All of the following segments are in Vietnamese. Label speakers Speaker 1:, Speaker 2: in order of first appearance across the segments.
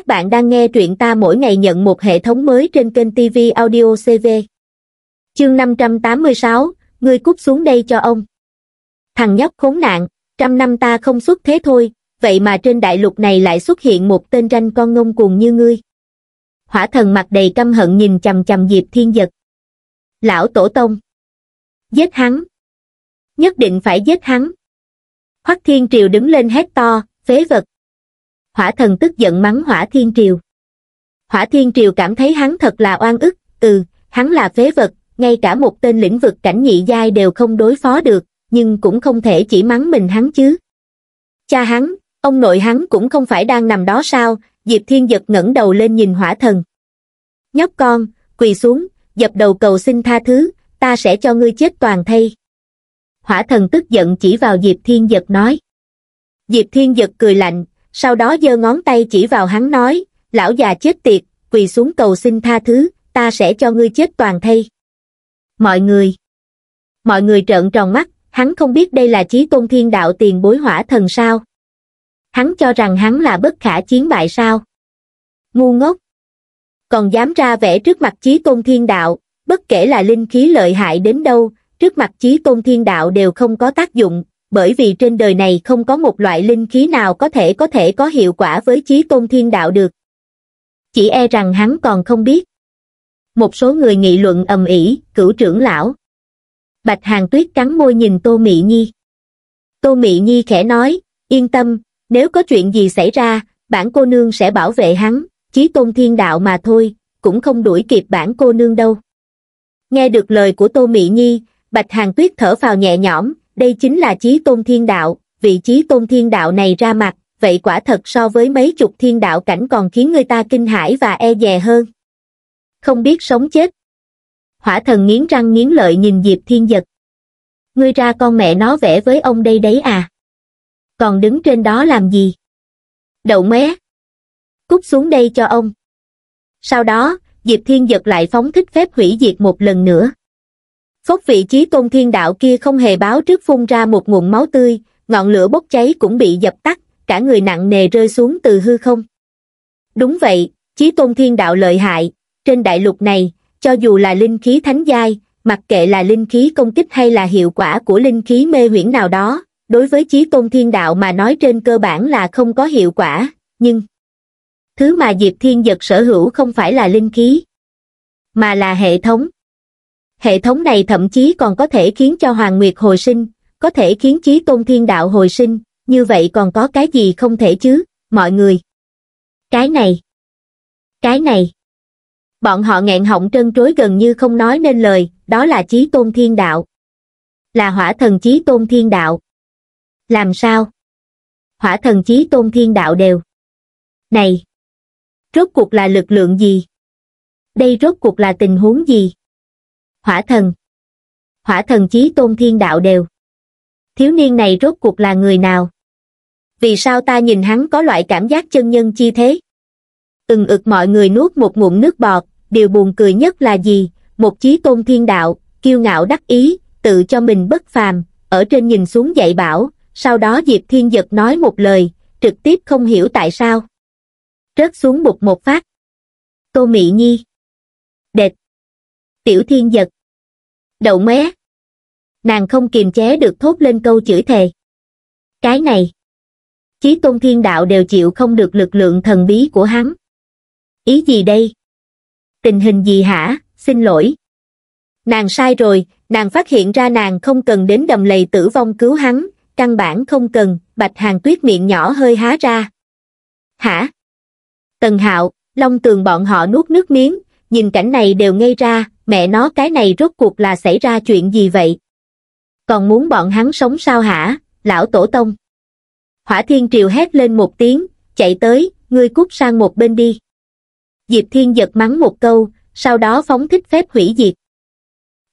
Speaker 1: Các bạn đang nghe truyện ta mỗi ngày nhận một hệ thống mới trên kênh TV Audio CV. Chương 586, ngươi cút xuống đây cho ông. Thằng nhóc khốn nạn, trăm năm ta không xuất thế thôi, vậy mà trên đại lục này lại xuất hiện một tên ranh con ngông cuồng như ngươi. Hỏa thần mặt đầy căm hận nhìn chầm chầm Diệp Thiên Giật. Lão Tổ Tông. Giết hắn. Nhất định phải giết hắn. Hoắc Thiên Triều đứng lên hét to, phế vật, hỏa thần tức giận mắng hỏa thiên triều. Hỏa thiên triều cảm thấy hắn thật là oan ức, ừ, hắn là phế vật, ngay cả một tên lĩnh vực cảnh nhị giai đều không đối phó được, nhưng cũng không thể chỉ mắng mình hắn chứ. Cha hắn, ông nội hắn cũng không phải đang nằm đó sao, Diệp Thiên Giật ngẩng đầu lên nhìn hỏa thần. Nhóc con, quỳ xuống, dập đầu cầu xin tha thứ, ta sẽ cho ngươi chết toàn thây. Hỏa thần tức giận chỉ vào Diệp Thiên Giật nói. Diệp Thiên Giật cười lạnh, sau đó giơ ngón tay chỉ vào hắn nói, lão già chết tiệt, quỳ xuống cầu xin tha thứ, ta sẽ cho ngươi chết toàn thây Mọi người, mọi người trợn tròn mắt, hắn không biết đây là chí tôn thiên đạo tiền bối hỏa thần sao. Hắn cho rằng hắn là bất khả chiến bại sao. Ngu ngốc, còn dám ra vẽ trước mặt chí tôn thiên đạo, bất kể là linh khí lợi hại đến đâu, trước mặt chí tôn thiên đạo đều không có tác dụng, bởi vì trên đời này không có một loại linh khí nào có thể có thể có hiệu quả với chí tôn thiên đạo được. Chỉ e rằng hắn còn không biết. Một số người nghị luận ầm ĩ, cửu trưởng lão. Bạch Hàng Tuyết cắn môi nhìn Tô Mị Nhi. Tô Mị Nhi khẽ nói, yên tâm, nếu có chuyện gì xảy ra, bản cô nương sẽ bảo vệ hắn, chí tôn thiên đạo mà thôi, cũng không đuổi kịp bản cô nương đâu. Nghe được lời của Tô Mị Nhi, Bạch Hàng Tuyết thở vào nhẹ nhõm, đây chính là chí tôn thiên đạo, vị chí tôn thiên đạo này ra mặt, vậy quả thật so với mấy chục thiên đạo cảnh còn khiến người ta kinh hãi và e dè hơn. Không biết sống chết. Hỏa thần nghiến răng nghiến lợi nhìn Diệp Thiên Giật. Ngươi ra con mẹ nó vẽ với ông đây đấy à. Còn đứng trên đó làm gì? Đậu mé. Cút xuống đây cho ông. Sau đó, Diệp Thiên Giật lại phóng thích phép hủy diệt một lần nữa. Phốc vị trí tôn thiên đạo kia không hề báo trước phun ra một nguồn máu tươi, ngọn lửa bốc cháy cũng bị dập tắt, cả người nặng nề rơi xuống từ hư không. Đúng vậy, trí tôn thiên đạo lợi hại, trên đại lục này, cho dù là linh khí thánh giai, mặc kệ là linh khí công kích hay là hiệu quả của linh khí mê huyễn nào đó, đối với trí tôn thiên đạo mà nói trên cơ bản là không có hiệu quả, nhưng thứ mà Diệp Thiên Giật sở hữu không phải là linh khí, mà là hệ thống hệ thống này thậm chí còn có thể khiến cho Hoàng Nguyệt hồi sinh, có thể khiến Chí Tôn Thiên Đạo hồi sinh, như vậy còn có cái gì không thể chứ, mọi người. Cái này. Cái này. Bọn họ nghẹn họng trân trối gần như không nói nên lời, đó là Chí Tôn Thiên Đạo. Là hỏa thần Chí Tôn Thiên Đạo. Làm sao? Hỏa thần Chí Tôn Thiên Đạo đều. Này! Rốt cuộc là lực lượng gì? Đây rốt cuộc là tình huống gì? hỏa thần hỏa thần chí tôn thiên đạo đều thiếu niên này rốt cuộc là người nào vì sao ta nhìn hắn có loại cảm giác chân nhân chi thế ừng ực mọi người nuốt một ngụm nước bọt điều buồn cười nhất là gì một chí tôn thiên đạo kiêu ngạo đắc ý tự cho mình bất phàm ở trên nhìn xuống dạy bảo sau đó diệp thiên giật nói một lời trực tiếp không hiểu tại sao rớt xuống bục một phát tô mỹ nhi đệt tiểu thiên giật. Đậu mé. Nàng không kiềm chế được thốt lên câu chửi thề. Cái này. Chí tôn thiên đạo đều chịu không được lực lượng thần bí của hắn. Ý gì đây? Tình hình gì hả? Xin lỗi. Nàng sai rồi, nàng phát hiện ra nàng không cần đến đầm lầy tử vong cứu hắn, căn bản không cần, bạch hàng tuyết miệng nhỏ hơi há ra. Hả? Tần hạo, long tường bọn họ nuốt nước miếng, nhìn cảnh này đều ngây ra, mẹ nó cái này rốt cuộc là xảy ra chuyện gì vậy? Còn muốn bọn hắn sống sao hả, lão tổ tông? Hỏa thiên triều hét lên một tiếng, chạy tới, ngươi cút sang một bên đi. Diệp thiên giật mắng một câu, sau đó phóng thích phép hủy diệt.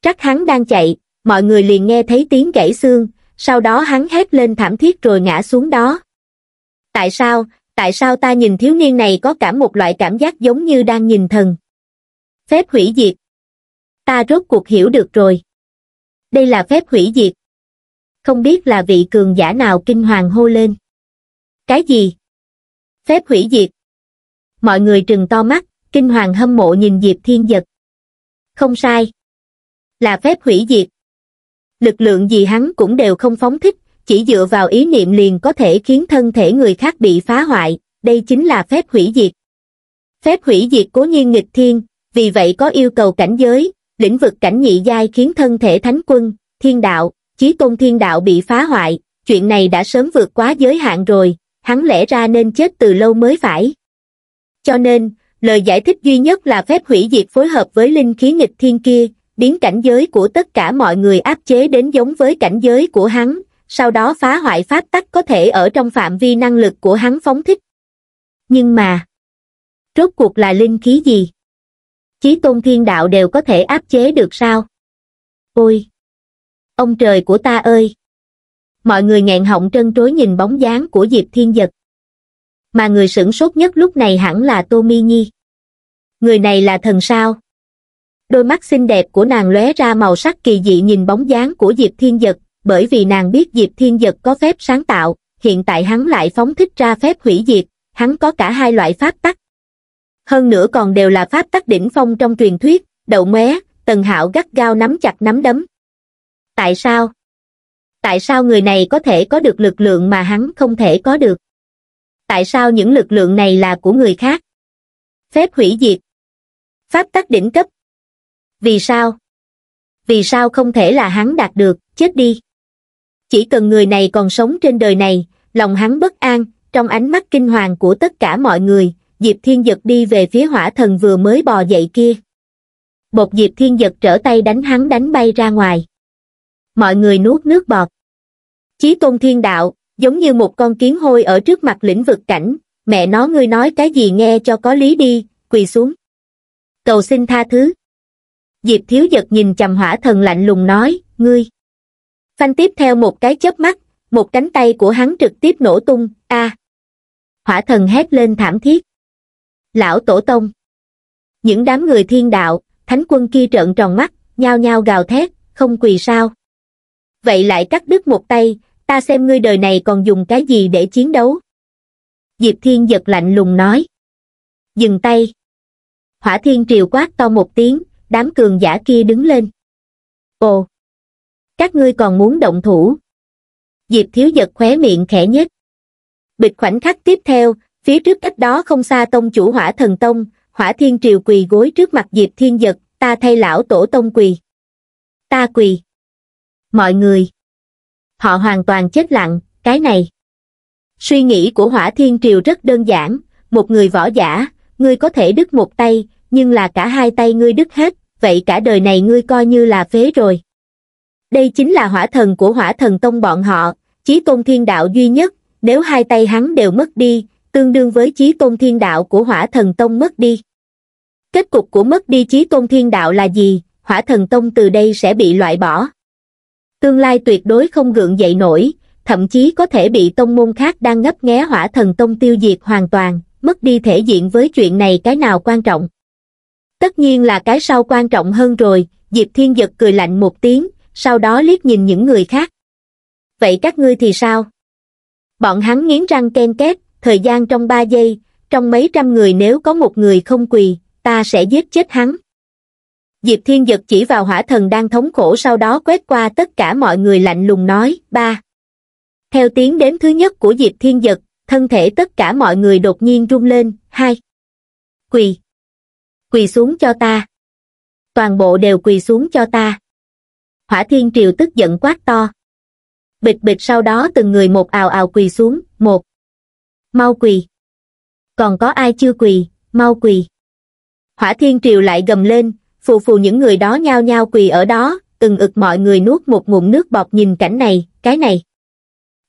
Speaker 1: Trắc hắn đang chạy, mọi người liền nghe thấy tiếng gãy xương, sau đó hắn hét lên thảm thiết rồi ngã xuống đó. Tại sao, tại sao ta nhìn thiếu niên này có cả một loại cảm giác giống như đang nhìn thần? Phép hủy diệt, ta rốt cuộc hiểu được rồi. Đây là phép hủy diệt. Không biết là vị cường giả nào kinh hoàng hô lên. Cái gì? Phép hủy diệt. Mọi người trừng to mắt, kinh hoàng hâm mộ nhìn Diệp Thiên Giật. Không sai. Là phép hủy diệt. Lực lượng gì hắn cũng đều không phóng thích, chỉ dựa vào ý niệm liền có thể khiến thân thể người khác bị phá hoại, đây chính là phép hủy diệt. Phép hủy diệt cố nhiên nghịch thiên, vì vậy có yêu cầu cảnh giới, lĩnh vực cảnh nhị giai khiến thân thể thánh quân, thiên đạo, chí tôn thiên đạo bị phá hoại, chuyện này đã sớm vượt quá giới hạn rồi, hắn lẽ ra nên chết từ lâu mới phải. Cho nên, lời giải thích duy nhất là phép hủy diệt phối hợp với linh khí nghịch thiên kia, biến cảnh giới của tất cả mọi người áp chế đến giống với cảnh giới của hắn, sau đó phá hoại pháp tắc có thể ở trong phạm vi năng lực của hắn phóng thích. Nhưng mà, rốt cuộc là linh khí gì? chí tôn thiên đạo đều có thể áp chế được sao ôi ông trời của ta ơi mọi người nghẹn họng trân trối nhìn bóng dáng của diệp thiên giật mà người sửng sốt nhất lúc này hẳn là tô mi nhi người này là thần sao đôi mắt xinh đẹp của nàng lóe ra màu sắc kỳ dị nhìn bóng dáng của diệp thiên giật bởi vì nàng biết diệp thiên giật có phép sáng tạo hiện tại hắn lại phóng thích ra phép hủy diệt hắn có cả hai loại pháp tắc hơn nữa còn đều là pháp tắc đỉnh phong trong truyền thuyết đậu mé tần hạo gắt gao nắm chặt nắm đấm tại sao tại sao người này có thể có được lực lượng mà hắn không thể có được tại sao những lực lượng này là của người khác phép hủy diệt pháp tắc đỉnh cấp vì sao vì sao không thể là hắn đạt được chết đi chỉ cần người này còn sống trên đời này lòng hắn bất an trong ánh mắt kinh hoàng của tất cả mọi người Diệp Thiên Giật đi về phía hỏa thần vừa mới bò dậy kia. Bột Diệp Thiên Giật trở tay đánh hắn đánh bay ra ngoài. Mọi người nuốt nước bọt. Chí tôn thiên đạo, giống như một con kiến hôi ở trước mặt lĩnh vực cảnh, mẹ nó ngươi nói cái gì nghe cho có lý đi, quỳ xuống. Cầu xin tha thứ. Diệp Thiếu Giật nhìn chầm hỏa thần lạnh lùng nói, ngươi. Phanh tiếp theo một cái chớp mắt, một cánh tay của hắn trực tiếp nổ tung, a Hỏa thần hét lên thảm thiết lão tổ tông. Những đám người thiên đạo, thánh quân kia trợn tròn mắt, nhao nhao gào thét, không quỳ sao. Vậy lại cắt đứt một tay, ta xem ngươi đời này còn dùng cái gì để chiến đấu. Diệp Thiên giật lạnh lùng nói. Dừng tay. Hỏa Thiên triều quát to một tiếng, đám cường giả kia đứng lên. Ồ! Các ngươi còn muốn động thủ. Diệp Thiếu giật khóe miệng khẽ nhất. Bịch khoảnh khắc tiếp theo, phía trước cách đó không xa tông chủ hỏa thần tông hỏa thiên triều quỳ gối trước mặt diệp thiên giật ta thay lão tổ tông quỳ ta quỳ mọi người họ hoàn toàn chết lặng cái này suy nghĩ của hỏa thiên triều rất đơn giản một người võ giả ngươi có thể đứt một tay nhưng là cả hai tay ngươi đứt hết vậy cả đời này ngươi coi như là phế rồi đây chính là hỏa thần của hỏa thần tông bọn họ chí tôn thiên đạo duy nhất nếu hai tay hắn đều mất đi tương đương với chí tôn thiên đạo của hỏa thần tông mất đi. Kết cục của mất đi chí tôn thiên đạo là gì, hỏa thần tông từ đây sẽ bị loại bỏ. Tương lai tuyệt đối không gượng dậy nổi, thậm chí có thể bị tông môn khác đang ngấp nghé hỏa thần tông tiêu diệt hoàn toàn, mất đi thể diện với chuyện này cái nào quan trọng. Tất nhiên là cái sau quan trọng hơn rồi, Diệp Thiên Giật cười lạnh một tiếng, sau đó liếc nhìn những người khác. Vậy các ngươi thì sao? Bọn hắn nghiến răng ken két, thời gian trong ba giây, trong mấy trăm người nếu có một người không quỳ, ta sẽ giết chết hắn. Diệp Thiên Dật chỉ vào hỏa thần đang thống khổ sau đó quét qua tất cả mọi người lạnh lùng nói, ba. Theo tiếng đếm thứ nhất của Diệp Thiên Dật, thân thể tất cả mọi người đột nhiên rung lên, hai. Quỳ. Quỳ xuống cho ta. Toàn bộ đều quỳ xuống cho ta. Hỏa Thiên Triều tức giận quát to. Bịch bịch sau đó từng người một ào ào quỳ xuống, một mau quỳ còn có ai chưa quỳ mau quỳ hỏa thiên triều lại gầm lên phù phù những người đó nhao nhao quỳ ở đó từng ực mọi người nuốt một ngụm nước bọt nhìn cảnh này cái này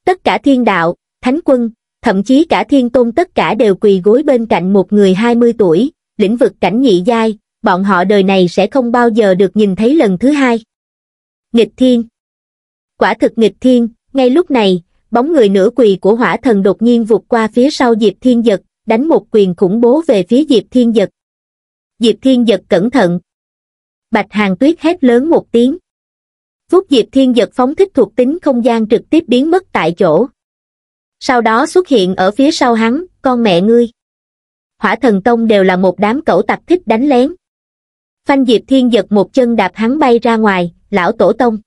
Speaker 1: tất cả thiên đạo thánh quân thậm chí cả thiên tôn tất cả đều quỳ gối bên cạnh một người 20 tuổi lĩnh vực cảnh nhị giai bọn họ đời này sẽ không bao giờ được nhìn thấy lần thứ hai nghịch thiên quả thực nghịch thiên ngay lúc này bóng người nửa quỳ của hỏa thần đột nhiên vụt qua phía sau Diệp Thiên Giật, đánh một quyền khủng bố về phía Diệp Thiên Giật. Diệp Thiên Giật cẩn thận. Bạch Hàng Tuyết hét lớn một tiếng. Phút Diệp Thiên Giật phóng thích thuộc tính không gian trực tiếp biến mất tại chỗ. Sau đó xuất hiện ở phía sau hắn, con mẹ ngươi. Hỏa thần tông đều là một đám cẩu tặc thích đánh lén. Phanh Diệp Thiên Giật một chân đạp hắn bay ra ngoài, lão tổ tông.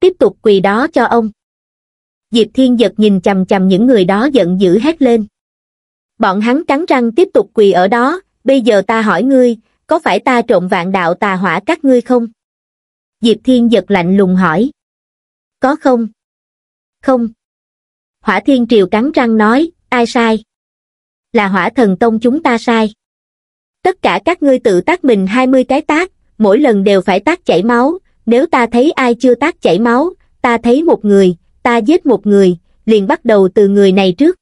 Speaker 1: Tiếp tục quỳ đó cho ông diệp thiên giật nhìn chằm chằm những người đó giận dữ hét lên bọn hắn cắn răng tiếp tục quỳ ở đó bây giờ ta hỏi ngươi có phải ta trộn vạn đạo tà hỏa các ngươi không diệp thiên giật lạnh lùng hỏi có không không hỏa thiên triều cắn răng nói ai sai là hỏa thần tông chúng ta sai tất cả các ngươi tự tác mình hai mươi cái tác mỗi lần đều phải tác chảy máu nếu ta thấy ai chưa tác chảy máu ta thấy một người ta giết một người, liền bắt đầu từ người này trước.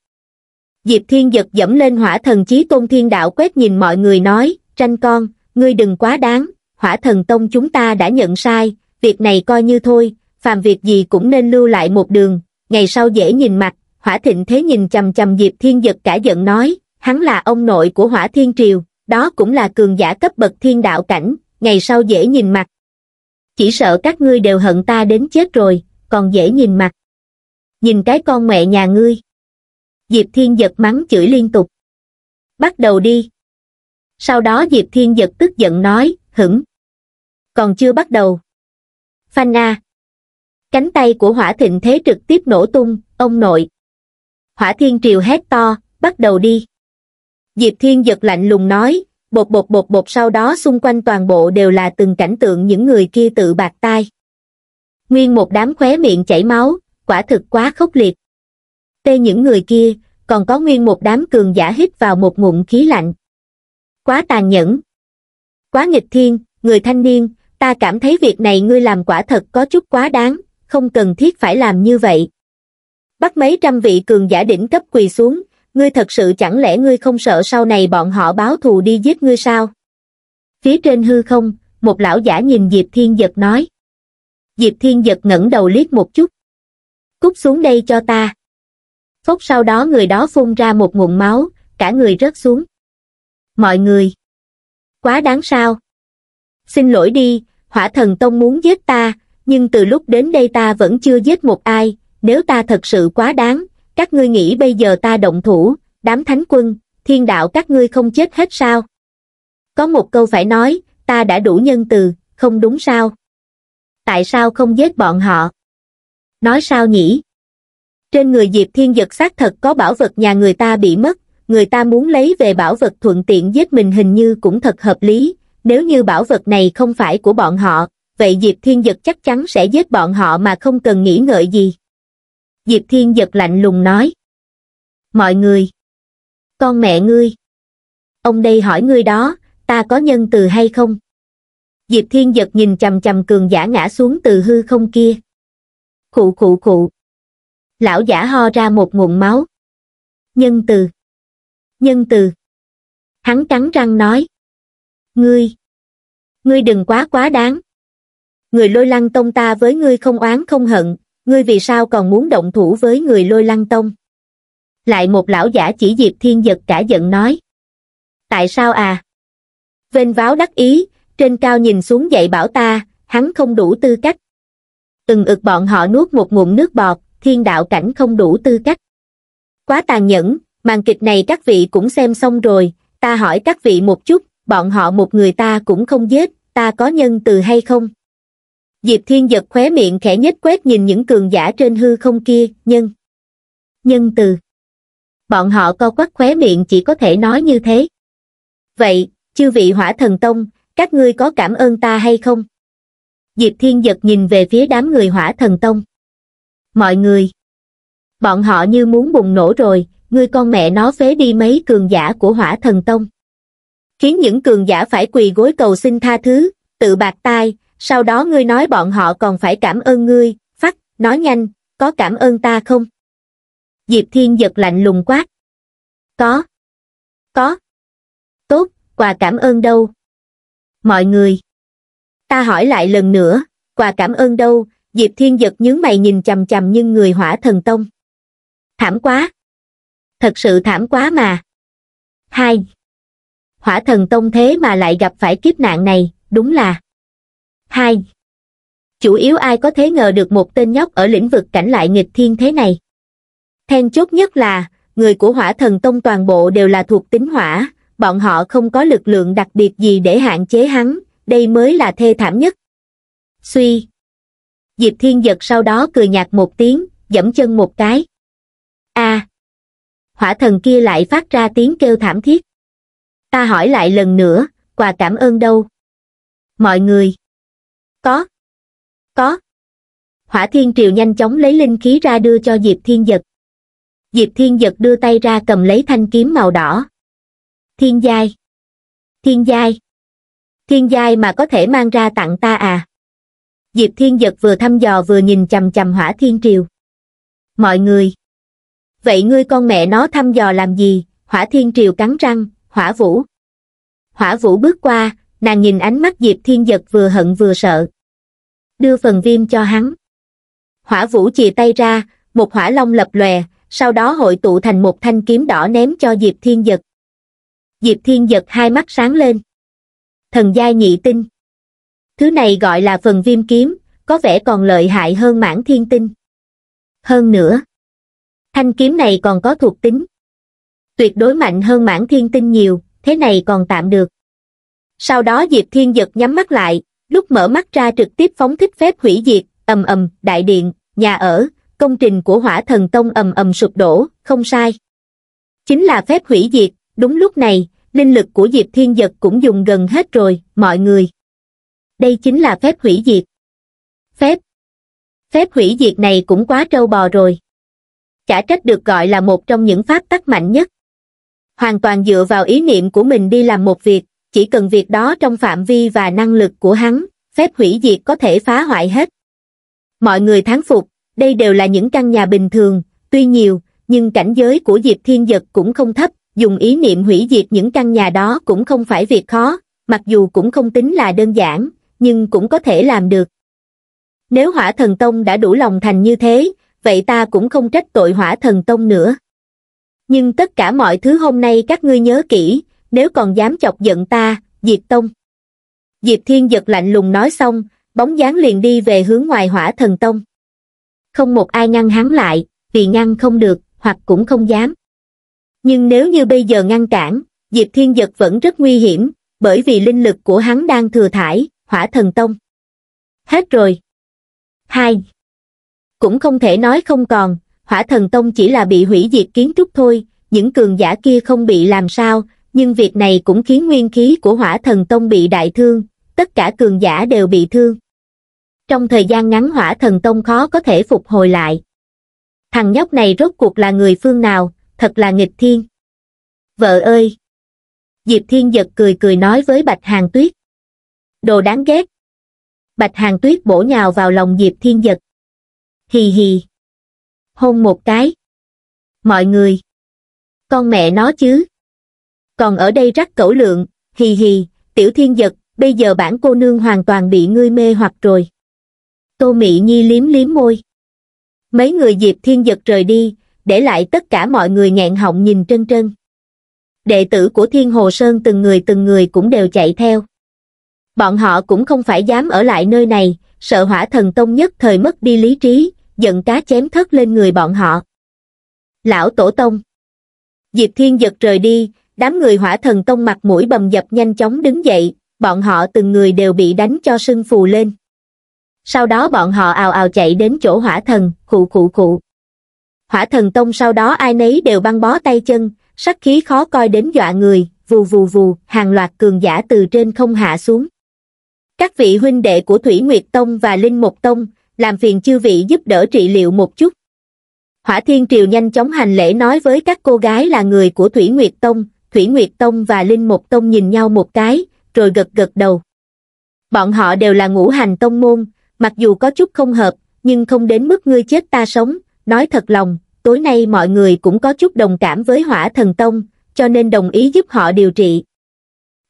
Speaker 1: Diệp Thiên giật dẫm lên hỏa thần chí tôn thiên đạo quét nhìn mọi người nói, tranh con, ngươi đừng quá đáng, hỏa thần tông chúng ta đã nhận sai, việc này coi như thôi, phàm việc gì cũng nên lưu lại một đường, ngày sau dễ nhìn mặt, hỏa thịnh thế nhìn chầm chầm Diệp Thiên giật cả giận nói, hắn là ông nội của hỏa thiên triều, đó cũng là cường giả cấp bậc thiên đạo cảnh, ngày sau dễ nhìn mặt. Chỉ sợ các ngươi đều hận ta đến chết rồi, còn dễ nhìn mặt nhìn cái con mẹ nhà ngươi diệp thiên giật mắng chửi liên tục bắt đầu đi sau đó diệp thiên giật tức giận nói hửng còn chưa bắt đầu phanh a cánh tay của hỏa thịnh thế trực tiếp nổ tung ông nội hỏa thiên triều hét to bắt đầu đi diệp thiên giật lạnh lùng nói bột bột bột bột sau đó xung quanh toàn bộ đều là từng cảnh tượng những người kia tự bạc tai nguyên một đám khóe miệng chảy máu quả thực quá khốc liệt. Tê những người kia, còn có nguyên một đám cường giả hít vào một ngụm khí lạnh. Quá tàn nhẫn. Quá nghịch thiên, người thanh niên, ta cảm thấy việc này ngươi làm quả thật có chút quá đáng, không cần thiết phải làm như vậy. Bắt mấy trăm vị cường giả đỉnh cấp quỳ xuống, ngươi thật sự chẳng lẽ ngươi không sợ sau này bọn họ báo thù đi giết ngươi sao? Phía trên hư không, một lão giả nhìn Diệp Thiên Giật nói. Diệp Thiên Giật ngẩng đầu liếc một chút, cút xuống đây cho ta phốc sau đó người đó phun ra một nguồn máu cả người rớt xuống mọi người quá đáng sao xin lỗi đi hỏa thần tông muốn giết ta nhưng từ lúc đến đây ta vẫn chưa giết một ai nếu ta thật sự quá đáng các ngươi nghĩ bây giờ ta động thủ đám thánh quân thiên đạo các ngươi không chết hết sao có một câu phải nói ta đã đủ nhân từ không đúng sao tại sao không giết bọn họ nói sao nhỉ? Trên người Diệp Thiên Dật xác thật có bảo vật nhà người ta bị mất, người ta muốn lấy về bảo vật thuận tiện giết mình hình như cũng thật hợp lý, nếu như bảo vật này không phải của bọn họ, vậy Diệp Thiên Dật chắc chắn sẽ giết bọn họ mà không cần nghĩ ngợi gì. Diệp Thiên Dật lạnh lùng nói. Mọi người! Con mẹ ngươi! Ông đây hỏi ngươi đó, ta có nhân từ hay không? Diệp Thiên Dật nhìn chầm chầm cường giả ngã xuống từ hư không kia. Cụ cụ cụ. Lão giả ho ra một nguồn máu. Nhân từ. Nhân từ. Hắn cắn răng nói. Ngươi. Ngươi đừng quá quá đáng. Người lôi lăng tông ta với ngươi không oán không hận, ngươi vì sao còn muốn động thủ với người lôi lăng tông? Lại một lão giả chỉ Diệp Thiên giật cả giận nói. Tại sao à? vên váo đắc ý, trên cao nhìn xuống dạy bảo ta, hắn không đủ tư cách từng ực bọn họ nuốt một ngụm nước bọt, thiên đạo cảnh không đủ tư cách. Quá tàn nhẫn, màn kịch này các vị cũng xem xong rồi, ta hỏi các vị một chút, bọn họ một người ta cũng không giết, ta có nhân từ hay không? Diệp Thiên giật khóe miệng khẽ nhất quét nhìn những cường giả trên hư không kia, nhân. Nhân từ. Bọn họ co quắc khóe miệng chỉ có thể nói như thế. Vậy, chư vị hỏa thần tông, các ngươi có cảm ơn ta hay không? diệp thiên giật nhìn về phía đám người hỏa thần tông mọi người bọn họ như muốn bùng nổ rồi ngươi con mẹ nó phế đi mấy cường giả của hỏa thần tông khiến những cường giả phải quỳ gối cầu xin tha thứ tự bạc tai sau đó ngươi nói bọn họ còn phải cảm ơn ngươi phát, nói nhanh có cảm ơn ta không diệp thiên giật lạnh lùng quát có có tốt quà cảm ơn đâu mọi người Ta hỏi lại lần nữa, quà cảm ơn đâu, Diệp Thiên giật nhướng mày nhìn chầm chầm nhưng người hỏa thần tông. Thảm quá! Thật sự thảm quá mà! Hai! Hỏa thần tông thế mà lại gặp phải kiếp nạn này, đúng là... Hai! Chủ yếu ai có thể ngờ được một tên nhóc ở lĩnh vực cảnh lại nghịch thiên thế này. Then chốt nhất là, người của hỏa thần tông toàn bộ đều là thuộc tính hỏa, bọn họ không có lực lượng đặc biệt gì để hạn chế hắn, đây mới là thê thảm nhất suy diệp thiên giật sau đó cười nhạt một tiếng dẫm chân một cái a à. hỏa thần kia lại phát ra tiếng kêu thảm thiết ta hỏi lại lần nữa quà cảm ơn đâu mọi người có có hỏa thiên triều nhanh chóng lấy linh khí ra đưa cho diệp thiên giật diệp thiên giật đưa tay ra cầm lấy thanh kiếm màu đỏ thiên giai thiên giai thiên giai mà có thể mang ra tặng ta à? Diệp Thiên Giật vừa thăm dò vừa nhìn chầm chầm hỏa thiên triều. Mọi người! Vậy ngươi con mẹ nó thăm dò làm gì? Hỏa thiên triều cắn răng, hỏa vũ. Hỏa vũ bước qua, nàng nhìn ánh mắt Diệp Thiên Giật vừa hận vừa sợ. Đưa phần viêm cho hắn. Hỏa vũ chìa tay ra, một hỏa long lập lòe, sau đó hội tụ thành một thanh kiếm đỏ ném cho Diệp Thiên Giật. Diệp Thiên Giật hai mắt sáng lên thần giai nhị tinh. Thứ này gọi là phần viêm kiếm, có vẻ còn lợi hại hơn mãn thiên tinh. Hơn nữa, thanh kiếm này còn có thuộc tính. Tuyệt đối mạnh hơn mãn thiên tinh nhiều, thế này còn tạm được. Sau đó Diệp Thiên Giật nhắm mắt lại, lúc mở mắt ra trực tiếp phóng thích phép hủy diệt, ầm ầm, đại điện, nhà ở, công trình của hỏa thần tông ầm ầm sụp đổ, không sai. Chính là phép hủy diệt, đúng lúc này, linh lực của Diệp Thiên Giật cũng dùng gần hết rồi, mọi người. Đây chính là phép hủy diệt. Phép. Phép hủy diệt này cũng quá trâu bò rồi. Chả trách được gọi là một trong những pháp tắc mạnh nhất. Hoàn toàn dựa vào ý niệm của mình đi làm một việc, chỉ cần việc đó trong phạm vi và năng lực của hắn, phép hủy diệt có thể phá hoại hết. Mọi người thán phục, đây đều là những căn nhà bình thường, tuy nhiều, nhưng cảnh giới của Diệp Thiên Giật cũng không thấp, dùng ý niệm hủy diệt những căn nhà đó cũng không phải việc khó, mặc dù cũng không tính là đơn giản, nhưng cũng có thể làm được. Nếu hỏa thần tông đã đủ lòng thành như thế, vậy ta cũng không trách tội hỏa thần tông nữa. Nhưng tất cả mọi thứ hôm nay các ngươi nhớ kỹ, nếu còn dám chọc giận ta, diệt tông. Diệp Thiên giật lạnh lùng nói xong, bóng dáng liền đi về hướng ngoài hỏa thần tông. Không một ai ngăn hắn lại, vì ngăn không được, hoặc cũng không dám. Nhưng nếu như bây giờ ngăn cản, Diệp Thiên Giật vẫn rất nguy hiểm, bởi vì linh lực của hắn đang thừa thải, hỏa thần tông. Hết rồi. Hai. Cũng không thể nói không còn, hỏa thần tông chỉ là bị hủy diệt kiến trúc thôi, những cường giả kia không bị làm sao, nhưng việc này cũng khiến nguyên khí của hỏa thần tông bị đại thương, tất cả cường giả đều bị thương. Trong thời gian ngắn hỏa thần tông khó có thể phục hồi lại. Thằng nhóc này rốt cuộc là người phương nào, thật là nghịch thiên. Vợ ơi! Diệp Thiên giật cười cười nói với Bạch Hàng Tuyết. Đồ đáng ghét! Bạch Hàng Tuyết bổ nhào vào lòng Diệp Thiên giật. Hì hì! Hôn một cái! Mọi người! Con mẹ nó chứ! Còn ở đây rắc cẩu lượng, hì hì, tiểu thiên giật, bây giờ bản cô nương hoàn toàn bị ngươi mê hoặc rồi. Tô mỹ Nhi liếm liếm môi. Mấy người Diệp Thiên Giật rời đi, để lại tất cả mọi người nghẹn họng nhìn trân trân. Đệ tử của Thiên Hồ Sơn từng người từng người cũng đều chạy theo. Bọn họ cũng không phải dám ở lại nơi này, sợ hỏa thần tông nhất thời mất đi lý trí, giận cá chém thất lên người bọn họ. Lão Tổ Tông Diệp Thiên giật rời đi, đám người hỏa thần tông mặt mũi bầm dập nhanh chóng đứng dậy, bọn họ từng người đều bị đánh cho sưng phù lên. Sau đó bọn họ ào ào chạy đến chỗ hỏa thần, khụ khụ khụ hỏa thần tông sau đó ai nấy đều băng bó tay chân, sắc khí khó coi đến dọa người, vù vù vù, hàng loạt cường giả từ trên không hạ xuống. Các vị huynh đệ của Thủy Nguyệt Tông và Linh Mộc Tông, làm phiền chư vị giúp đỡ trị liệu một chút. Hỏa Thiên Triều nhanh chóng hành lễ nói với các cô gái là người của Thủy Nguyệt Tông, Thủy Nguyệt Tông và Linh Mộc Tông nhìn nhau một cái, rồi gật gật đầu. Bọn họ đều là ngũ hành tông môn, mặc dù có chút không hợp, nhưng không đến mức ngươi chết ta sống, Nói thật lòng, tối nay mọi người cũng có chút đồng cảm với hỏa thần tông, cho nên đồng ý giúp họ điều trị.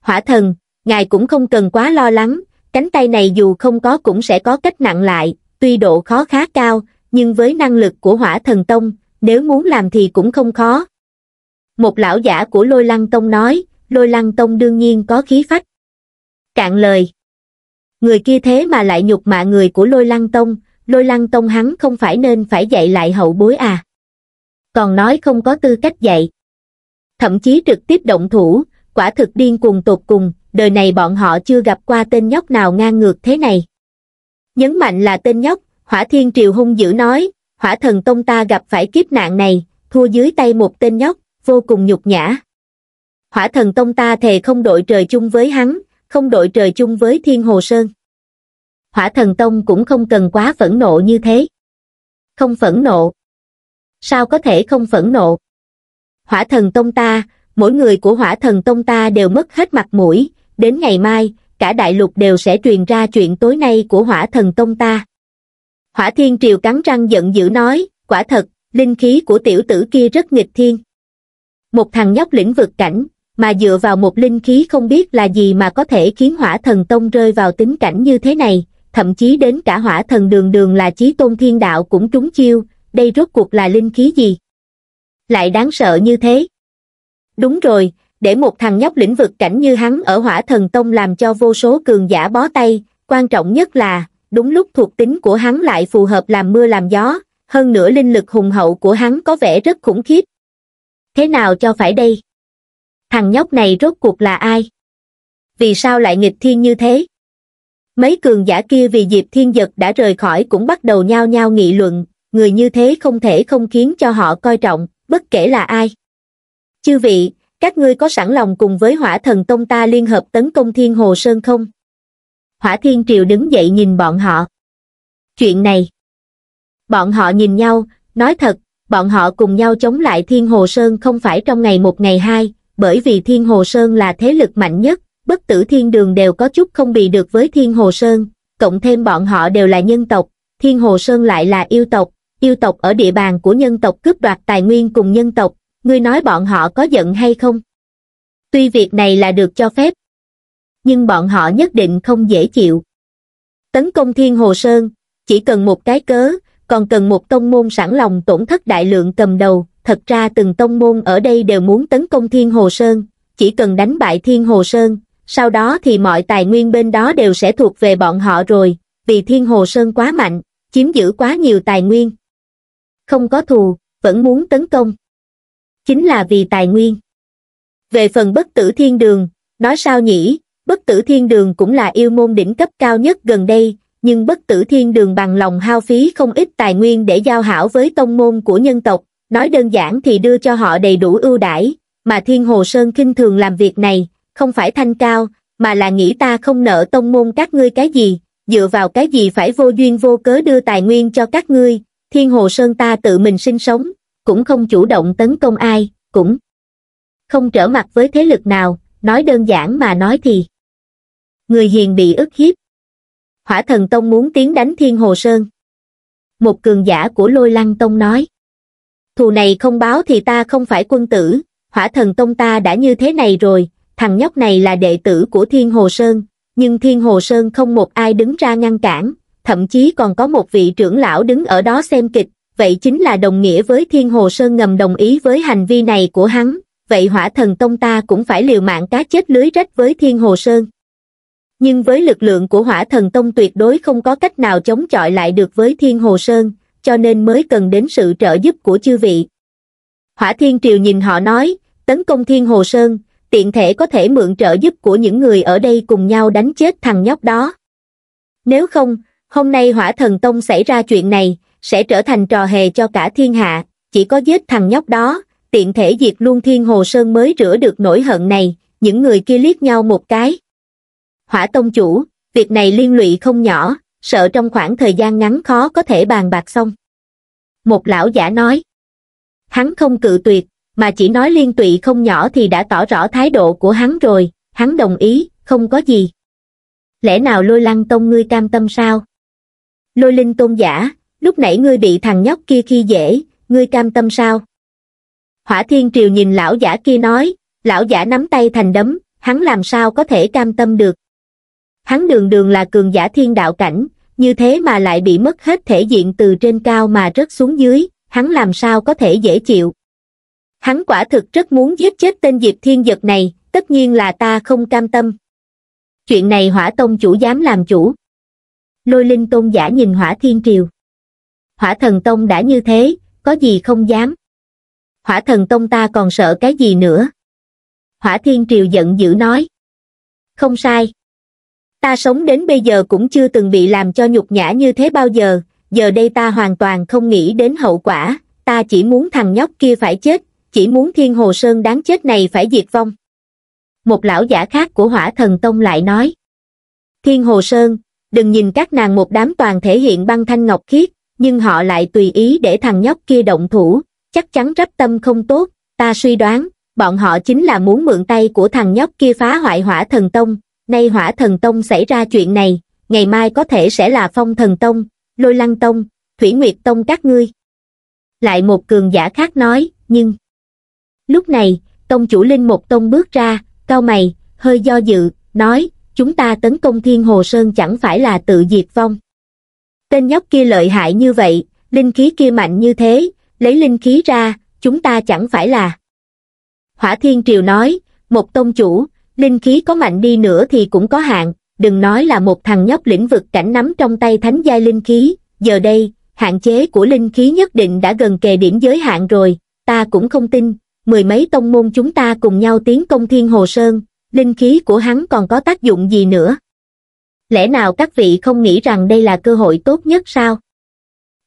Speaker 1: Hỏa thần, ngài cũng không cần quá lo lắng, cánh tay này dù không có cũng sẽ có cách nặng lại, tuy độ khó khá cao, nhưng với năng lực của hỏa thần tông, nếu muốn làm thì cũng không khó. Một lão giả của lôi lăng tông nói, lôi lăng tông đương nhiên có khí phách. Cạn lời. Người kia thế mà lại nhục mạ người của lôi lăng tông, lôi lăng tông hắn không phải nên phải dạy lại hậu bối à. Còn nói không có tư cách dạy. Thậm chí trực tiếp động thủ, quả thực điên cuồng tột cùng, đời này bọn họ chưa gặp qua tên nhóc nào ngang ngược thế này. Nhấn mạnh là tên nhóc, hỏa thiên triều hung dữ nói, hỏa thần tông ta gặp phải kiếp nạn này, thua dưới tay một tên nhóc, vô cùng nhục nhã. Hỏa thần tông ta thề không đội trời chung với hắn, không đội trời chung với thiên hồ sơn hỏa thần tông cũng không cần quá phẫn nộ như thế. Không phẫn nộ. Sao có thể không phẫn nộ? Hỏa thần tông ta, mỗi người của hỏa thần tông ta đều mất hết mặt mũi, đến ngày mai, cả đại lục đều sẽ truyền ra chuyện tối nay của hỏa thần tông ta. Hỏa thiên triều cắn răng giận dữ nói, quả thật, linh khí của tiểu tử kia rất nghịch thiên. Một thằng nhóc lĩnh vực cảnh, mà dựa vào một linh khí không biết là gì mà có thể khiến hỏa thần tông rơi vào tính cảnh như thế này, thậm chí đến cả hỏa thần đường đường là chí tôn thiên đạo cũng trúng chiêu, đây rốt cuộc là linh khí gì? Lại đáng sợ như thế. Đúng rồi, để một thằng nhóc lĩnh vực cảnh như hắn ở hỏa thần tông làm cho vô số cường giả bó tay, quan trọng nhất là, đúng lúc thuộc tính của hắn lại phù hợp làm mưa làm gió, hơn nữa linh lực hùng hậu của hắn có vẻ rất khủng khiếp. Thế nào cho phải đây? Thằng nhóc này rốt cuộc là ai? Vì sao lại nghịch thiên như thế? mấy cường giả kia vì diệp thiên giật đã rời khỏi cũng bắt đầu nhao nhao nghị luận người như thế không thể không khiến cho họ coi trọng bất kể là ai chư vị các ngươi có sẵn lòng cùng với hỏa thần tông ta liên hợp tấn công thiên hồ sơn không hỏa thiên triều đứng dậy nhìn bọn họ chuyện này bọn họ nhìn nhau nói thật bọn họ cùng nhau chống lại thiên hồ sơn không phải trong ngày một ngày hai bởi vì thiên hồ sơn là thế lực mạnh nhất bất tử thiên đường đều có chút không bị được với thiên hồ sơn, cộng thêm bọn họ đều là nhân tộc, thiên hồ sơn lại là yêu tộc, yêu tộc ở địa bàn của nhân tộc cướp đoạt tài nguyên cùng nhân tộc, ngươi nói bọn họ có giận hay không? Tuy việc này là được cho phép, nhưng bọn họ nhất định không dễ chịu. Tấn công thiên hồ sơn, chỉ cần một cái cớ, còn cần một tông môn sẵn lòng tổn thất đại lượng cầm đầu, thật ra từng tông môn ở đây đều muốn tấn công thiên hồ sơn, chỉ cần đánh bại thiên hồ sơn, sau đó thì mọi tài nguyên bên đó đều sẽ thuộc về bọn họ rồi, vì Thiên Hồ Sơn quá mạnh, chiếm giữ quá nhiều tài nguyên. Không có thù, vẫn muốn tấn công. Chính là vì tài nguyên. Về phần bất tử thiên đường, nói sao nhỉ, bất tử thiên đường cũng là yêu môn đỉnh cấp cao nhất gần đây, nhưng bất tử thiên đường bằng lòng hao phí không ít tài nguyên để giao hảo với tông môn của nhân tộc, nói đơn giản thì đưa cho họ đầy đủ ưu đãi, mà Thiên Hồ Sơn kinh thường làm việc này, không phải thanh cao, mà là nghĩ ta không nợ tông môn các ngươi cái gì, dựa vào cái gì phải vô duyên vô cớ đưa tài nguyên cho các ngươi, thiên hồ sơn ta tự mình sinh sống, cũng không chủ động tấn công ai, cũng không trở mặt với thế lực nào, nói đơn giản mà nói thì. Người hiền bị ức hiếp. Hỏa thần tông muốn tiến đánh thiên hồ sơn. Một cường giả của lôi lăng tông nói. Thù này không báo thì ta không phải quân tử, hỏa thần tông ta đã như thế này rồi, thằng nhóc này là đệ tử của Thiên Hồ Sơn, nhưng Thiên Hồ Sơn không một ai đứng ra ngăn cản, thậm chí còn có một vị trưởng lão đứng ở đó xem kịch, vậy chính là đồng nghĩa với Thiên Hồ Sơn ngầm đồng ý với hành vi này của hắn, vậy hỏa thần tông ta cũng phải liều mạng cá chết lưới rách với Thiên Hồ Sơn. Nhưng với lực lượng của hỏa thần tông tuyệt đối không có cách nào chống chọi lại được với Thiên Hồ Sơn, cho nên mới cần đến sự trợ giúp của chư vị. Hỏa Thiên Triều nhìn họ nói, tấn công Thiên Hồ Sơn, tiện thể có thể mượn trợ giúp của những người ở đây cùng nhau đánh chết thằng nhóc đó. Nếu không, hôm nay hỏa thần tông xảy ra chuyện này, sẽ trở thành trò hề cho cả thiên hạ, chỉ có giết thằng nhóc đó, tiện thể diệt luôn thiên hồ sơn mới rửa được nỗi hận này, những người kia liếc nhau một cái. Hỏa tông chủ, việc này liên lụy không nhỏ, sợ trong khoảng thời gian ngắn khó có thể bàn bạc xong. Một lão giả nói, hắn không cự tuyệt, mà chỉ nói liên tụy không nhỏ thì đã tỏ rõ thái độ của hắn rồi, hắn đồng ý, không có gì. Lẽ nào lôi lăng tông ngươi cam tâm sao? Lôi linh tôn giả, lúc nãy ngươi bị thằng nhóc kia khi dễ, ngươi cam tâm sao? Hỏa thiên triều nhìn lão giả kia nói, lão giả nắm tay thành đấm, hắn làm sao có thể cam tâm được? Hắn đường đường là cường giả thiên đạo cảnh, như thế mà lại bị mất hết thể diện từ trên cao mà rớt xuống dưới, hắn làm sao có thể dễ chịu? hắn quả thực rất muốn giết chết tên diệp thiên giật này tất nhiên là ta không cam tâm chuyện này hỏa tông chủ dám làm chủ lôi linh tôn giả nhìn hỏa thiên triều hỏa thần tông đã như thế có gì không dám hỏa thần tông ta còn sợ cái gì nữa hỏa thiên triều giận dữ nói không sai ta sống đến bây giờ cũng chưa từng bị làm cho nhục nhã như thế bao giờ giờ đây ta hoàn toàn không nghĩ đến hậu quả ta chỉ muốn thằng nhóc kia phải chết chỉ muốn thiên hồ sơn đáng chết này phải diệt vong. Một lão giả khác của hỏa thần tông lại nói. Thiên hồ sơn, đừng nhìn các nàng một đám toàn thể hiện băng thanh ngọc khiết, nhưng họ lại tùy ý để thằng nhóc kia động thủ, chắc chắn rắp tâm không tốt, ta suy đoán, bọn họ chính là muốn mượn tay của thằng nhóc kia phá hoại hỏa thần tông, nay hỏa thần tông xảy ra chuyện này, ngày mai có thể sẽ là phong thần tông, lôi lăng tông, thủy nguyệt tông các ngươi. Lại một cường giả khác nói, nhưng lúc này tông chủ linh một tông bước ra cao mày hơi do dự nói chúng ta tấn công thiên hồ sơn chẳng phải là tự diệt vong tên nhóc kia lợi hại như vậy linh khí kia mạnh như thế lấy linh khí ra chúng ta chẳng phải là hỏa thiên triều nói một tông chủ linh khí có mạnh đi nữa thì cũng có hạn đừng nói là một thằng nhóc lĩnh vực cảnh nắm trong tay thánh giai linh khí giờ đây hạn chế của linh khí nhất định đã gần kề điểm giới hạn rồi ta cũng không tin mười mấy tông môn chúng ta cùng nhau tiến công thiên hồ sơn, linh khí của hắn còn có tác dụng gì nữa? Lẽ nào các vị không nghĩ rằng đây là cơ hội tốt nhất sao?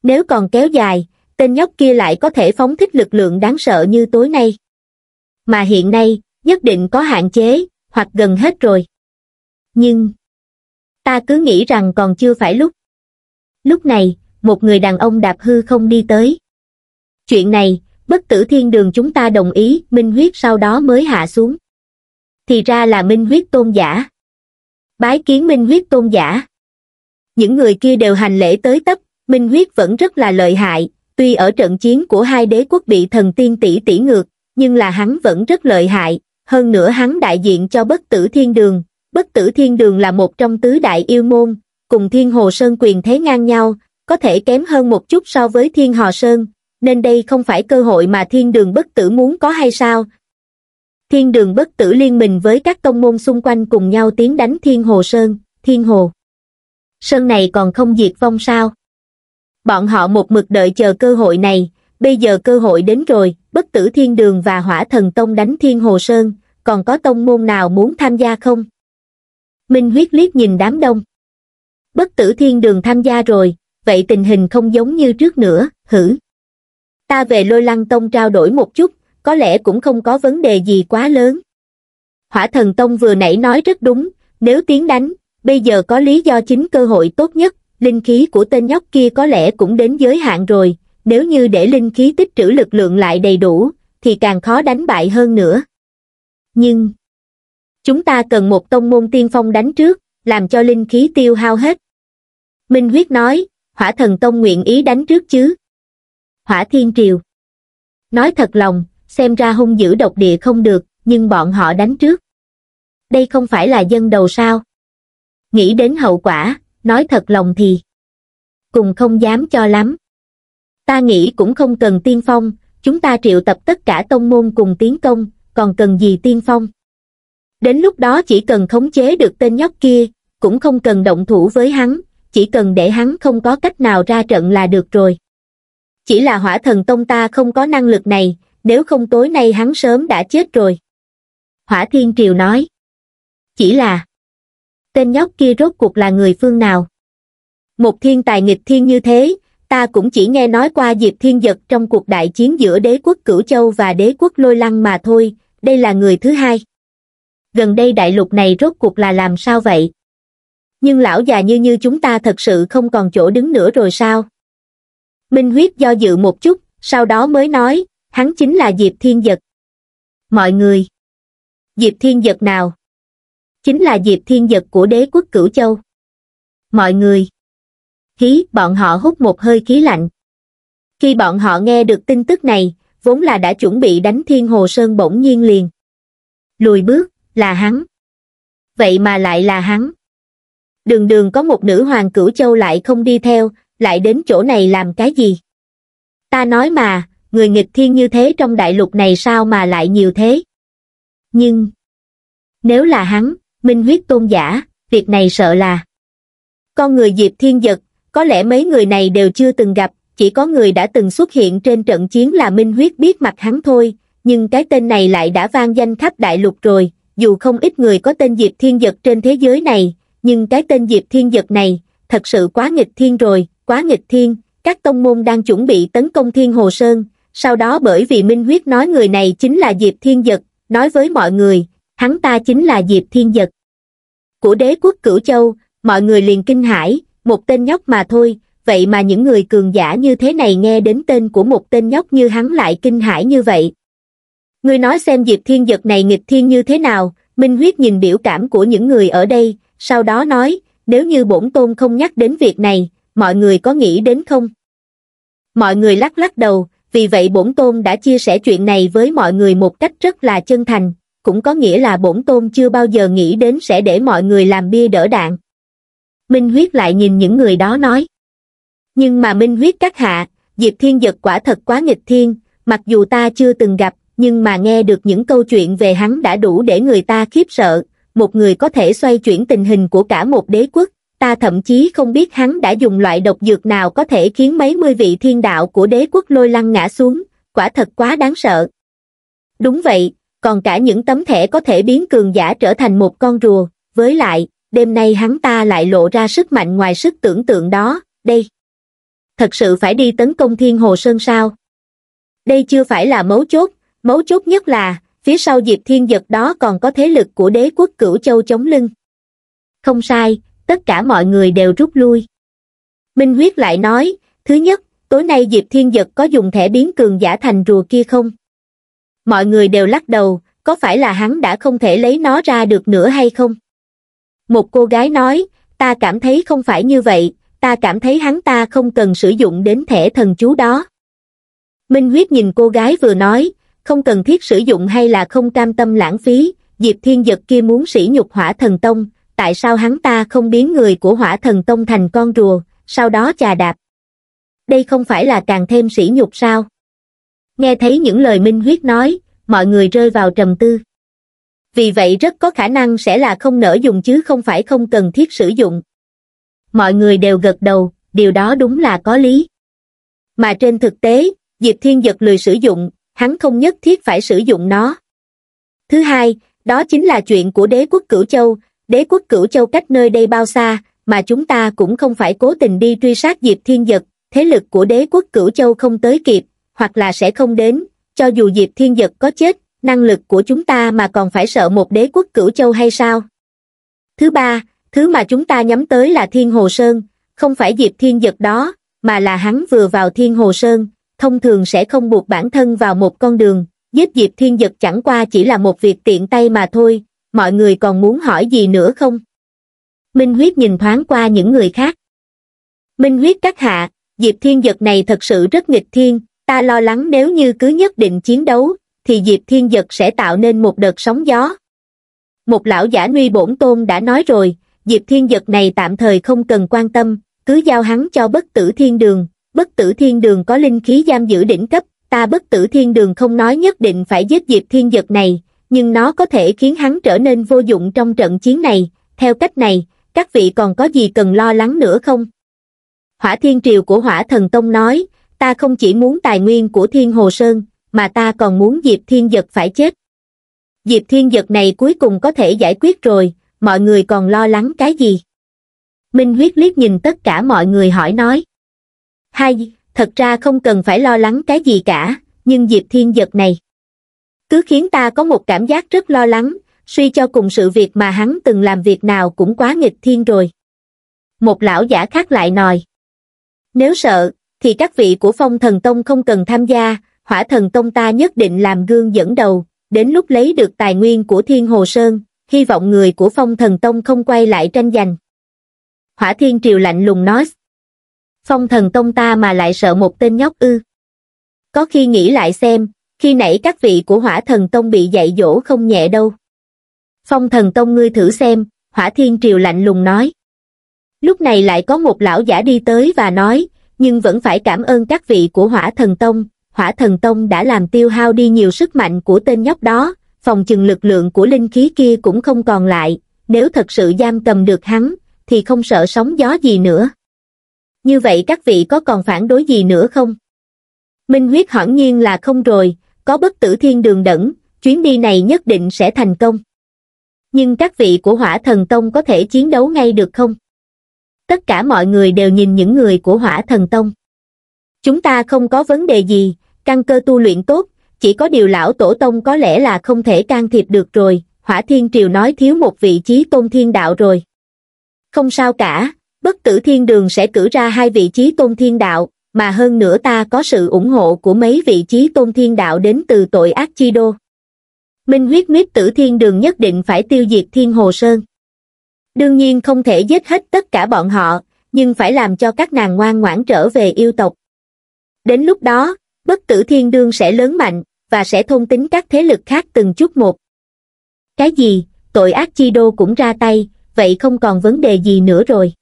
Speaker 1: Nếu còn kéo dài, tên nhóc kia lại có thể phóng thích lực lượng đáng sợ như tối nay. Mà hiện nay, nhất định có hạn chế, hoặc gần hết rồi. Nhưng, ta cứ nghĩ rằng còn chưa phải lúc. Lúc này, một người đàn ông đạp hư không đi tới. Chuyện này, bất tử thiên đường chúng ta đồng ý, minh huyết sau đó mới hạ xuống. Thì ra là minh huyết tôn giả. Bái kiến minh huyết tôn giả. Những người kia đều hành lễ tới tấp, minh huyết vẫn rất là lợi hại, tuy ở trận chiến của hai đế quốc bị thần tiên tỷ tỷ ngược, nhưng là hắn vẫn rất lợi hại, hơn nữa hắn đại diện cho bất tử thiên đường. Bất tử thiên đường là một trong tứ đại yêu môn, cùng thiên hồ sơn quyền thế ngang nhau, có thể kém hơn một chút so với thiên hò sơn, nên đây không phải cơ hội mà thiên đường bất tử muốn có hay sao? Thiên đường bất tử liên minh với các tông môn xung quanh cùng nhau tiến đánh Thiên Hồ Sơn, Thiên Hồ. Sơn này còn không diệt vong sao? Bọn họ một mực đợi chờ cơ hội này, bây giờ cơ hội đến rồi, bất tử thiên đường và hỏa thần tông đánh Thiên Hồ Sơn, còn có tông môn nào muốn tham gia không? Minh huyết liếc nhìn đám đông. Bất tử thiên đường tham gia rồi, vậy tình hình không giống như trước nữa, hử ta về lôi lăng tông trao đổi một chút có lẽ cũng không có vấn đề gì quá lớn hỏa thần tông vừa nãy nói rất đúng nếu tiến đánh bây giờ có lý do chính cơ hội tốt nhất linh khí của tên nhóc kia có lẽ cũng đến giới hạn rồi nếu như để linh khí tích trữ lực lượng lại đầy đủ thì càng khó đánh bại hơn nữa nhưng chúng ta cần một tông môn tiên phong đánh trước làm cho linh khí tiêu hao hết minh huyết nói hỏa thần tông nguyện ý đánh trước chứ hỏa thiên triều. Nói thật lòng, xem ra hung dữ độc địa không được, nhưng bọn họ đánh trước. Đây không phải là dân đầu sao. Nghĩ đến hậu quả, nói thật lòng thì cùng không dám cho lắm. Ta nghĩ cũng không cần tiên phong, chúng ta triệu tập tất cả tông môn cùng tiến công, còn cần gì tiên phong. Đến lúc đó chỉ cần khống chế được tên nhóc kia, cũng không cần động thủ với hắn, chỉ cần để hắn không có cách nào ra trận là được rồi chỉ là hỏa thần tông ta không có năng lực này nếu không tối nay hắn sớm đã chết rồi hỏa thiên triều nói chỉ là tên nhóc kia rốt cuộc là người phương nào một thiên tài nghịch thiên như thế ta cũng chỉ nghe nói qua diệp thiên giật trong cuộc đại chiến giữa đế quốc cửu châu và đế quốc lôi lăng mà thôi đây là người thứ hai gần đây đại lục này rốt cuộc là làm sao vậy nhưng lão già như như chúng ta thật sự không còn chỗ đứng nữa rồi sao Minh Huyết do dự một chút, sau đó mới nói, hắn chính là Diệp Thiên Giật. Mọi người! Diệp Thiên Giật nào? Chính là Diệp Thiên Giật của đế quốc Cửu Châu. Mọi người! khí bọn họ hút một hơi khí lạnh. Khi bọn họ nghe được tin tức này, vốn là đã chuẩn bị đánh Thiên Hồ Sơn bỗng nhiên liền. Lùi bước, là hắn. Vậy mà lại là hắn. Đường đường có một nữ hoàng Cửu Châu lại không đi theo, lại đến chỗ này làm cái gì? Ta nói mà, người nghịch thiên như thế trong đại lục này sao mà lại nhiều thế? Nhưng, nếu là hắn, minh huyết tôn giả, việc này sợ là con người Diệp Thiên Giật, có lẽ mấy người này đều chưa từng gặp, chỉ có người đã từng xuất hiện trên trận chiến là Minh Huyết biết mặt hắn thôi, nhưng cái tên này lại đã vang danh khắp đại lục rồi, dù không ít người có tên Diệp Thiên Giật trên thế giới này, nhưng cái tên Diệp Thiên Giật này, thật sự quá nghịch thiên rồi, quá nghịch thiên, các tông môn đang chuẩn bị tấn công Thiên Hồ Sơn, sau đó bởi vì Minh Huyết nói người này chính là Diệp Thiên Dật, nói với mọi người, hắn ta chính là Diệp Thiên Dật. Của đế quốc Cửu Châu, mọi người liền kinh hãi, một tên nhóc mà thôi, vậy mà những người cường giả như thế này nghe đến tên của một tên nhóc như hắn lại kinh hãi như vậy. người nói xem Diệp Thiên Dật này nghịch thiên như thế nào, Minh Huyết nhìn biểu cảm của những người ở đây, sau đó nói, nếu như bổn tôn không nhắc đến việc này, mọi người có nghĩ đến không? Mọi người lắc lắc đầu, vì vậy bổn tôn đã chia sẻ chuyện này với mọi người một cách rất là chân thành, cũng có nghĩa là bổn tôn chưa bao giờ nghĩ đến sẽ để mọi người làm bia đỡ đạn. Minh Huyết lại nhìn những người đó nói. Nhưng mà Minh Huyết các hạ, Diệp Thiên Giật quả thật quá nghịch thiên, mặc dù ta chưa từng gặp, nhưng mà nghe được những câu chuyện về hắn đã đủ để người ta khiếp sợ, một người có thể xoay chuyển tình hình của cả một đế quốc, ta thậm chí không biết hắn đã dùng loại độc dược nào có thể khiến mấy mươi vị thiên đạo của đế quốc lôi lăng ngã xuống, quả thật quá đáng sợ. Đúng vậy, còn cả những tấm thẻ có thể biến cường giả trở thành một con rùa, với lại, đêm nay hắn ta lại lộ ra sức mạnh ngoài sức tưởng tượng đó, đây. Thật sự phải đi tấn công thiên hồ sơn sao? Đây chưa phải là mấu chốt, mấu chốt nhất là, phía sau Diệp Thiên Giật đó còn có thế lực của đế quốc cửu châu chống lưng. Không sai, tất cả mọi người đều rút lui. Minh Huyết lại nói, thứ nhất, tối nay Diệp Thiên Dật có dùng thẻ biến cường giả thành rùa kia không? Mọi người đều lắc đầu, có phải là hắn đã không thể lấy nó ra được nữa hay không? Một cô gái nói, ta cảm thấy không phải như vậy, ta cảm thấy hắn ta không cần sử dụng đến thẻ thần chú đó. Minh Huyết nhìn cô gái vừa nói, không cần thiết sử dụng hay là không cam tâm lãng phí, Diệp Thiên Dật kia muốn sỉ nhục hỏa thần tông, tại sao hắn ta không biến người của hỏa thần tông thành con rùa, sau đó chà đạp. Đây không phải là càng thêm sỉ nhục sao? Nghe thấy những lời Minh Huyết nói, mọi người rơi vào trầm tư. Vì vậy rất có khả năng sẽ là không nỡ dùng chứ không phải không cần thiết sử dụng. Mọi người đều gật đầu, điều đó đúng là có lý. Mà trên thực tế, Diệp Thiên Giật lười sử dụng, hắn không nhất thiết phải sử dụng nó. Thứ hai, đó chính là chuyện của đế quốc Cửu Châu, đế quốc cửu châu cách nơi đây bao xa mà chúng ta cũng không phải cố tình đi truy sát diệp thiên dật thế lực của đế quốc cửu châu không tới kịp hoặc là sẽ không đến cho dù diệp thiên dật có chết năng lực của chúng ta mà còn phải sợ một đế quốc cửu châu hay sao thứ ba thứ mà chúng ta nhắm tới là thiên hồ sơn không phải diệp thiên dật đó mà là hắn vừa vào thiên hồ sơn thông thường sẽ không buộc bản thân vào một con đường giết diệp thiên dật chẳng qua chỉ là một việc tiện tay mà thôi mọi người còn muốn hỏi gì nữa không? Minh Huyết nhìn thoáng qua những người khác. Minh Huyết các hạ, Diệp Thiên Giật này thật sự rất nghịch thiên, ta lo lắng nếu như cứ nhất định chiến đấu, thì Diệp Thiên Giật sẽ tạo nên một đợt sóng gió. Một lão giả nuôi bổn tôn đã nói rồi, Diệp Thiên Giật này tạm thời không cần quan tâm, cứ giao hắn cho bất tử thiên đường, bất tử thiên đường có linh khí giam giữ đỉnh cấp, ta bất tử thiên đường không nói nhất định phải giết Diệp Thiên Giật này, nhưng nó có thể khiến hắn trở nên vô dụng trong trận chiến này, theo cách này, các vị còn có gì cần lo lắng nữa không? Hỏa Thiên Triều của Hỏa Thần Tông nói, ta không chỉ muốn tài nguyên của Thiên Hồ Sơn, mà ta còn muốn Diệp Thiên Giật phải chết. Diệp Thiên Giật này cuối cùng có thể giải quyết rồi, mọi người còn lo lắng cái gì? Minh Huyết liếc nhìn tất cả mọi người hỏi nói. Hai, thật ra không cần phải lo lắng cái gì cả, nhưng Diệp Thiên Giật này cứ khiến ta có một cảm giác rất lo lắng suy cho cùng sự việc mà hắn từng làm việc nào cũng quá nghịch thiên rồi một lão giả khác lại nói nếu sợ thì các vị của phong thần tông không cần tham gia hỏa thần tông ta nhất định làm gương dẫn đầu đến lúc lấy được tài nguyên của thiên hồ sơn hy vọng người của phong thần tông không quay lại tranh giành hỏa thiên triều lạnh lùng nói phong thần tông ta mà lại sợ một tên nhóc ư có khi nghĩ lại xem khi nãy các vị của hỏa thần tông bị dạy dỗ không nhẹ đâu. Phong thần tông ngươi thử xem, hỏa thiên triều lạnh lùng nói. Lúc này lại có một lão giả đi tới và nói, nhưng vẫn phải cảm ơn các vị của hỏa thần tông, hỏa thần tông đã làm tiêu hao đi nhiều sức mạnh của tên nhóc đó, phòng chừng lực lượng của linh khí kia cũng không còn lại, nếu thật sự giam cầm được hắn, thì không sợ sóng gió gì nữa. Như vậy các vị có còn phản đối gì nữa không? Minh huyết hẳn nhiên là không rồi, có bất tử thiên đường đẩn, chuyến đi này nhất định sẽ thành công. Nhưng các vị của hỏa thần tông có thể chiến đấu ngay được không? Tất cả mọi người đều nhìn những người của hỏa thần tông. Chúng ta không có vấn đề gì, căn cơ tu luyện tốt, chỉ có điều lão tổ tông có lẽ là không thể can thiệp được rồi, hỏa thiên triều nói thiếu một vị trí tôn thiên đạo rồi. Không sao cả, bất tử thiên đường sẽ cử ra hai vị trí tôn thiên đạo, mà hơn nữa ta có sự ủng hộ của mấy vị trí tôn thiên đạo đến từ tội ác chi đô. Minh huyết miết tử thiên đường nhất định phải tiêu diệt thiên hồ sơn. Đương nhiên không thể giết hết tất cả bọn họ, nhưng phải làm cho các nàng ngoan ngoãn trở về yêu tộc. Đến lúc đó, bất tử thiên đương sẽ lớn mạnh, và sẽ thôn tính các thế lực khác từng chút một. Cái gì, tội ác chi đô cũng ra tay, vậy không còn vấn đề gì nữa rồi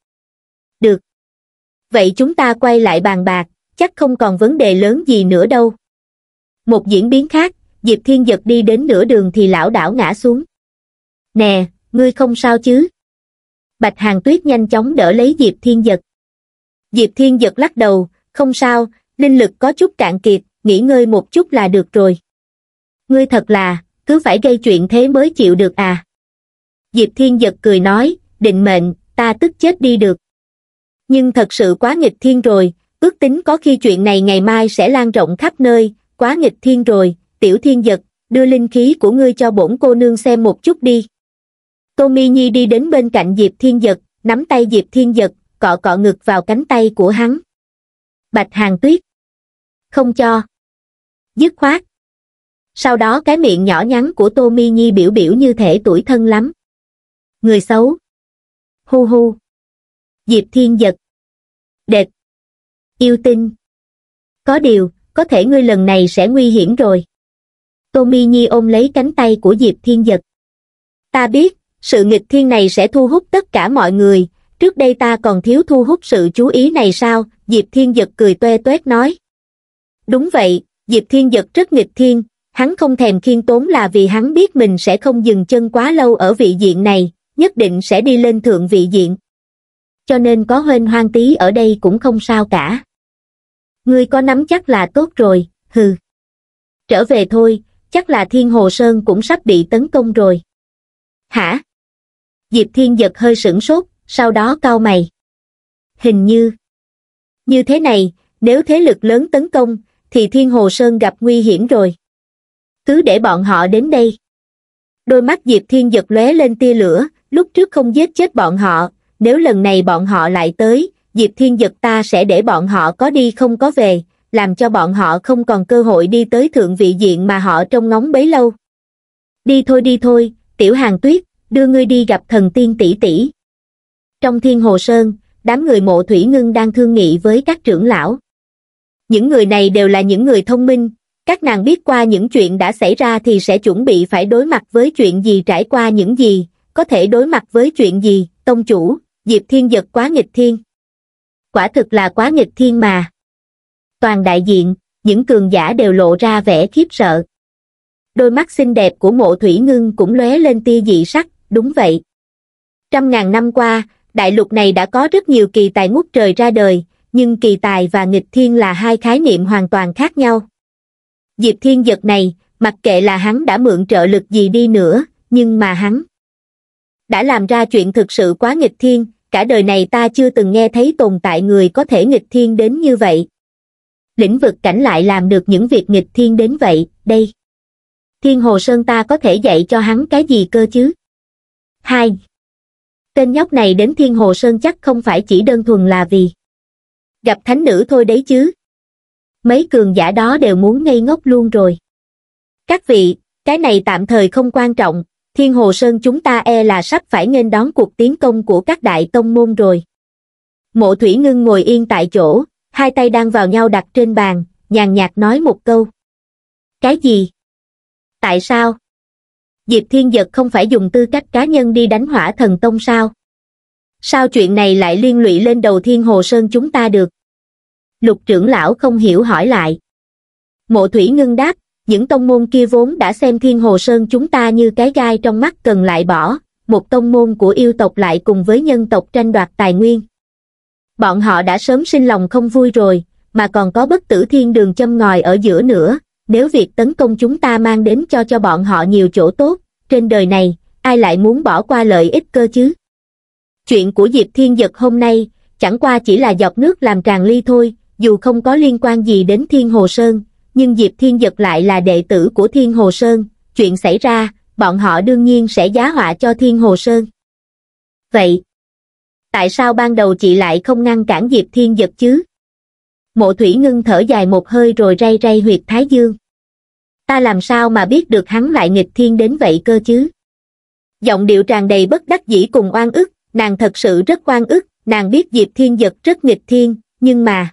Speaker 1: vậy chúng ta quay lại bàn bạc chắc không còn vấn đề lớn gì nữa đâu một diễn biến khác diệp thiên giật đi đến nửa đường thì lão đảo ngã xuống nè ngươi không sao chứ bạch hàng tuyết nhanh chóng đỡ lấy diệp thiên giật diệp thiên giật lắc đầu không sao linh lực có chút cạn kiệt nghỉ ngơi một chút là được rồi ngươi thật là cứ phải gây chuyện thế mới chịu được à diệp thiên giật cười nói định mệnh ta tức chết đi được nhưng thật sự quá nghịch thiên rồi ước tính có khi chuyện này ngày mai sẽ lan rộng khắp nơi quá nghịch thiên rồi tiểu thiên giật đưa linh khí của ngươi cho bổn cô nương xem một chút đi tô mi nhi đi đến bên cạnh diệp thiên giật nắm tay diệp thiên giật cọ cọ ngực vào cánh tay của hắn bạch hàng tuyết không cho dứt khoát sau đó cái miệng nhỏ nhắn của tô mi nhi biểu biểu như thể tuổi thân lắm người xấu hu hu diệp thiên giật đệt yêu tinh có điều có thể ngươi lần này sẽ nguy hiểm rồi tommy nhi ôm lấy cánh tay của diệp thiên giật ta biết sự nghịch thiên này sẽ thu hút tất cả mọi người trước đây ta còn thiếu thu hút sự chú ý này sao diệp thiên giật cười toe toét nói đúng vậy diệp thiên giật rất nghịch thiên hắn không thèm khiên tốn là vì hắn biết mình sẽ không dừng chân quá lâu ở vị diện này nhất định sẽ đi lên thượng vị diện cho nên có huênh hoang tí ở đây cũng không sao cả. Ngươi có nắm chắc là tốt rồi, hừ. Trở về thôi, chắc là Thiên Hồ Sơn cũng sắp bị tấn công rồi. Hả? Diệp Thiên giật hơi sửng sốt, sau đó cau mày. Hình như... Như thế này, nếu thế lực lớn tấn công, thì Thiên Hồ Sơn gặp nguy hiểm rồi. Cứ để bọn họ đến đây. Đôi mắt Diệp Thiên giật lóe lên tia lửa, lúc trước không giết chết bọn họ, nếu lần này bọn họ lại tới, Diệp Thiên giật ta sẽ để bọn họ có đi không có về, làm cho bọn họ không còn cơ hội đi tới thượng vị diện mà họ trông ngóng bấy lâu. Đi thôi đi thôi, tiểu hàng tuyết, đưa ngươi đi gặp thần tiên tỷ tỷ. Trong thiên hồ sơn, đám người mộ thủy ngưng đang thương nghị với các trưởng lão. Những người này đều là những người thông minh, các nàng biết qua những chuyện đã xảy ra thì sẽ chuẩn bị phải đối mặt với chuyện gì trải qua những gì, có thể đối mặt với chuyện gì, tông chủ, diệp thiên giật quá nghịch thiên quả thực là quá nghịch thiên mà toàn đại diện những cường giả đều lộ ra vẻ khiếp sợ đôi mắt xinh đẹp của mộ thủy ngưng cũng lóe lên tia dị sắc đúng vậy trăm ngàn năm qua đại lục này đã có rất nhiều kỳ tài ngút trời ra đời nhưng kỳ tài và nghịch thiên là hai khái niệm hoàn toàn khác nhau diệp thiên giật này mặc kệ là hắn đã mượn trợ lực gì đi nữa nhưng mà hắn đã làm ra chuyện thực sự quá nghịch thiên cả đời này ta chưa từng nghe thấy tồn tại người có thể nghịch thiên đến như vậy. Lĩnh vực cảnh lại làm được những việc nghịch thiên đến vậy, đây. Thiên Hồ Sơn ta có thể dạy cho hắn cái gì cơ chứ? hai Tên nhóc này đến Thiên Hồ Sơn chắc không phải chỉ đơn thuần là vì gặp thánh nữ thôi đấy chứ. Mấy cường giả đó đều muốn ngây ngốc luôn rồi. Các vị, cái này tạm thời không quan trọng, Thiên Hồ Sơn chúng ta e là sắp phải nên đón cuộc tiến công của các đại tông môn rồi. Mộ Thủy Ngưng ngồi yên tại chỗ, hai tay đang vào nhau đặt trên bàn, nhàn nhạt nói một câu. Cái gì? Tại sao? Diệp Thiên Giật không phải dùng tư cách cá nhân đi đánh hỏa thần tông sao? Sao chuyện này lại liên lụy lên đầu Thiên Hồ Sơn chúng ta được? Lục trưởng lão không hiểu hỏi lại. Mộ Thủy Ngưng đáp, những tông môn kia vốn đã xem thiên hồ sơn chúng ta như cái gai trong mắt cần lại bỏ, một tông môn của yêu tộc lại cùng với nhân tộc tranh đoạt tài nguyên. Bọn họ đã sớm sinh lòng không vui rồi, mà còn có bất tử thiên đường châm ngòi ở giữa nữa, nếu việc tấn công chúng ta mang đến cho cho bọn họ nhiều chỗ tốt, trên đời này, ai lại muốn bỏ qua lợi ích cơ chứ? Chuyện của Diệp Thiên giật hôm nay, chẳng qua chỉ là giọt nước làm tràn ly thôi, dù không có liên quan gì đến Thiên Hồ Sơn, nhưng Diệp Thiên Giật lại là đệ tử của Thiên Hồ Sơn, chuyện xảy ra, bọn họ đương nhiên sẽ giá họa cho Thiên Hồ Sơn. Vậy, tại sao ban đầu chị lại không ngăn cản Diệp Thiên Giật chứ? Mộ Thủy Ngưng thở dài một hơi rồi ray ray huyệt Thái Dương. Ta làm sao mà biết được hắn lại nghịch thiên đến vậy cơ chứ? Giọng điệu tràn đầy bất đắc dĩ cùng oan ức, nàng thật sự rất oan ức, nàng biết Diệp Thiên Giật rất nghịch thiên, nhưng mà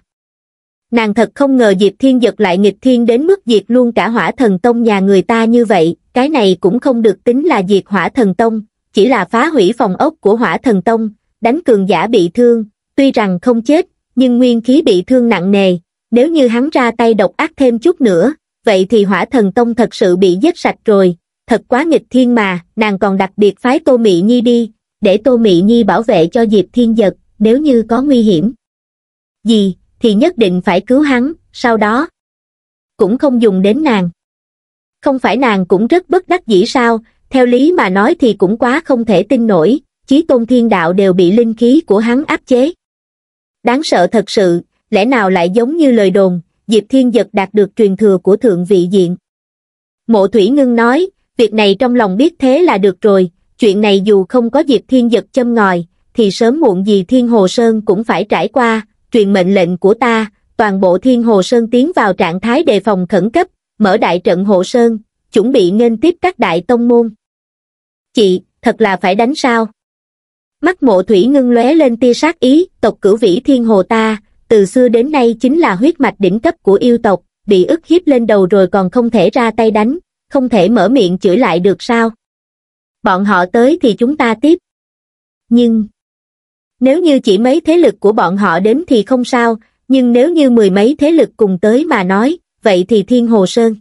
Speaker 1: nàng thật không ngờ Diệp Thiên Giật lại nghịch thiên đến mức diệt luôn cả hỏa thần tông nhà người ta như vậy, cái này cũng không được tính là diệt hỏa thần tông, chỉ là phá hủy phòng ốc của hỏa thần tông, đánh cường giả bị thương, tuy rằng không chết, nhưng nguyên khí bị thương nặng nề, nếu như hắn ra tay độc ác thêm chút nữa, vậy thì hỏa thần tông thật sự bị giết sạch rồi, thật quá nghịch thiên mà, nàng còn đặc biệt phái Tô Mị Nhi đi, để Tô Mị Nhi bảo vệ cho Diệp Thiên Giật, nếu như có nguy hiểm. Gì, thì nhất định phải cứu hắn, sau đó cũng không dùng đến nàng. Không phải nàng cũng rất bất đắc dĩ sao, theo lý mà nói thì cũng quá không thể tin nổi, chí tôn thiên đạo đều bị linh khí của hắn áp chế. Đáng sợ thật sự, lẽ nào lại giống như lời đồn, Diệp Thiên Giật đạt được truyền thừa của Thượng Vị Diện. Mộ Thủy Ngưng nói, việc này trong lòng biết thế là được rồi, chuyện này dù không có Diệp Thiên Giật châm ngòi, thì sớm muộn gì Thiên Hồ Sơn cũng phải trải qua, truyền mệnh lệnh của ta, toàn bộ thiên hồ sơn tiến vào trạng thái đề phòng khẩn cấp, mở đại trận hồ sơn, chuẩn bị nghênh tiếp các đại tông môn. Chị, thật là phải đánh sao? Mắt mộ thủy ngưng lóe lên tia sát ý, tộc cửu vĩ thiên hồ ta, từ xưa đến nay chính là huyết mạch đỉnh cấp của yêu tộc, bị ức hiếp lên đầu rồi còn không thể ra tay đánh, không thể mở miệng chửi lại được sao? Bọn họ tới thì chúng ta tiếp. Nhưng, nếu như chỉ mấy thế lực của bọn họ đến thì không sao, nhưng nếu như mười mấy thế lực cùng tới mà nói, vậy thì Thiên Hồ Sơn.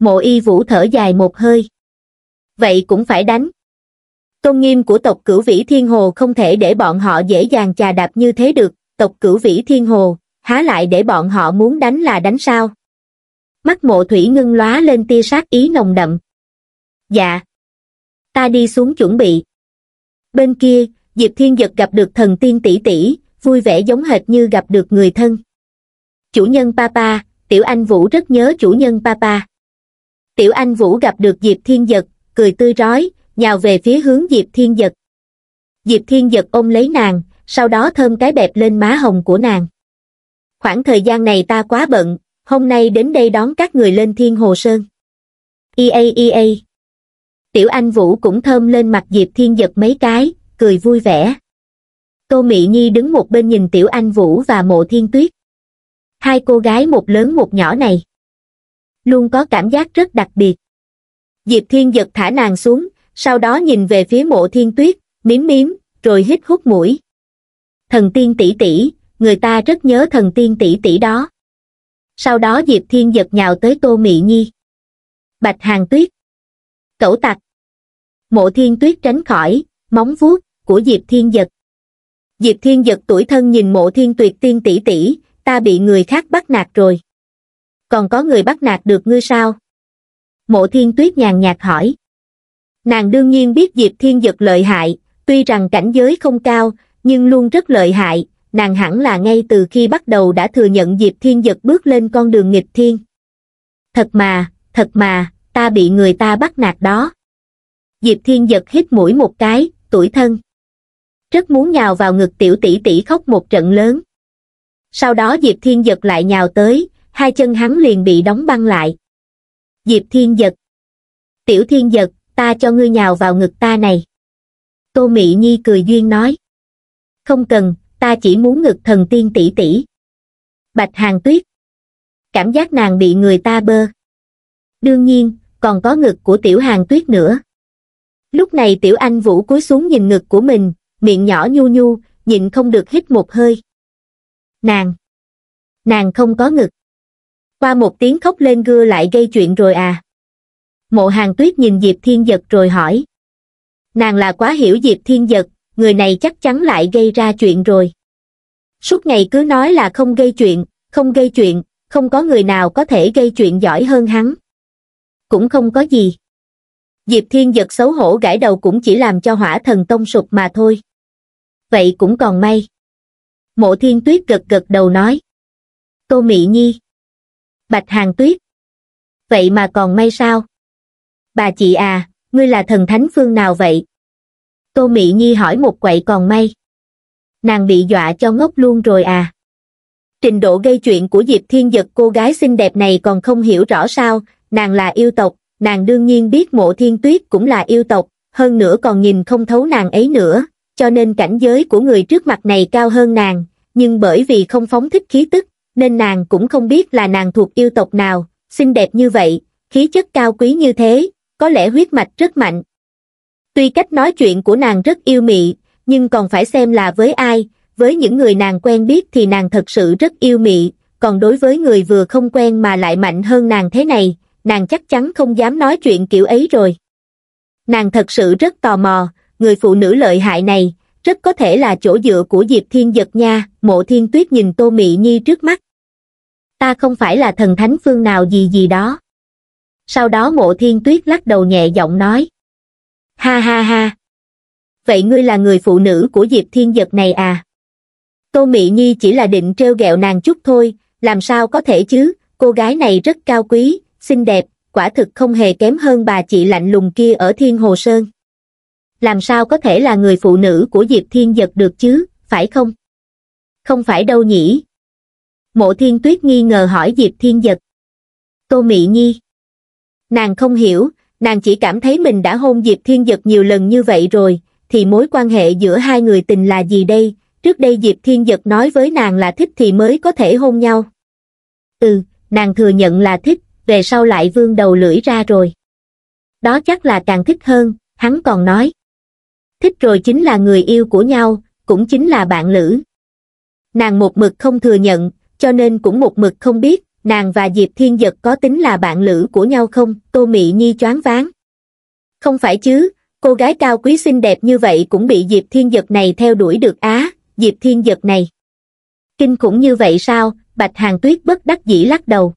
Speaker 1: Mộ y vũ thở dài một hơi. Vậy cũng phải đánh. Tôn nghiêm của tộc cửu vĩ Thiên Hồ không thể để bọn họ dễ dàng chà đạp như thế được, tộc cửu vĩ Thiên Hồ, há lại để bọn họ muốn đánh là đánh sao. Mắt mộ thủy ngưng lóa lên tia sát ý nồng đậm. Dạ. Ta đi xuống chuẩn bị. Bên kia, diệp thiên giật gặp được thần tiên tỷ tỷ vui vẻ giống hệt như gặp được người thân chủ nhân papa tiểu anh vũ rất nhớ chủ nhân papa tiểu anh vũ gặp được diệp thiên giật cười tươi rói nhào về phía hướng diệp thiên giật diệp thiên giật ôm lấy nàng sau đó thơm cái bẹp lên má hồng của nàng khoảng thời gian này ta quá bận hôm nay đến đây đón các người lên thiên hồ sơn ea ea tiểu anh vũ cũng thơm lên mặt diệp thiên giật mấy cái cười vui vẻ. Tô Mỹ Nhi đứng một bên nhìn Tiểu Anh Vũ và Mộ Thiên Tuyết. Hai cô gái một lớn một nhỏ này. Luôn có cảm giác rất đặc biệt. Diệp Thiên giật thả nàng xuống, sau đó nhìn về phía Mộ Thiên Tuyết, miếm miếm, rồi hít hút mũi. Thần tiên tỷ tỷ, người ta rất nhớ thần tiên tỷ tỷ đó. Sau đó Diệp Thiên giật nhào tới Tô Mỹ Nhi. Bạch Hàng Tuyết. Cẩu tặc. Mộ Thiên Tuyết tránh khỏi, móng vuốt của Diệp Thiên Dật. Diệp Thiên Dật tuổi thân nhìn mộ thiên tuyệt tiên tỷ tỷ, ta bị người khác bắt nạt rồi. Còn có người bắt nạt được ngươi sao? Mộ thiên tuyết nhàn nhạt hỏi. Nàng đương nhiên biết Diệp Thiên Dật lợi hại, tuy rằng cảnh giới không cao, nhưng luôn rất lợi hại, nàng hẳn là ngay từ khi bắt đầu đã thừa nhận Diệp Thiên Dật bước lên con đường nghịch thiên. Thật mà, thật mà, ta bị người ta bắt nạt đó. Diệp Thiên Dật hít mũi một cái, tuổi thân. Rất muốn nhào vào ngực tiểu tỷ tỷ khóc một trận lớn. Sau đó Diệp Thiên giật lại nhào tới, hai chân hắn liền bị đóng băng lại. Diệp Thiên giật. Tiểu Thiên giật, ta cho ngươi nhào vào ngực ta này. Tô Mị Nhi cười duyên nói. Không cần, ta chỉ muốn ngực thần tiên tỷ tỷ. Bạch Hàng Tuyết. Cảm giác nàng bị người ta bơ. Đương nhiên, còn có ngực của tiểu hàng tuyết nữa. Lúc này Tiểu Anh Vũ cúi xuống nhìn ngực của mình, miệng nhỏ nhu nhu, nhịn không được hít một hơi. Nàng! Nàng không có ngực. Qua một tiếng khóc lên gưa lại gây chuyện rồi à. Mộ hàng tuyết nhìn Diệp Thiên Giật rồi hỏi. Nàng là quá hiểu Diệp Thiên Giật, người này chắc chắn lại gây ra chuyện rồi. Suốt ngày cứ nói là không gây chuyện, không gây chuyện, không có người nào có thể gây chuyện giỏi hơn hắn. Cũng không có gì diệp thiên giật xấu hổ gãi đầu cũng chỉ làm cho hỏa thần tông sụp mà thôi vậy cũng còn may mộ thiên tuyết gật gật đầu nói tô mị nhi bạch hàng tuyết vậy mà còn may sao bà chị à ngươi là thần thánh phương nào vậy tô mị nhi hỏi một quậy còn may nàng bị dọa cho ngốc luôn rồi à trình độ gây chuyện của diệp thiên giật cô gái xinh đẹp này còn không hiểu rõ sao nàng là yêu tộc nàng đương nhiên biết mộ thiên tuyết cũng là yêu tộc, hơn nữa còn nhìn không thấu nàng ấy nữa, cho nên cảnh giới của người trước mặt này cao hơn nàng, nhưng bởi vì không phóng thích khí tức, nên nàng cũng không biết là nàng thuộc yêu tộc nào, xinh đẹp như vậy, khí chất cao quý như thế, có lẽ huyết mạch rất mạnh. Tuy cách nói chuyện của nàng rất yêu mị, nhưng còn phải xem là với ai, với những người nàng quen biết thì nàng thật sự rất yêu mị, còn đối với người vừa không quen mà lại mạnh hơn nàng thế này, nàng chắc chắn không dám nói chuyện kiểu ấy rồi. Nàng thật sự rất tò mò, người phụ nữ lợi hại này, rất có thể là chỗ dựa của Diệp Thiên Giật nha, mộ thiên tuyết nhìn Tô Mị Nhi trước mắt. Ta không phải là thần thánh phương nào gì gì đó. Sau đó mộ thiên tuyết lắc đầu nhẹ giọng nói. Ha ha ha. Vậy ngươi là người phụ nữ của Diệp Thiên Giật này à? Tô Mị Nhi chỉ là định treo gẹo nàng chút thôi, làm sao có thể chứ, cô gái này rất cao quý, xinh đẹp, quả thực không hề kém hơn bà chị lạnh lùng kia ở Thiên Hồ Sơn. Làm sao có thể là người phụ nữ của Diệp Thiên Giật được chứ, phải không? Không phải đâu nhỉ. Mộ Thiên Tuyết nghi ngờ hỏi Diệp Thiên Giật. Tô Mị Nhi. Nàng không hiểu, nàng chỉ cảm thấy mình đã hôn Diệp Thiên Giật nhiều lần như vậy rồi, thì mối quan hệ giữa hai người tình là gì đây? Trước đây Diệp Thiên Giật nói với nàng là thích thì mới có thể hôn nhau. Ừ, nàng thừa nhận là thích, về sau lại vương đầu lưỡi ra rồi. Đó chắc là càng thích hơn, hắn còn nói. Thích rồi chính là người yêu của nhau, cũng chính là bạn lữ. Nàng một mực không thừa nhận, cho nên cũng một mực không biết, nàng và Diệp Thiên Giật có tính là bạn lữ của nhau không, Tô Mị Nhi choáng váng. Không phải chứ, cô gái cao quý xinh đẹp như vậy cũng bị Diệp Thiên Giật này theo đuổi được á, Diệp Thiên Giật này. Kinh khủng như vậy sao, Bạch Hàng Tuyết bất đắc dĩ lắc đầu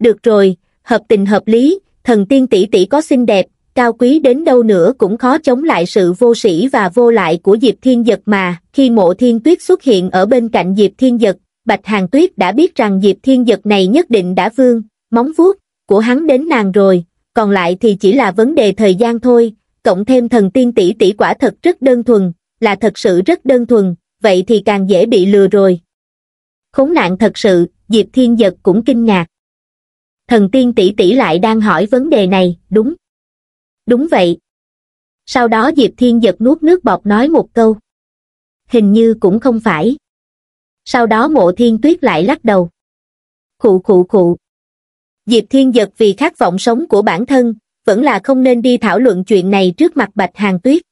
Speaker 1: được rồi hợp tình hợp lý thần tiên tỷ tỷ có xinh đẹp cao quý đến đâu nữa cũng khó chống lại sự vô sĩ và vô lại của diệp thiên giật mà khi mộ thiên tuyết xuất hiện ở bên cạnh diệp thiên giật bạch hàng tuyết đã biết rằng diệp thiên giật này nhất định đã vương móng vuốt của hắn đến nàng rồi còn lại thì chỉ là vấn đề thời gian thôi cộng thêm thần tiên tỷ tỷ quả thật rất đơn thuần là thật sự rất đơn thuần vậy thì càng dễ bị lừa rồi khốn nạn thật sự diệp thiên giật cũng kinh ngạc thần tiên tỷ tỷ lại đang hỏi vấn đề này đúng đúng vậy sau đó diệp thiên giật nuốt nước bọt nói một câu hình như cũng không phải sau đó ngộ thiên tuyết lại lắc đầu khụ khụ khụ diệp thiên giật vì khát vọng sống của bản thân vẫn là không nên đi thảo luận chuyện này trước mặt bạch hàng tuyết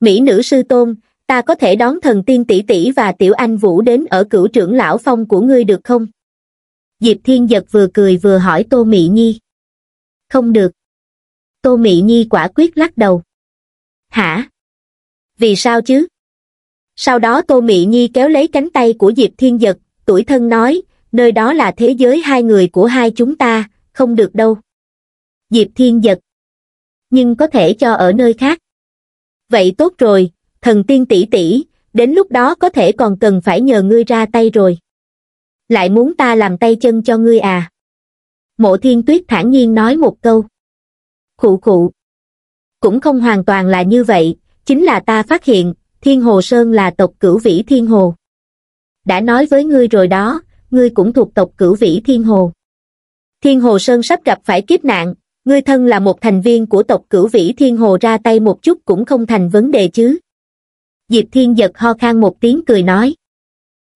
Speaker 1: mỹ nữ sư tôn ta có thể đón thần tiên tỷ tỷ và tiểu anh vũ đến ở cửu trưởng lão phong của ngươi được không Diệp Thiên Giật vừa cười vừa hỏi Tô Mị Nhi. Không được. Tô Mị Nhi quả quyết lắc đầu. Hả? Vì sao chứ? Sau đó Tô Mị Nhi kéo lấy cánh tay của Diệp Thiên Giật, tuổi thân nói, nơi đó là thế giới hai người của hai chúng ta, không được đâu. Diệp Thiên Giật. Nhưng có thể cho ở nơi khác. Vậy tốt rồi, thần tiên tỷ tỷ, đến lúc đó có thể còn cần phải nhờ ngươi ra tay rồi lại muốn ta làm tay chân cho ngươi à? Mộ thiên tuyết thản nhiên nói một câu. Khụ khụ. Cũng không hoàn toàn là như vậy, chính là ta phát hiện, Thiên Hồ Sơn là tộc cửu vĩ Thiên Hồ. Đã nói với ngươi rồi đó, ngươi cũng thuộc tộc cửu vĩ Thiên Hồ. Thiên Hồ Sơn sắp gặp phải kiếp nạn, ngươi thân là một thành viên của tộc cửu vĩ Thiên Hồ ra tay một chút cũng không thành vấn đề chứ. Diệp Thiên giật ho khan một tiếng cười nói.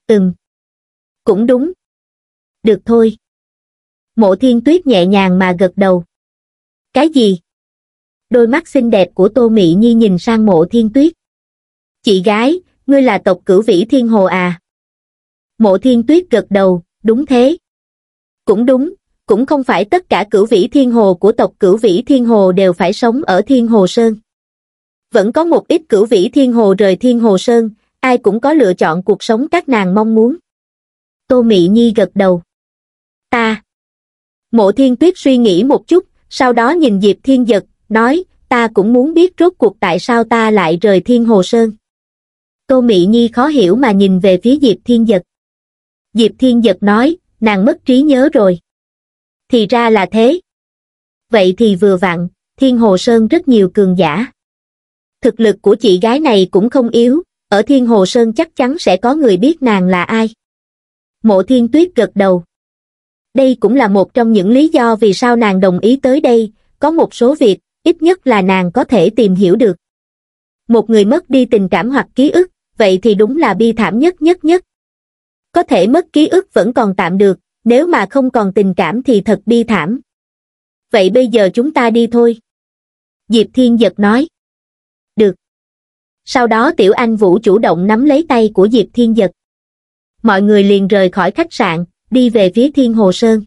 Speaker 1: Ừm. Cũng đúng. Được thôi. Mộ thiên tuyết nhẹ nhàng mà gật đầu. Cái gì? Đôi mắt xinh đẹp của Tô Mỹ Nhi nhìn sang mộ thiên tuyết. Chị gái, ngươi là tộc cửu vĩ thiên hồ à? Mộ thiên tuyết gật đầu, đúng thế. Cũng đúng, cũng không phải tất cả cửu vĩ thiên hồ của tộc cửu vĩ thiên hồ đều phải sống ở thiên hồ sơn. Vẫn có một ít cửu vĩ thiên hồ rời thiên hồ sơn, ai cũng có lựa chọn cuộc sống các nàng mong muốn tô mị nhi gật đầu ta mộ thiên tuyết suy nghĩ một chút sau đó nhìn diệp thiên giật nói ta cũng muốn biết rốt cuộc tại sao ta lại rời thiên hồ sơn tô mị nhi khó hiểu mà nhìn về phía diệp thiên giật diệp thiên giật nói nàng mất trí nhớ rồi thì ra là thế vậy thì vừa vặn thiên hồ sơn rất nhiều cường giả thực lực của chị gái này cũng không yếu ở thiên hồ sơn chắc chắn sẽ có người biết nàng là ai mộ thiên tuyết gật đầu đây cũng là một trong những lý do vì sao nàng đồng ý tới đây có một số việc ít nhất là nàng có thể tìm hiểu được một người mất đi tình cảm hoặc ký ức vậy thì đúng là bi thảm nhất nhất nhất có thể mất ký ức vẫn còn tạm được nếu mà không còn tình cảm thì thật bi thảm vậy bây giờ chúng ta đi thôi diệp thiên giật nói được sau đó tiểu anh vũ chủ động nắm lấy tay của diệp thiên giật mọi người liền rời khỏi khách sạn, đi về phía Thiên Hồ Sơn.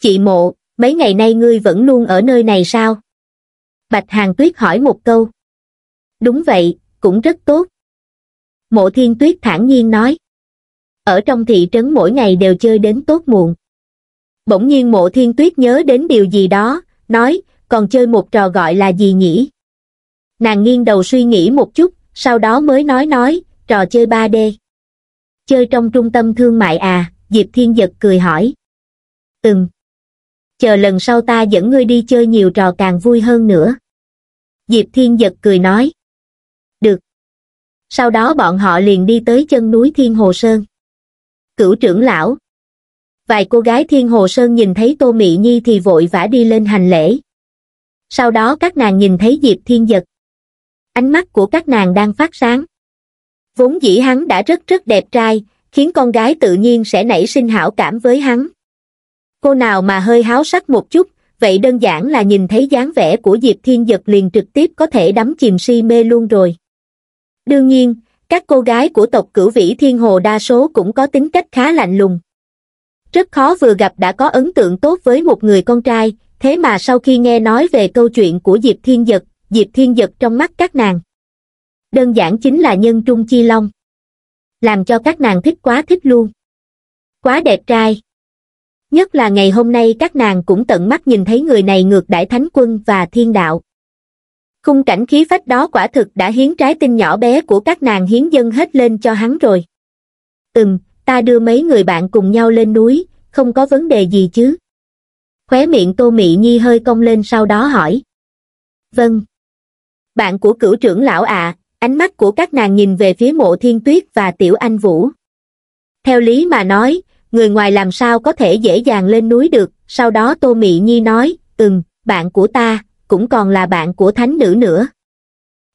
Speaker 1: Chị Mộ, mấy ngày nay ngươi vẫn luôn ở nơi này sao? Bạch Hàng Tuyết hỏi một câu. Đúng vậy, cũng rất tốt. Mộ Thiên Tuyết thản nhiên nói. Ở trong thị trấn mỗi ngày đều chơi đến tốt muộn. Bỗng nhiên Mộ Thiên Tuyết nhớ đến điều gì đó, nói, còn chơi một trò gọi là gì nhỉ? Nàng nghiêng đầu suy nghĩ một chút, sau đó mới nói nói, trò chơi 3D chơi trong trung tâm thương mại à diệp thiên giật cười hỏi ừm chờ lần sau ta dẫn ngươi đi chơi nhiều trò càng vui hơn nữa diệp thiên giật cười nói được sau đó bọn họ liền đi tới chân núi thiên hồ sơn cửu trưởng lão vài cô gái thiên hồ sơn nhìn thấy tô mị nhi thì vội vã đi lên hành lễ sau đó các nàng nhìn thấy diệp thiên giật ánh mắt của các nàng đang phát sáng vốn dĩ hắn đã rất rất đẹp trai khiến con gái tự nhiên sẽ nảy sinh hảo cảm với hắn cô nào mà hơi háo sắc một chút vậy đơn giản là nhìn thấy dáng vẻ của diệp thiên dật liền trực tiếp có thể đắm chìm si mê luôn rồi đương nhiên các cô gái của tộc cửu vĩ thiên hồ đa số cũng có tính cách khá lạnh lùng rất khó vừa gặp đã có ấn tượng tốt với một người con trai thế mà sau khi nghe nói về câu chuyện của diệp thiên dật diệp thiên dật trong mắt các nàng đơn giản chính là nhân trung chi long làm cho các nàng thích quá thích luôn quá đẹp trai nhất là ngày hôm nay các nàng cũng tận mắt nhìn thấy người này ngược đại thánh quân và thiên đạo khung cảnh khí phách đó quả thực đã hiến trái tim nhỏ bé của các nàng hiến dân hết lên cho hắn rồi ừm ta đưa mấy người bạn cùng nhau lên núi không có vấn đề gì chứ khóe miệng tô mị nhi hơi cong lên sau đó hỏi vâng bạn của cửu trưởng lão ạ à, ánh mắt của các nàng nhìn về phía mộ thiên tuyết và tiểu anh vũ. Theo lý mà nói, người ngoài làm sao có thể dễ dàng lên núi được, sau đó Tô Mị Nhi nói, ừm, bạn của ta, cũng còn là bạn của thánh nữ nữa.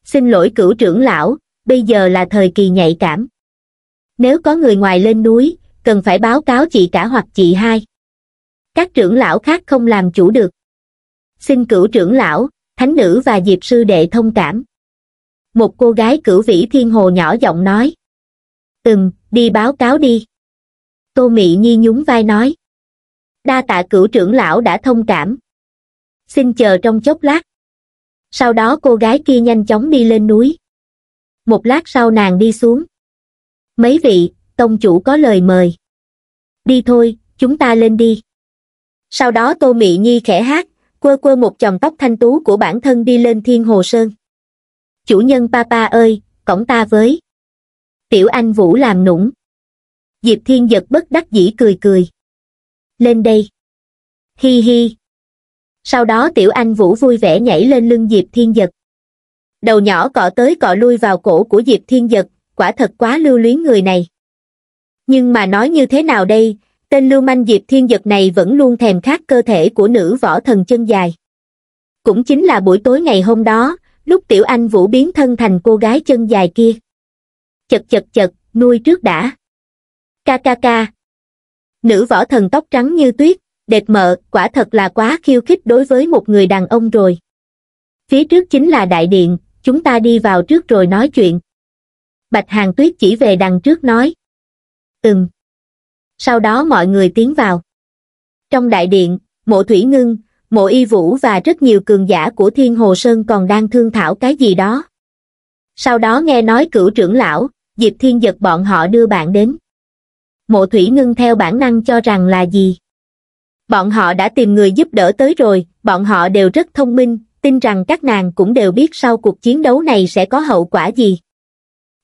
Speaker 1: Xin lỗi cửu trưởng lão, bây giờ là thời kỳ nhạy cảm. Nếu có người ngoài lên núi, cần phải báo cáo chị cả hoặc chị hai. Các trưởng lão khác không làm chủ được. Xin cửu trưởng lão, thánh nữ và diệp sư đệ thông cảm một cô gái cửu vĩ thiên hồ nhỏ giọng nói từng đi báo cáo đi tô mị nhi nhún vai nói đa tạ cửu trưởng lão đã thông cảm xin chờ trong chốc lát sau đó cô gái kia nhanh chóng đi lên núi một lát sau nàng đi xuống mấy vị tông chủ có lời mời đi thôi chúng ta lên đi sau đó tô mị nhi khẽ hát quơ quơ một chồng tóc thanh tú của bản thân đi lên thiên hồ sơn chủ nhân papa ơi cổng ta với tiểu anh vũ làm nũng diệp thiên giật bất đắc dĩ cười cười lên đây hi hi sau đó tiểu anh vũ vui vẻ nhảy lên lưng diệp thiên giật đầu nhỏ cọ tới cọ lui vào cổ của diệp thiên giật quả thật quá lưu luyến người này nhưng mà nói như thế nào đây tên lưu manh diệp thiên giật này vẫn luôn thèm khát cơ thể của nữ võ thần chân dài cũng chính là buổi tối ngày hôm đó lúc tiểu anh vũ biến thân thành cô gái chân dài kia chật chật chật nuôi trước đã ca ca ca nữ võ thần tóc trắng như tuyết đệt mợ quả thật là quá khiêu khích đối với một người đàn ông rồi phía trước chính là đại điện chúng ta đi vào trước rồi nói chuyện bạch hàng tuyết chỉ về đằng trước nói ừm sau đó mọi người tiến vào trong đại điện mộ thủy ngưng mộ y vũ và rất nhiều cường giả của thiên hồ sơn còn đang thương thảo cái gì đó sau đó nghe nói cửu trưởng lão diệp thiên giật bọn họ đưa bạn đến mộ thủy ngưng theo bản năng cho rằng là gì bọn họ đã tìm người giúp đỡ tới rồi bọn họ đều rất thông minh tin rằng các nàng cũng đều biết sau cuộc chiến đấu này sẽ có hậu quả gì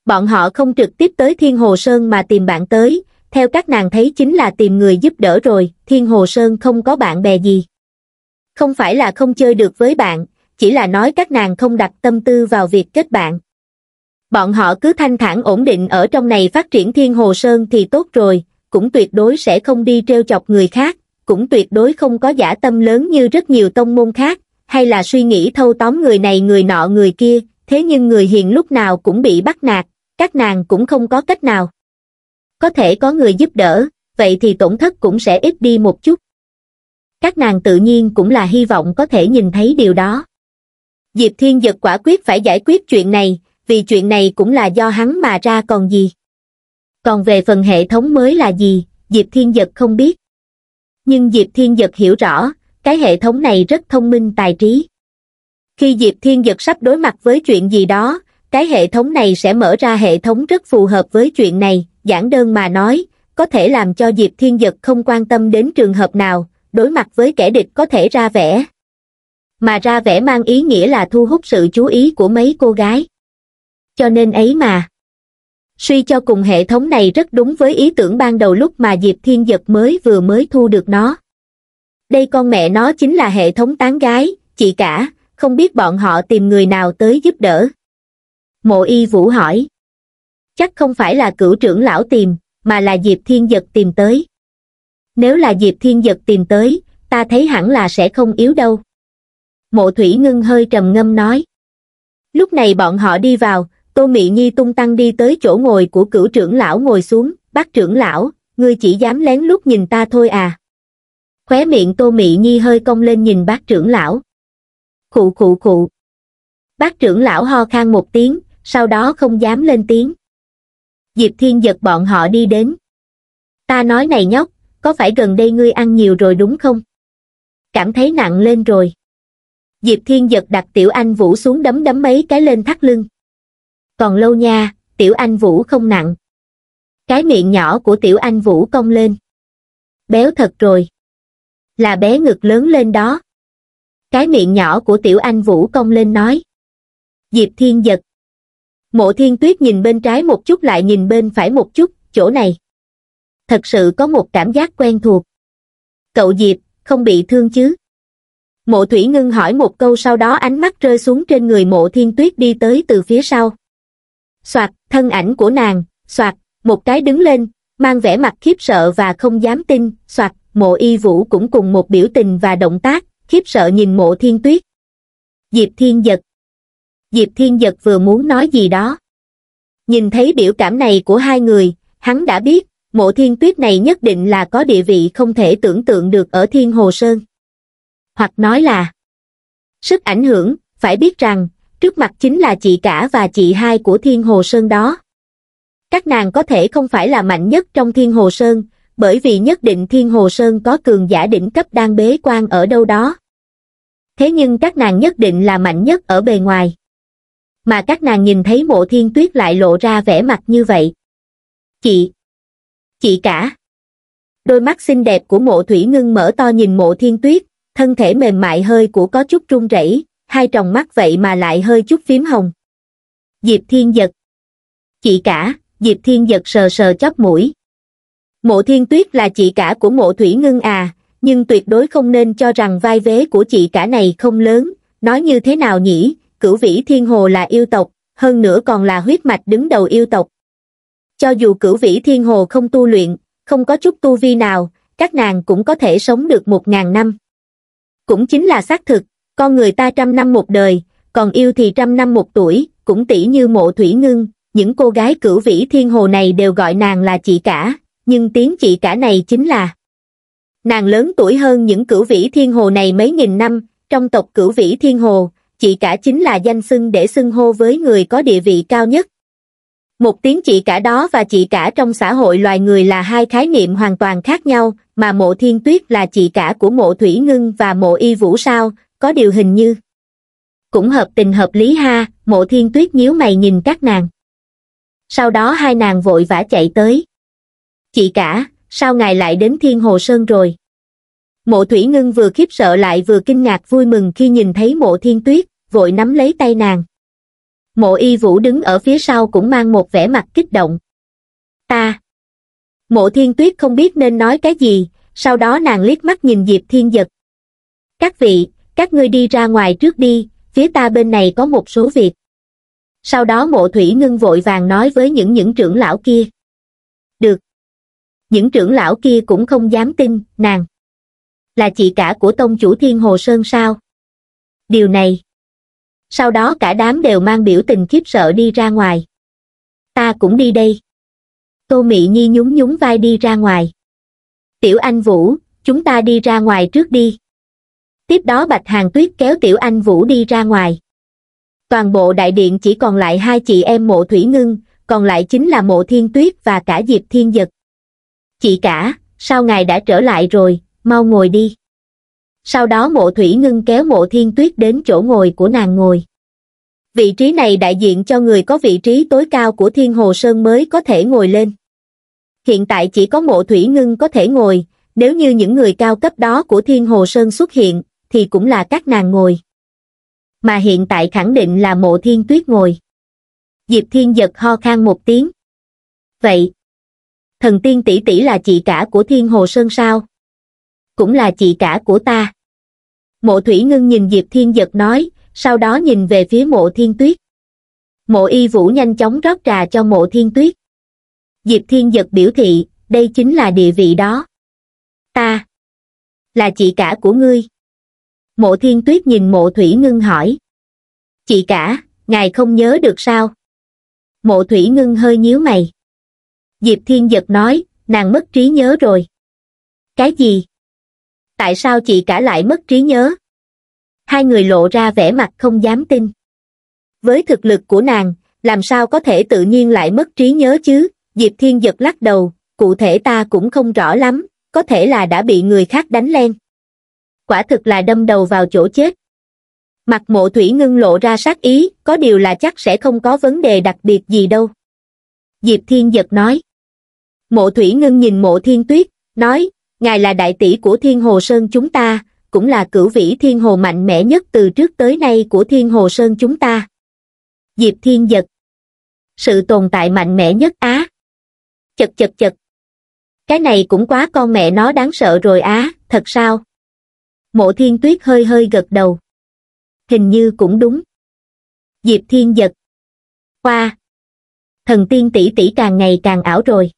Speaker 1: bọn họ không trực tiếp tới thiên hồ sơn mà tìm bạn tới theo các nàng thấy chính là tìm người giúp đỡ rồi thiên hồ sơn không có bạn bè gì không phải là không chơi được với bạn chỉ là nói các nàng không đặt tâm tư vào việc kết bạn bọn họ cứ thanh thản ổn định ở trong này phát triển thiên hồ sơn thì tốt rồi cũng tuyệt đối sẽ không đi treo chọc người khác cũng tuyệt đối không có giả tâm lớn như rất nhiều tông môn khác hay là suy nghĩ thâu tóm người này người nọ người kia thế nhưng người hiền lúc nào cũng bị bắt nạt các nàng cũng không có cách nào có thể có người giúp đỡ vậy thì tổn thất cũng sẽ ít đi một chút các nàng tự nhiên cũng là hy vọng có thể nhìn thấy điều đó. Diệp Thiên Dật quả quyết phải giải quyết chuyện này, vì chuyện này cũng là do hắn mà ra còn gì. Còn về phần hệ thống mới là gì, Diệp Thiên Dật không biết. Nhưng Diệp Thiên Dật hiểu rõ, cái hệ thống này rất thông minh tài trí. Khi Diệp Thiên Dật sắp đối mặt với chuyện gì đó, cái hệ thống này sẽ mở ra hệ thống rất phù hợp với chuyện này, giản đơn mà nói, có thể làm cho Diệp Thiên Dật không quan tâm đến trường hợp nào, đối mặt với kẻ địch có thể ra vẻ. Mà ra vẻ mang ý nghĩa là thu hút sự chú ý của mấy cô gái. Cho nên ấy mà. Suy cho cùng hệ thống này rất đúng với ý tưởng ban đầu lúc mà Diệp Thiên Giật mới vừa mới thu được nó. Đây con mẹ nó chính là hệ thống tán gái, chị cả, không biết bọn họ tìm người nào tới giúp đỡ. Mộ y vũ hỏi. Chắc không phải là cửu trưởng lão tìm, mà là Diệp Thiên Giật tìm tới nếu là diệp thiên giật tìm tới ta thấy hẳn là sẽ không yếu đâu mộ thủy ngưng hơi trầm ngâm nói lúc này bọn họ đi vào tô mị nhi tung tăng đi tới chỗ ngồi của cửu trưởng lão ngồi xuống bác trưởng lão ngươi chỉ dám lén lút nhìn ta thôi à khóe miệng tô mị nhi hơi cong lên nhìn bác trưởng lão khụ khụ khụ bác trưởng lão ho khan một tiếng sau đó không dám lên tiếng diệp thiên giật bọn họ đi đến ta nói này nhóc có phải gần đây ngươi ăn nhiều rồi đúng không? Cảm thấy nặng lên rồi. Diệp Thiên giật đặt Tiểu Anh Vũ xuống đấm đấm mấy cái lên thắt lưng. Còn lâu nha, Tiểu Anh Vũ không nặng. Cái miệng nhỏ của Tiểu Anh Vũ cong lên. Béo thật rồi. Là bé ngực lớn lên đó. Cái miệng nhỏ của Tiểu Anh Vũ cong lên nói. Diệp Thiên giật. Mộ Thiên Tuyết nhìn bên trái một chút lại nhìn bên phải một chút, chỗ này thật sự có một cảm giác quen thuộc. Cậu Diệp, không bị thương chứ? Mộ Thủy Ngưng hỏi một câu sau đó ánh mắt rơi xuống trên người mộ thiên tuyết đi tới từ phía sau. Soạt, thân ảnh của nàng, soạt, một cái đứng lên, mang vẻ mặt khiếp sợ và không dám tin, soạt, mộ y vũ cũng cùng một biểu tình và động tác, khiếp sợ nhìn mộ thiên tuyết. Diệp thiên giật. Diệp thiên giật vừa muốn nói gì đó. Nhìn thấy biểu cảm này của hai người, hắn đã biết, mộ thiên tuyết này nhất định là có địa vị không thể tưởng tượng được ở Thiên Hồ Sơn. Hoặc nói là sức ảnh hưởng, phải biết rằng, trước mặt chính là chị cả và chị hai của Thiên Hồ Sơn đó. Các nàng có thể không phải là mạnh nhất trong Thiên Hồ Sơn, bởi vì nhất định Thiên Hồ Sơn có cường giả đỉnh cấp đang bế quan ở đâu đó. Thế nhưng các nàng nhất định là mạnh nhất ở bề ngoài. Mà các nàng nhìn thấy mộ thiên tuyết lại lộ ra vẻ mặt như vậy. Chị, Chị cả. Đôi mắt xinh đẹp của mộ thủy ngưng mở to nhìn mộ thiên tuyết, thân thể mềm mại hơi của có chút run rẩy, hai tròng mắt vậy mà lại hơi chút phím hồng. Diệp thiên giật. Chị cả, Diệp thiên giật sờ sờ chóp mũi. Mộ thiên tuyết là chị cả của mộ thủy ngưng à, nhưng tuyệt đối không nên cho rằng vai vế của chị cả này không lớn, nói như thế nào nhỉ, cửu vĩ thiên hồ là yêu tộc, hơn nữa còn là huyết mạch đứng đầu yêu tộc, cho dù cửu vĩ thiên hồ không tu luyện, không có chút tu vi nào, các nàng cũng có thể sống được một ngàn năm. Cũng chính là xác thực, con người ta trăm năm một đời, còn yêu thì trăm năm một tuổi, cũng tỷ như mộ thủy ngưng, những cô gái cửu vĩ thiên hồ này đều gọi nàng là chị cả, nhưng tiếng chị cả này chính là Nàng lớn tuổi hơn những cửu vĩ thiên hồ này mấy nghìn năm, trong tộc cửu vĩ thiên hồ, chị cả chính là danh xưng để xưng hô với người có địa vị cao nhất, một tiếng chị cả đó và chị cả trong xã hội loài người là hai khái niệm hoàn toàn khác nhau, mà mộ thiên tuyết là chị cả của mộ thủy ngưng và mộ y vũ sao, có điều hình như. Cũng hợp tình hợp lý ha, mộ thiên tuyết nhíu mày nhìn các nàng. Sau đó hai nàng vội vã chạy tới. Chị cả, sao ngài lại đến Thiên Hồ Sơn rồi? Mộ Thủy Ngưng vừa khiếp sợ lại vừa kinh ngạc vui mừng khi nhìn thấy mộ thiên tuyết, vội nắm lấy tay nàng mộ y vũ đứng ở phía sau cũng mang một vẻ mặt kích động. Ta! mộ thiên tuyết không biết nên nói cái gì, sau đó nàng liếc mắt nhìn Diệp Thiên Giật. Các vị, các ngươi đi ra ngoài trước đi, phía ta bên này có một số việc. Sau đó mộ thủy ngưng vội vàng nói với những những trưởng lão kia. Được. Những trưởng lão kia cũng không dám tin, nàng. Là chị cả của tông chủ thiên hồ sơn sao? Điều này sau đó cả đám đều mang biểu tình khiếp sợ đi ra ngoài. Ta cũng đi đây. Tô Mị Nhi nhún nhún vai đi ra ngoài. Tiểu Anh Vũ, chúng ta đi ra ngoài trước đi. Tiếp đó Bạch Hàng Tuyết kéo Tiểu Anh Vũ đi ra ngoài. Toàn bộ đại điện chỉ còn lại hai chị em mộ Thủy Ngưng, còn lại chính là mộ Thiên Tuyết và cả Diệp Thiên Dật. Chị cả, sao ngài đã trở lại rồi, mau ngồi đi sau đó mộ thủy ngưng kéo mộ thiên tuyết đến chỗ ngồi của nàng ngồi. Vị trí này đại diện cho người có vị trí tối cao của thiên hồ sơn mới có thể ngồi lên. Hiện tại chỉ có mộ thủy ngưng có thể ngồi, nếu như những người cao cấp đó của thiên hồ sơn xuất hiện, thì cũng là các nàng ngồi. Mà hiện tại khẳng định là mộ thiên tuyết ngồi. Diệp thiên giật ho khan một tiếng. Vậy, thần tiên tỷ tỷ là chị cả của thiên hồ sơn sao? Cũng là chị cả của ta. Mộ Thủy Ngưng nhìn Diệp Thiên Giật nói, sau đó nhìn về phía mộ Thiên Tuyết. Mộ Y Vũ nhanh chóng rót trà cho mộ Thiên Tuyết. Diệp Thiên Giật biểu thị, đây chính là địa vị đó. Ta là chị cả của ngươi. Mộ Thiên Tuyết nhìn mộ Thủy Ngưng hỏi. Chị cả, ngài không nhớ được sao? Mộ Thủy Ngưng hơi nhíu mày. Diệp Thiên Giật nói, nàng mất trí nhớ rồi. Cái gì? tại sao chị cả lại mất trí nhớ hai người lộ ra vẻ mặt không dám tin với thực lực của nàng làm sao có thể tự nhiên lại mất trí nhớ chứ diệp thiên giật lắc đầu cụ thể ta cũng không rõ lắm có thể là đã bị người khác đánh len quả thực là đâm đầu vào chỗ chết mặt mộ thủy ngưng lộ ra sát ý có điều là chắc sẽ không có vấn đề đặc biệt gì đâu diệp thiên giật nói mộ thủy ngưng nhìn mộ thiên tuyết nói ngài là đại tỷ của Thiên Hồ Sơn chúng ta, cũng là cửu vĩ Thiên Hồ mạnh mẽ nhất từ trước tới nay của Thiên Hồ Sơn chúng ta. Diệp Thiên Giật Sự tồn tại mạnh mẽ nhất Á Chật chật chật Cái này cũng quá con mẹ nó đáng sợ rồi Á, thật sao? Mộ Thiên Tuyết hơi hơi gật đầu. Hình như cũng đúng. Diệp Thiên Giật Hoa Thần tiên tỷ tỷ càng ngày càng ảo rồi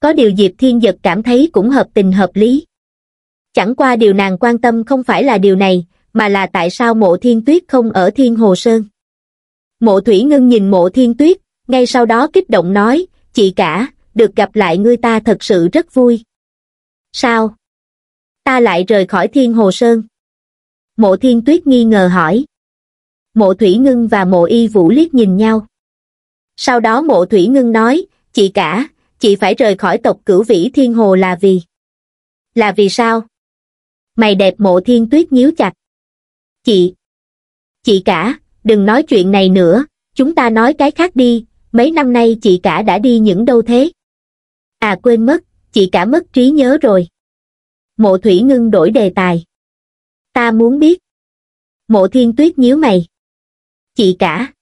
Speaker 1: có điều diệp thiên giật cảm thấy cũng hợp tình hợp lý chẳng qua điều nàng quan tâm không phải là điều này mà là tại sao mộ thiên tuyết không ở thiên hồ sơn mộ thủy ngân nhìn mộ thiên tuyết ngay sau đó kích động nói chị cả được gặp lại ngươi ta thật sự rất vui sao ta lại rời khỏi thiên hồ sơn mộ thiên tuyết nghi ngờ hỏi mộ thủy ngân và mộ y vũ liếc nhìn nhau sau đó mộ thủy ngân nói chị cả chị phải rời khỏi tộc cửu vĩ thiên hồ là vì là vì sao mày đẹp mộ thiên tuyết nhíu chặt chị chị cả đừng nói chuyện này nữa chúng ta nói cái khác đi mấy năm nay chị cả đã đi những đâu thế à quên mất chị cả mất trí nhớ rồi mộ thủy ngưng đổi đề tài ta muốn biết mộ thiên tuyết nhíu mày chị cả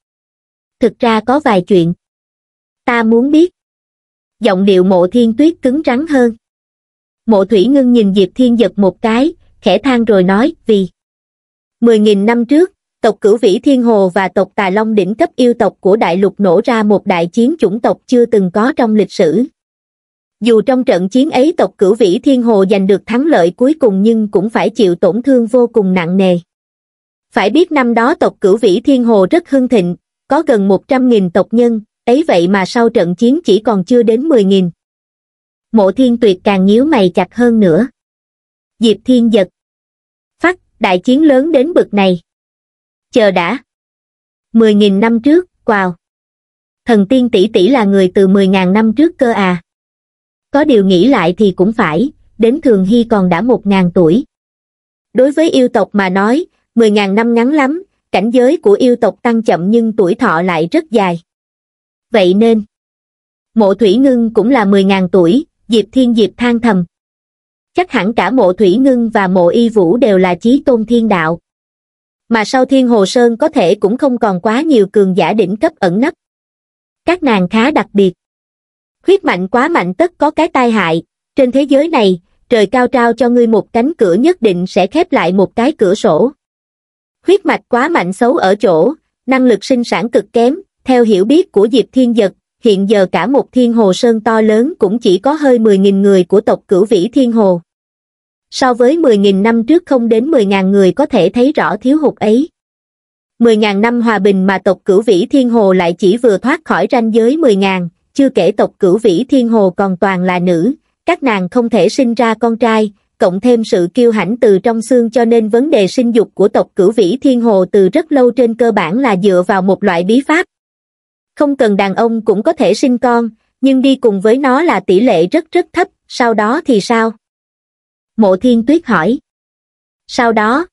Speaker 1: thực ra có vài chuyện ta muốn biết giọng điệu mộ thiên tuyết cứng rắn hơn. Mộ thủy ngưng nhìn Diệp Thiên giật một cái, khẽ than rồi nói, vì mười nghìn năm trước, tộc cửu vĩ thiên hồ và tộc tà long đỉnh cấp yêu tộc của đại lục nổ ra một đại chiến chủng tộc chưa từng có trong lịch sử. Dù trong trận chiến ấy tộc cửu vĩ thiên hồ giành được thắng lợi cuối cùng nhưng cũng phải chịu tổn thương vô cùng nặng nề. Phải biết năm đó tộc cửu vĩ thiên hồ rất hưng thịnh, có gần 100.000 tộc nhân, ấy vậy mà sau trận chiến chỉ còn chưa đến 10.000. Mộ thiên tuyệt càng nhíu mày chặt hơn nữa. Diệp thiên giật. Phát, đại chiến lớn đến bực này. Chờ đã. 10.000 năm trước, wow. Thần tiên tỷ tỷ là người từ 10.000 năm trước cơ à. Có điều nghĩ lại thì cũng phải, đến thường hy còn đã 1.000 tuổi. Đối với yêu tộc mà nói, 10.000 năm ngắn lắm, cảnh giới của yêu tộc tăng chậm nhưng tuổi thọ lại rất dài vậy nên. Mộ Thủy Ngưng cũng là 10.000 tuổi, Diệp Thiên Diệp than thầm. Chắc hẳn cả mộ Thủy Ngưng và mộ Y Vũ đều là chí tôn thiên đạo. Mà sau Thiên Hồ Sơn có thể cũng không còn quá nhiều cường giả đỉnh cấp ẩn nấp. Các nàng khá đặc biệt. khuyết mạnh quá mạnh tất có cái tai hại, trên thế giới này, trời cao trao cho ngươi một cánh cửa nhất định sẽ khép lại một cái cửa sổ. khuyết mạch quá mạnh xấu ở chỗ, năng lực sinh sản cực kém, theo hiểu biết của Diệp Thiên Dật, hiện giờ cả một thiên hồ sơn to lớn cũng chỉ có hơi 10.000 người của tộc cửu vĩ thiên hồ. So với 10.000 năm trước không đến 10.000 người có thể thấy rõ thiếu hụt ấy. 10.000 năm hòa bình mà tộc cửu vĩ thiên hồ lại chỉ vừa thoát khỏi ranh giới 10.000, chưa kể tộc cửu vĩ thiên hồ còn toàn là nữ, các nàng không thể sinh ra con trai, cộng thêm sự kiêu hãnh từ trong xương cho nên vấn đề sinh dục của tộc cửu vĩ thiên hồ từ rất lâu trên cơ bản là dựa vào một loại bí pháp, không cần đàn ông cũng có thể sinh con nhưng đi cùng với nó là tỷ lệ rất rất thấp sau đó thì sao mộ thiên tuyết hỏi sau đó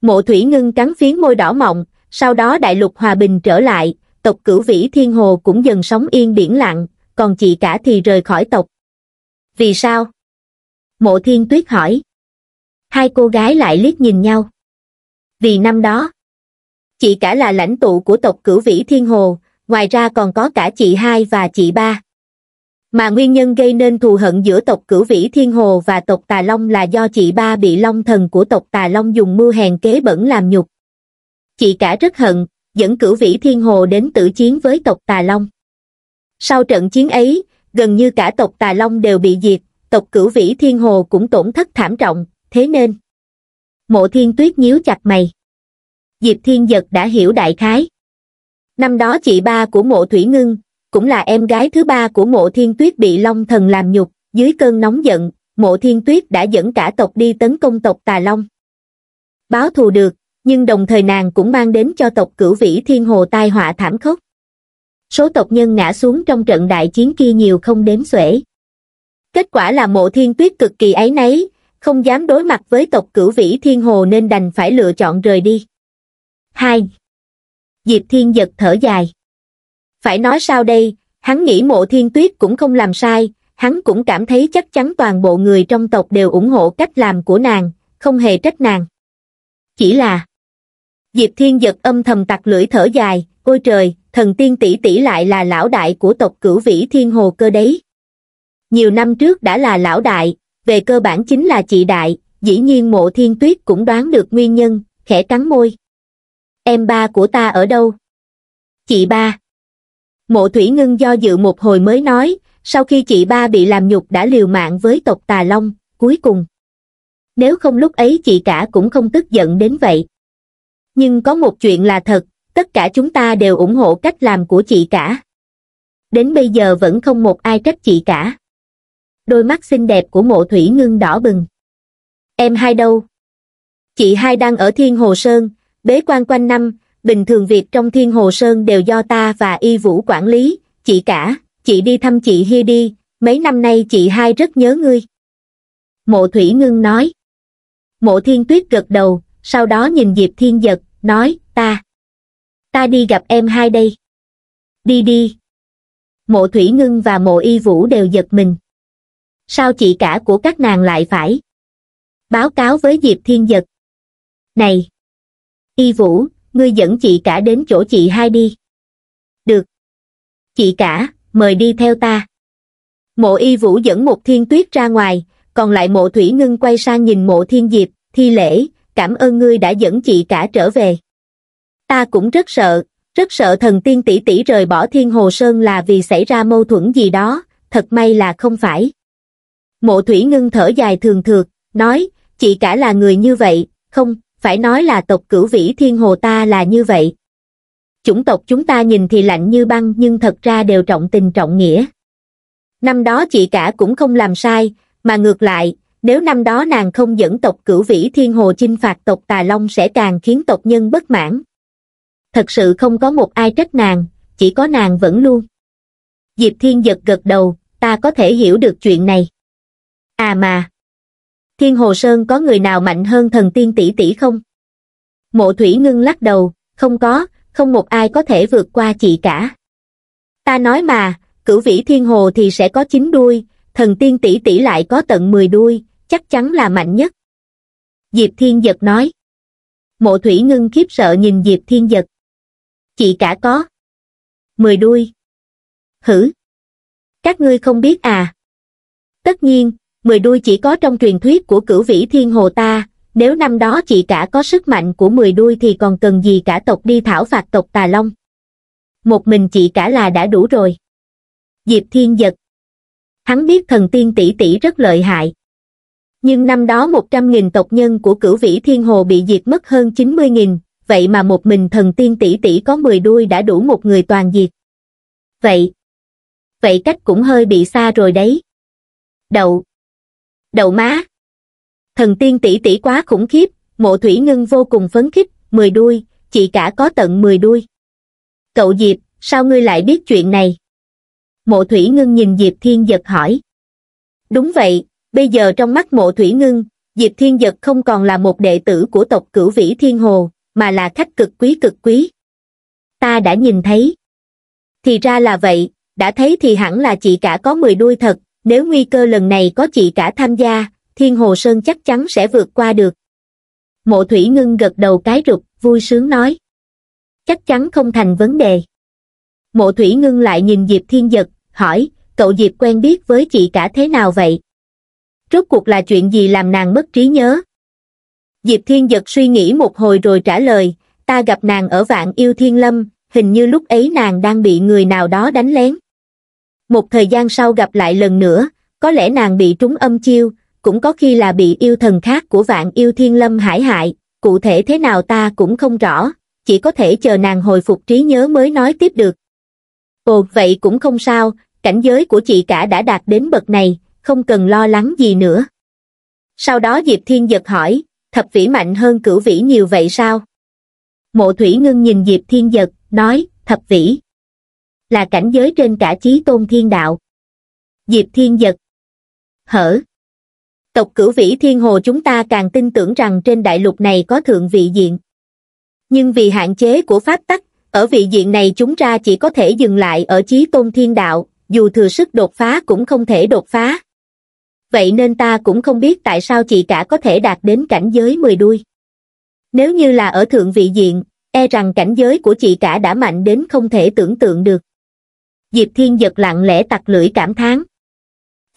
Speaker 1: mộ thủy ngưng cắn phiến môi đỏ mọng sau đó đại lục hòa bình trở lại tộc cửu vĩ thiên hồ cũng dần sống yên biển lặng còn chị cả thì rời khỏi tộc vì sao mộ thiên tuyết hỏi hai cô gái lại liếc nhìn nhau vì năm đó chị cả là lãnh tụ của tộc cửu vĩ thiên hồ ngoài ra còn có cả chị hai và chị ba mà nguyên nhân gây nên thù hận giữa tộc cửu vĩ thiên hồ và tộc tà long là do chị ba bị long thần của tộc tà long dùng mưu hèn kế bẩn làm nhục chị cả rất hận dẫn cửu vĩ thiên hồ đến tử chiến với tộc tà long sau trận chiến ấy gần như cả tộc tà long đều bị diệt tộc cửu vĩ thiên hồ cũng tổn thất thảm trọng thế nên mộ thiên tuyết nhíu chặt mày diệp thiên giật đã hiểu đại khái năm đó chị ba của mộ thủy ngưng cũng là em gái thứ ba của mộ thiên tuyết bị long thần làm nhục dưới cơn nóng giận mộ thiên tuyết đã dẫn cả tộc đi tấn công tộc tà long báo thù được nhưng đồng thời nàng cũng mang đến cho tộc cửu vĩ thiên hồ tai họa thảm khốc số tộc nhân ngã xuống trong trận đại chiến kia nhiều không đếm xuể kết quả là mộ thiên tuyết cực kỳ áy náy không dám đối mặt với tộc cửu vĩ thiên hồ nên đành phải lựa chọn rời đi hai Diệp Thiên giật thở dài. Phải nói sao đây, hắn nghĩ mộ thiên tuyết cũng không làm sai, hắn cũng cảm thấy chắc chắn toàn bộ người trong tộc đều ủng hộ cách làm của nàng, không hề trách nàng. Chỉ là... Diệp Thiên giật âm thầm tặc lưỡi thở dài, ôi trời, thần tiên tỷ tỷ lại là lão đại của tộc cửu vĩ thiên hồ cơ đấy. Nhiều năm trước đã là lão đại, về cơ bản chính là chị đại, dĩ nhiên mộ thiên tuyết cũng đoán được nguyên nhân, khẽ cắn môi em ba của ta ở đâu? Chị ba. Mộ thủy ngưng do dự một hồi mới nói, sau khi chị ba bị làm nhục đã liều mạng với tộc Tà Long, cuối cùng. Nếu không lúc ấy chị cả cũng không tức giận đến vậy. Nhưng có một chuyện là thật, tất cả chúng ta đều ủng hộ cách làm của chị cả. Đến bây giờ vẫn không một ai trách chị cả. Đôi mắt xinh đẹp của mộ thủy ngưng đỏ bừng. Em hai đâu? Chị hai đang ở Thiên Hồ Sơn, bế quan quanh năm, bình thường việc trong Thiên Hồ Sơn đều do ta và Y Vũ quản lý, chị cả, chị đi thăm chị Hi đi, mấy năm nay chị hai rất nhớ ngươi. Mộ Thủy Ngưng nói. Mộ Thiên Tuyết gật đầu, sau đó nhìn Diệp Thiên Giật, nói, ta. Ta đi gặp em hai đây. Đi đi. Mộ Thủy Ngưng và Mộ Y Vũ đều giật mình. Sao chị cả của các nàng lại phải? Báo cáo với Diệp Thiên Giật. Này! Y Vũ, ngươi dẫn chị cả đến chỗ chị hai đi. Được. Chị cả, mời đi theo ta. Mộ Y Vũ dẫn một thiên tuyết ra ngoài, còn lại mộ thủy ngưng quay sang nhìn mộ thiên diệp, thi lễ, cảm ơn ngươi đã dẫn chị cả trở về. Ta cũng rất sợ, rất sợ thần tiên tỷ tỷ rời bỏ thiên hồ sơn là vì xảy ra mâu thuẫn gì đó, thật may là không phải. Mộ thủy ngưng thở dài thường thượt, nói, chị cả là người như vậy, không, phải nói là tộc cửu vĩ thiên hồ ta là như vậy. Chủng tộc chúng ta nhìn thì lạnh như băng nhưng thật ra đều trọng tình trọng nghĩa. Năm đó chị cả cũng không làm sai, mà ngược lại, nếu năm đó nàng không dẫn tộc cửu vĩ thiên hồ chinh phạt tộc Tà Long sẽ càng khiến tộc nhân bất mãn. Thật sự không có một ai trách nàng, chỉ có nàng vẫn luôn. Diệp Thiên giật gật đầu, ta có thể hiểu được chuyện này. À mà, Thiên Hồ Sơn có người nào mạnh hơn thần tiên tỷ tỷ không? Mộ Thủy Ngưng lắc đầu, không có, không một ai có thể vượt qua chị cả. Ta nói mà, cửu vĩ thiên hồ thì sẽ có 9 đuôi, thần tiên tỷ tỷ lại có tận 10 đuôi, chắc chắn là mạnh nhất. Diệp Thiên Giật nói. Mộ Thủy Ngưng khiếp sợ nhìn Diệp Thiên Giật. Chị cả có. 10 đuôi. Hử. Các ngươi không biết à. Tất nhiên, mười đuôi chỉ có trong truyền thuyết của cửu vĩ thiên hồ ta, nếu năm đó chị cả có sức mạnh của mười đuôi thì còn cần gì cả tộc đi thảo phạt tộc Tà Long. Một mình chị cả là đã đủ rồi. Diệp Thiên giật. Hắn biết thần tiên tỷ tỷ rất lợi hại. Nhưng năm đó 100.000 tộc nhân của cửu vĩ thiên hồ bị diệt mất hơn 90.000, vậy mà một mình thần tiên tỷ tỷ có 10 đuôi đã đủ một người toàn diệt. Vậy, vậy cách cũng hơi bị xa rồi đấy. Đậu, đầu má thần tiên tỷ tỷ quá khủng khiếp mộ thủy ngưng vô cùng phấn khích mười đuôi chị cả có tận mười đuôi cậu diệp sao ngươi lại biết chuyện này mộ thủy ngưng nhìn diệp thiên giật hỏi đúng vậy bây giờ trong mắt mộ thủy ngưng diệp thiên giật không còn là một đệ tử của tộc cửu vĩ thiên hồ mà là khách cực quý cực quý ta đã nhìn thấy thì ra là vậy đã thấy thì hẳn là chị cả có mười đuôi thật nếu nguy cơ lần này có chị cả tham gia, Thiên Hồ Sơn chắc chắn sẽ vượt qua được. Mộ Thủy Ngưng gật đầu cái rụt, vui sướng nói. Chắc chắn không thành vấn đề. Mộ Thủy Ngưng lại nhìn Diệp Thiên Giật, hỏi, cậu Diệp quen biết với chị cả thế nào vậy? Rốt cuộc là chuyện gì làm nàng mất trí nhớ? Diệp Thiên Giật suy nghĩ một hồi rồi trả lời, ta gặp nàng ở vạn yêu thiên lâm, hình như lúc ấy nàng đang bị người nào đó đánh lén một thời gian sau gặp lại lần nữa có lẽ nàng bị trúng âm chiêu cũng có khi là bị yêu thần khác của vạn yêu thiên lâm hải hại cụ thể thế nào ta cũng không rõ chỉ có thể chờ nàng hồi phục trí nhớ mới nói tiếp được ồ vậy cũng không sao cảnh giới của chị cả đã đạt đến bậc này không cần lo lắng gì nữa sau đó diệp thiên giật hỏi thập vĩ mạnh hơn cửu vĩ nhiều vậy sao mộ thủy ngưng nhìn diệp thiên giật nói thập vĩ là cảnh giới trên cả chí tôn thiên đạo diệp thiên giật hở tộc cửu vĩ thiên hồ chúng ta càng tin tưởng rằng trên đại lục này có thượng vị diện nhưng vì hạn chế của pháp tắc ở vị diện này chúng ta chỉ có thể dừng lại ở chí tôn thiên đạo dù thừa sức đột phá cũng không thể đột phá vậy nên ta cũng không biết tại sao chị cả có thể đạt đến cảnh giới mười đuôi nếu như là ở thượng vị diện e rằng cảnh giới của chị cả đã mạnh đến không thể tưởng tượng được diệp thiên giật lặng lẽ tặc lưỡi cảm thán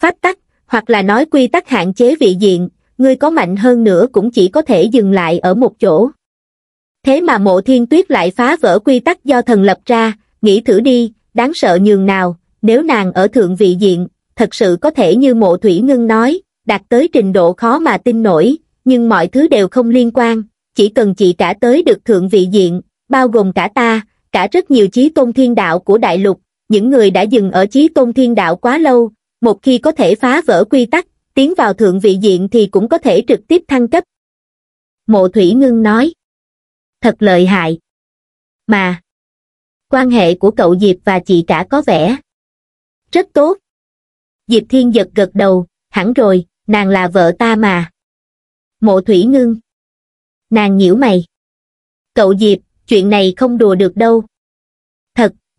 Speaker 1: pháp tắc hoặc là nói quy tắc hạn chế vị diện ngươi có mạnh hơn nữa cũng chỉ có thể dừng lại ở một chỗ thế mà mộ thiên tuyết lại phá vỡ quy tắc do thần lập ra nghĩ thử đi đáng sợ nhường nào nếu nàng ở thượng vị diện thật sự có thể như mộ thủy ngưng nói đạt tới trình độ khó mà tin nổi nhưng mọi thứ đều không liên quan chỉ cần chị cả tới được thượng vị diện bao gồm cả ta cả rất nhiều chí tôn thiên đạo của đại lục những người đã dừng ở chí tôn thiên đạo quá lâu, một khi có thể phá vỡ quy tắc, tiến vào thượng vị diện thì cũng có thể trực tiếp thăng cấp. Mộ Thủy Ngưng nói, thật lợi hại. Mà, quan hệ của cậu Diệp và chị cả có vẻ rất tốt. Diệp Thiên giật gật đầu, hẳn rồi, nàng là vợ ta mà. Mộ Thủy Ngưng, nàng nhiễu mày. Cậu Diệp, chuyện này không đùa được đâu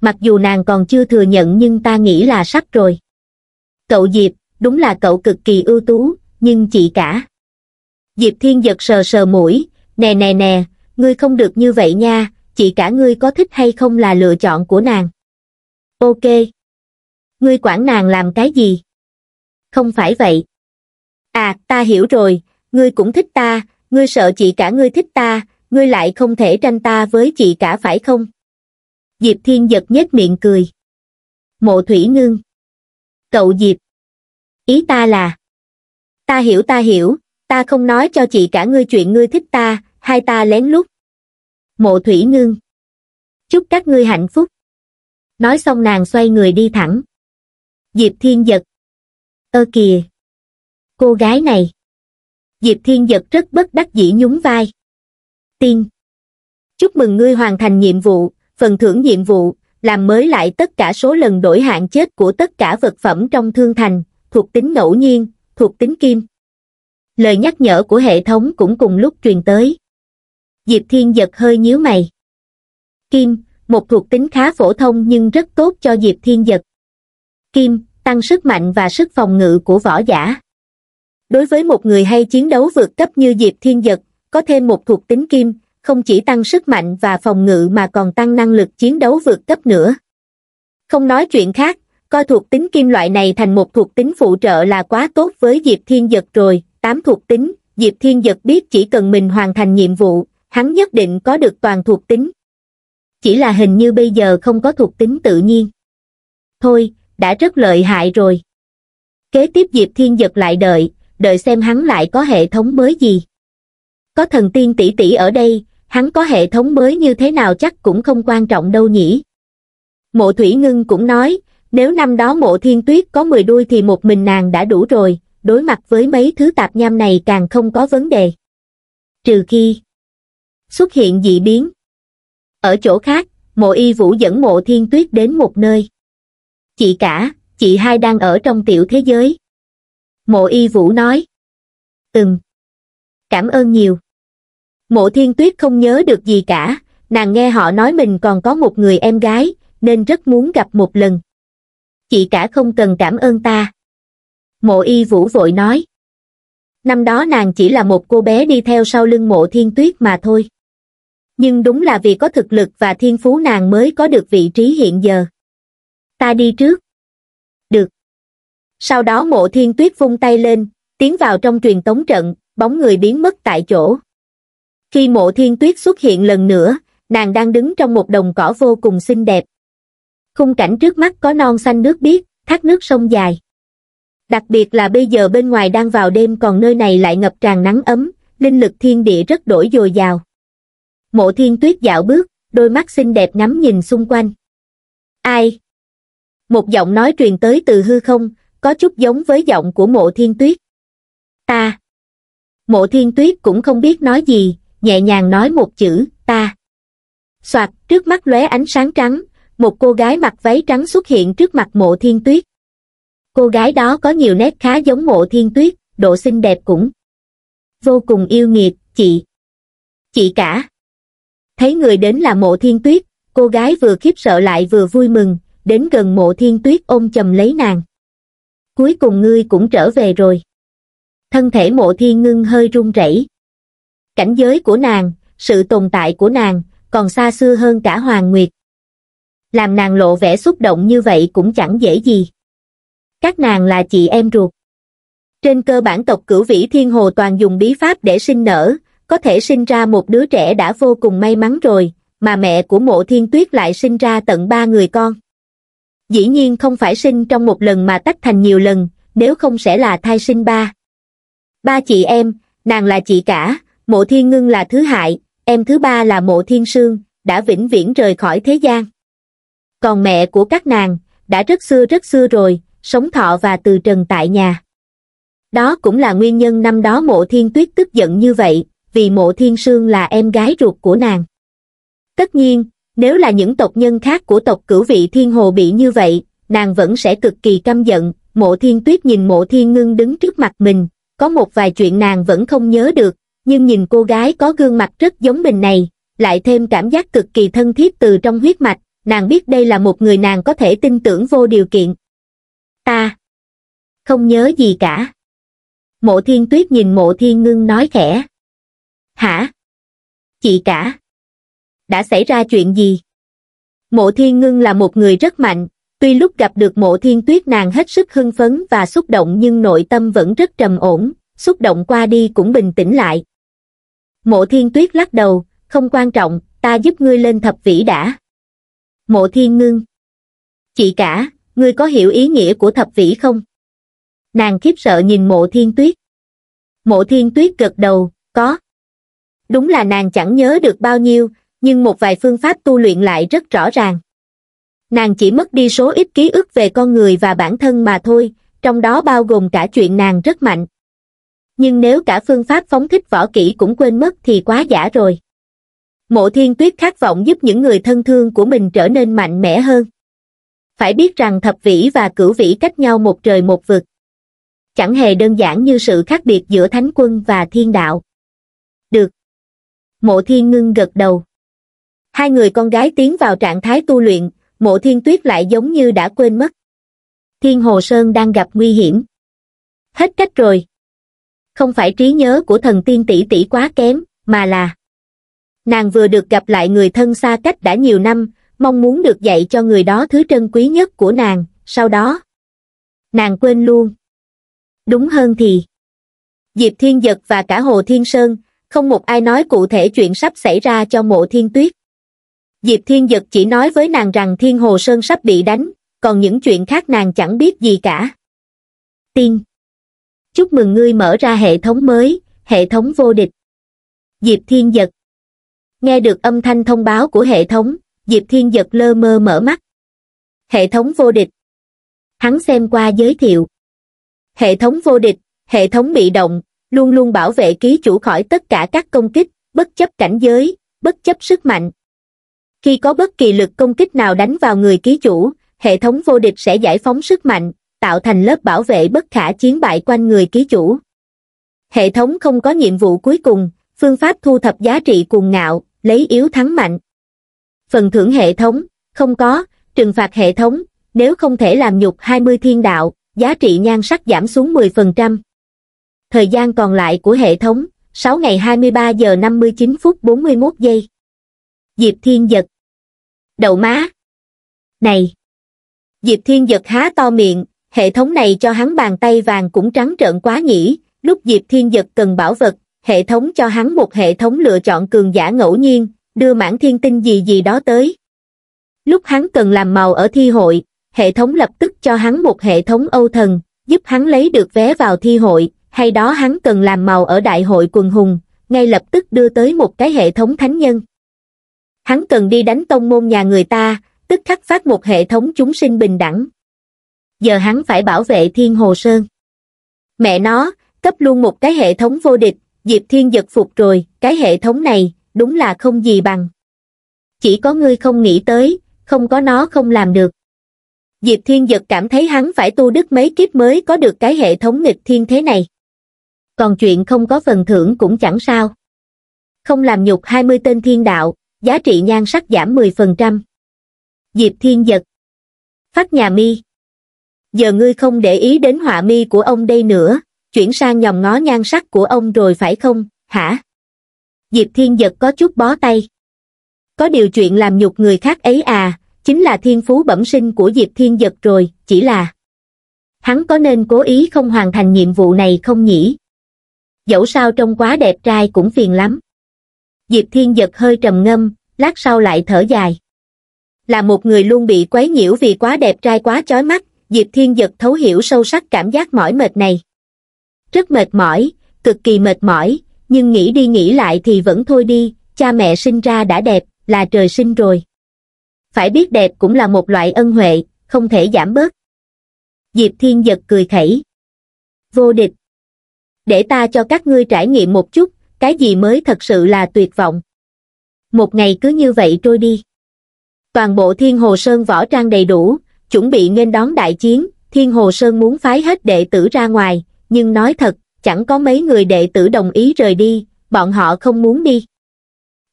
Speaker 1: mặc dù nàng còn chưa thừa nhận nhưng ta nghĩ là sắp rồi cậu diệp đúng là cậu cực kỳ ưu tú nhưng chị cả diệp thiên giật sờ sờ mũi nè nè nè ngươi không được như vậy nha chị cả ngươi có thích hay không là lựa chọn của nàng ok ngươi quản nàng làm cái gì không phải vậy à ta hiểu rồi ngươi cũng thích ta ngươi sợ chị cả ngươi thích ta ngươi lại không thể tranh ta với chị cả phải không Diệp Thiên giật nhếch miệng cười. Mộ Thủy Ngưng, Cậu Diệp. Ý ta là. Ta hiểu ta hiểu, ta không nói cho chị cả ngươi chuyện ngươi thích ta, hai ta lén lút. Mộ Thủy Ngưng, Chúc các ngươi hạnh phúc. Nói xong nàng xoay người đi thẳng. Diệp Thiên giật. Ơ kìa. Cô gái này. Diệp Thiên giật rất bất đắc dĩ nhún vai. Tiên. Chúc mừng ngươi hoàn thành nhiệm vụ, phần thưởng nhiệm vụ, làm mới lại tất cả số lần đổi hạn chết của tất cả vật phẩm trong thương thành, thuộc tính ngẫu nhiên, thuộc tính kim. Lời nhắc nhở của hệ thống cũng cùng lúc truyền tới. Diệp Thiên giật hơi nhíu mày. Kim, một thuộc tính khá phổ thông nhưng rất tốt cho Diệp Thiên giật. Kim, tăng sức mạnh và sức phòng ngự của võ giả. Đối với một người hay chiến đấu vượt cấp như Diệp Thiên Giật, có thêm một thuộc tính kim, không chỉ tăng sức mạnh và phòng ngự mà còn tăng năng lực chiến đấu vượt cấp nữa. Không nói chuyện khác, coi thuộc tính kim loại này thành một thuộc tính phụ trợ là quá tốt với Diệp Thiên giật rồi, tám thuộc tính, Diệp Thiên giật biết chỉ cần mình hoàn thành nhiệm vụ, hắn nhất định có được toàn thuộc tính. Chỉ là hình như bây giờ không có thuộc tính tự nhiên. Thôi, đã rất lợi hại rồi. Kế tiếp Diệp Thiên giật lại đợi, đợi xem hắn lại có hệ thống mới gì. Có thần tiên tỷ tỷ ở đây, hắn có hệ thống mới như thế nào chắc cũng không quan trọng đâu nhỉ. Mộ Thủy Ngưng cũng nói, nếu năm đó mộ thiên tuyết có 10 đuôi thì một mình nàng đã đủ rồi, đối mặt với mấy thứ tạp nham này càng không có vấn đề. Trừ khi xuất hiện dị biến. Ở chỗ khác, mộ y vũ dẫn mộ thiên tuyết đến một nơi. Chị cả, chị hai đang ở trong tiểu thế giới. Mộ y vũ nói. Ừm. Cảm ơn nhiều. Mộ thiên tuyết không nhớ được gì cả, nàng nghe họ nói mình còn có một người em gái, nên rất muốn gặp một lần. Chị cả không cần cảm ơn ta. Mộ y vũ vội nói. Năm đó nàng chỉ là một cô bé đi theo sau lưng mộ thiên tuyết mà thôi. Nhưng đúng là vì có thực lực và thiên phú nàng mới có được vị trí hiện giờ. Ta đi trước. Được. Sau đó mộ thiên tuyết vung tay lên, tiến vào trong truyền tống trận, bóng người biến mất tại chỗ. Khi mộ thiên tuyết xuất hiện lần nữa, nàng đang đứng trong một đồng cỏ vô cùng xinh đẹp. Khung cảnh trước mắt có non xanh nước biếc, thác nước sông dài. Đặc biệt là bây giờ bên ngoài đang vào đêm còn nơi này lại ngập tràn nắng ấm, linh lực thiên địa rất đổi dồi dào. Mộ thiên tuyết dạo bước, đôi mắt xinh đẹp ngắm nhìn xung quanh. Ai? Một giọng nói truyền tới từ hư không, có chút giống với giọng của mộ thiên tuyết. Ta. Mộ thiên tuyết cũng không biết nói gì, nhẹ nhàng nói một chữ, ta. Soạt, trước mắt lóe ánh sáng trắng, một cô gái mặc váy trắng xuất hiện trước mặt mộ thiên tuyết. Cô gái đó có nhiều nét khá giống mộ thiên tuyết, độ xinh đẹp cũng vô cùng yêu nghiệt, chị. Chị cả. Thấy người đến là mộ thiên tuyết, cô gái vừa khiếp sợ lại vừa vui mừng, đến gần mộ thiên tuyết ôm chầm lấy nàng. Cuối cùng ngươi cũng trở về rồi. Thân thể mộ thiên ngưng hơi run rẩy cảnh giới của nàng, sự tồn tại của nàng, còn xa xưa hơn cả Hoàng Nguyệt. Làm nàng lộ vẻ xúc động như vậy cũng chẳng dễ gì. Các nàng là chị em ruột. Trên cơ bản tộc cửu vĩ thiên hồ toàn dùng bí pháp để sinh nở, có thể sinh ra một đứa trẻ đã vô cùng may mắn rồi, mà mẹ của mộ thiên tuyết lại sinh ra tận ba người con. Dĩ nhiên không phải sinh trong một lần mà tách thành nhiều lần, nếu không sẽ là thai sinh ba. Ba chị em, nàng là chị cả, mộ thiên ngưng là thứ hại, em thứ ba là mộ thiên sương, đã vĩnh viễn rời khỏi thế gian. Còn mẹ của các nàng, đã rất xưa rất xưa rồi, sống thọ và từ trần tại nhà. Đó cũng là nguyên nhân năm đó mộ thiên tuyết tức giận như vậy, vì mộ thiên sương là em gái ruột của nàng. Tất nhiên, nếu là những tộc nhân khác của tộc cửu vị thiên hồ bị như vậy, nàng vẫn sẽ cực kỳ căm giận, mộ thiên tuyết nhìn mộ thiên ngưng đứng trước mặt mình, có một vài chuyện nàng vẫn không nhớ được, nhưng nhìn cô gái có gương mặt rất giống mình này, lại thêm cảm giác cực kỳ thân thiết từ trong huyết mạch, nàng biết đây là một người nàng có thể tin tưởng vô điều kiện. Ta không nhớ gì cả. Mộ thiên tuyết nhìn mộ thiên ngưng nói khẽ. Hả? Chị cả? Đã xảy ra chuyện gì? Mộ thiên ngưng là một người rất mạnh, tuy lúc gặp được mộ thiên tuyết nàng hết sức hưng phấn và xúc động nhưng nội tâm vẫn rất trầm ổn, xúc động qua đi cũng bình tĩnh lại. Mộ thiên tuyết lắc đầu, không quan trọng, ta giúp ngươi lên thập vĩ đã. Mộ thiên ngưng. Chị cả, ngươi có hiểu ý nghĩa của thập vĩ không? Nàng khiếp sợ nhìn mộ thiên tuyết. Mộ thiên tuyết gật đầu, có. Đúng là nàng chẳng nhớ được bao nhiêu, nhưng một vài phương pháp tu luyện lại rất rõ ràng. Nàng chỉ mất đi số ít ký ức về con người và bản thân mà thôi, trong đó bao gồm cả chuyện nàng rất mạnh nhưng nếu cả phương pháp phóng thích võ kỹ cũng quên mất thì quá giả rồi. Mộ thiên tuyết khát vọng giúp những người thân thương của mình trở nên mạnh mẽ hơn. Phải biết rằng thập vĩ và cửu vĩ cách nhau một trời một vực. Chẳng hề đơn giản như sự khác biệt giữa thánh quân và thiên đạo. Được. Mộ thiên ngưng gật đầu. Hai người con gái tiến vào trạng thái tu luyện, mộ thiên tuyết lại giống như đã quên mất. Thiên Hồ Sơn đang gặp nguy hiểm. Hết cách rồi, không phải trí nhớ của thần tiên tỷ tỷ quá kém mà là nàng vừa được gặp lại người thân xa cách đã nhiều năm mong muốn được dạy cho người đó thứ trân quý nhất của nàng sau đó nàng quên luôn đúng hơn thì diệp thiên giật và cả hồ thiên sơn không một ai nói cụ thể chuyện sắp xảy ra cho mộ thiên tuyết diệp thiên giật chỉ nói với nàng rằng thiên hồ sơn sắp bị đánh còn những chuyện khác nàng chẳng biết gì cả tiên chúc mừng ngươi mở ra hệ thống mới hệ thống vô địch diệp thiên giật nghe được âm thanh thông báo của hệ thống diệp thiên giật lơ mơ mở mắt hệ thống vô địch hắn xem qua giới thiệu hệ thống vô địch hệ thống bị động luôn luôn bảo vệ ký chủ khỏi tất cả các công kích bất chấp cảnh giới bất chấp sức mạnh khi có bất kỳ lực công kích nào đánh vào người ký chủ hệ thống vô địch sẽ giải phóng sức mạnh tạo thành lớp bảo vệ bất khả chiến bại quanh người ký chủ. Hệ thống không có nhiệm vụ cuối cùng, phương pháp thu thập giá trị cuồng ngạo, lấy yếu thắng mạnh. Phần thưởng hệ thống, không có, trừng phạt hệ thống, nếu không thể làm nhục 20 thiên đạo, giá trị nhan sắc giảm xuống 10%. Thời gian còn lại của hệ thống, 6 ngày 23 giờ 59 phút 41 giây. Diệp Thiên Giật Đậu má Này Diệp Thiên Giật há to miệng, hệ thống này cho hắn bàn tay vàng cũng trắng trợn quá nhỉ lúc diệp thiên giật cần bảo vật hệ thống cho hắn một hệ thống lựa chọn cường giả ngẫu nhiên đưa mãn thiên tinh gì gì đó tới lúc hắn cần làm màu ở thi hội hệ thống lập tức cho hắn một hệ thống âu thần giúp hắn lấy được vé vào thi hội hay đó hắn cần làm màu ở đại hội quần hùng ngay lập tức đưa tới một cái hệ thống thánh nhân hắn cần đi đánh tông môn nhà người ta tức khắc phát một hệ thống chúng sinh bình đẳng giờ hắn phải bảo vệ Thiên Hồ Sơn. Mẹ nó, cấp luôn một cái hệ thống vô địch, Diệp Thiên giật phục rồi, cái hệ thống này, đúng là không gì bằng. Chỉ có ngươi không nghĩ tới, không có nó không làm được. Diệp Thiên giật cảm thấy hắn phải tu đức mấy kiếp mới có được cái hệ thống nghịch thiên thế này. Còn chuyện không có phần thưởng cũng chẳng sao. Không làm nhục 20 tên thiên đạo, giá trị nhan sắc giảm 10%. Diệp Thiên giật. Phát nhà mi giờ ngươi không để ý đến họa mi của ông đây nữa, chuyển sang nhòm ngó nhan sắc của ông rồi phải không, hả? Diệp Thiên Giật có chút bó tay. Có điều chuyện làm nhục người khác ấy à, chính là thiên phú bẩm sinh của Diệp Thiên Giật rồi, chỉ là hắn có nên cố ý không hoàn thành nhiệm vụ này không nhỉ? Dẫu sao trông quá đẹp trai cũng phiền lắm. Diệp Thiên Giật hơi trầm ngâm, lát sau lại thở dài. Là một người luôn bị quấy nhiễu vì quá đẹp trai quá chói mắt, Diệp Thiên Giật thấu hiểu sâu sắc cảm giác mỏi mệt này. Rất mệt mỏi, cực kỳ mệt mỏi, nhưng nghĩ đi nghĩ lại thì vẫn thôi đi, cha mẹ sinh ra đã đẹp, là trời sinh rồi. Phải biết đẹp cũng là một loại ân huệ, không thể giảm bớt. Diệp Thiên Giật cười khẩy. Vô địch. Để ta cho các ngươi trải nghiệm một chút, cái gì mới thật sự là tuyệt vọng. Một ngày cứ như vậy trôi đi. Toàn bộ thiên hồ sơn võ trang đầy đủ, chuẩn bị nghênh đón đại chiến, Thiên Hồ Sơn muốn phái hết đệ tử ra ngoài, nhưng nói thật, chẳng có mấy người đệ tử đồng ý rời đi, bọn họ không muốn đi.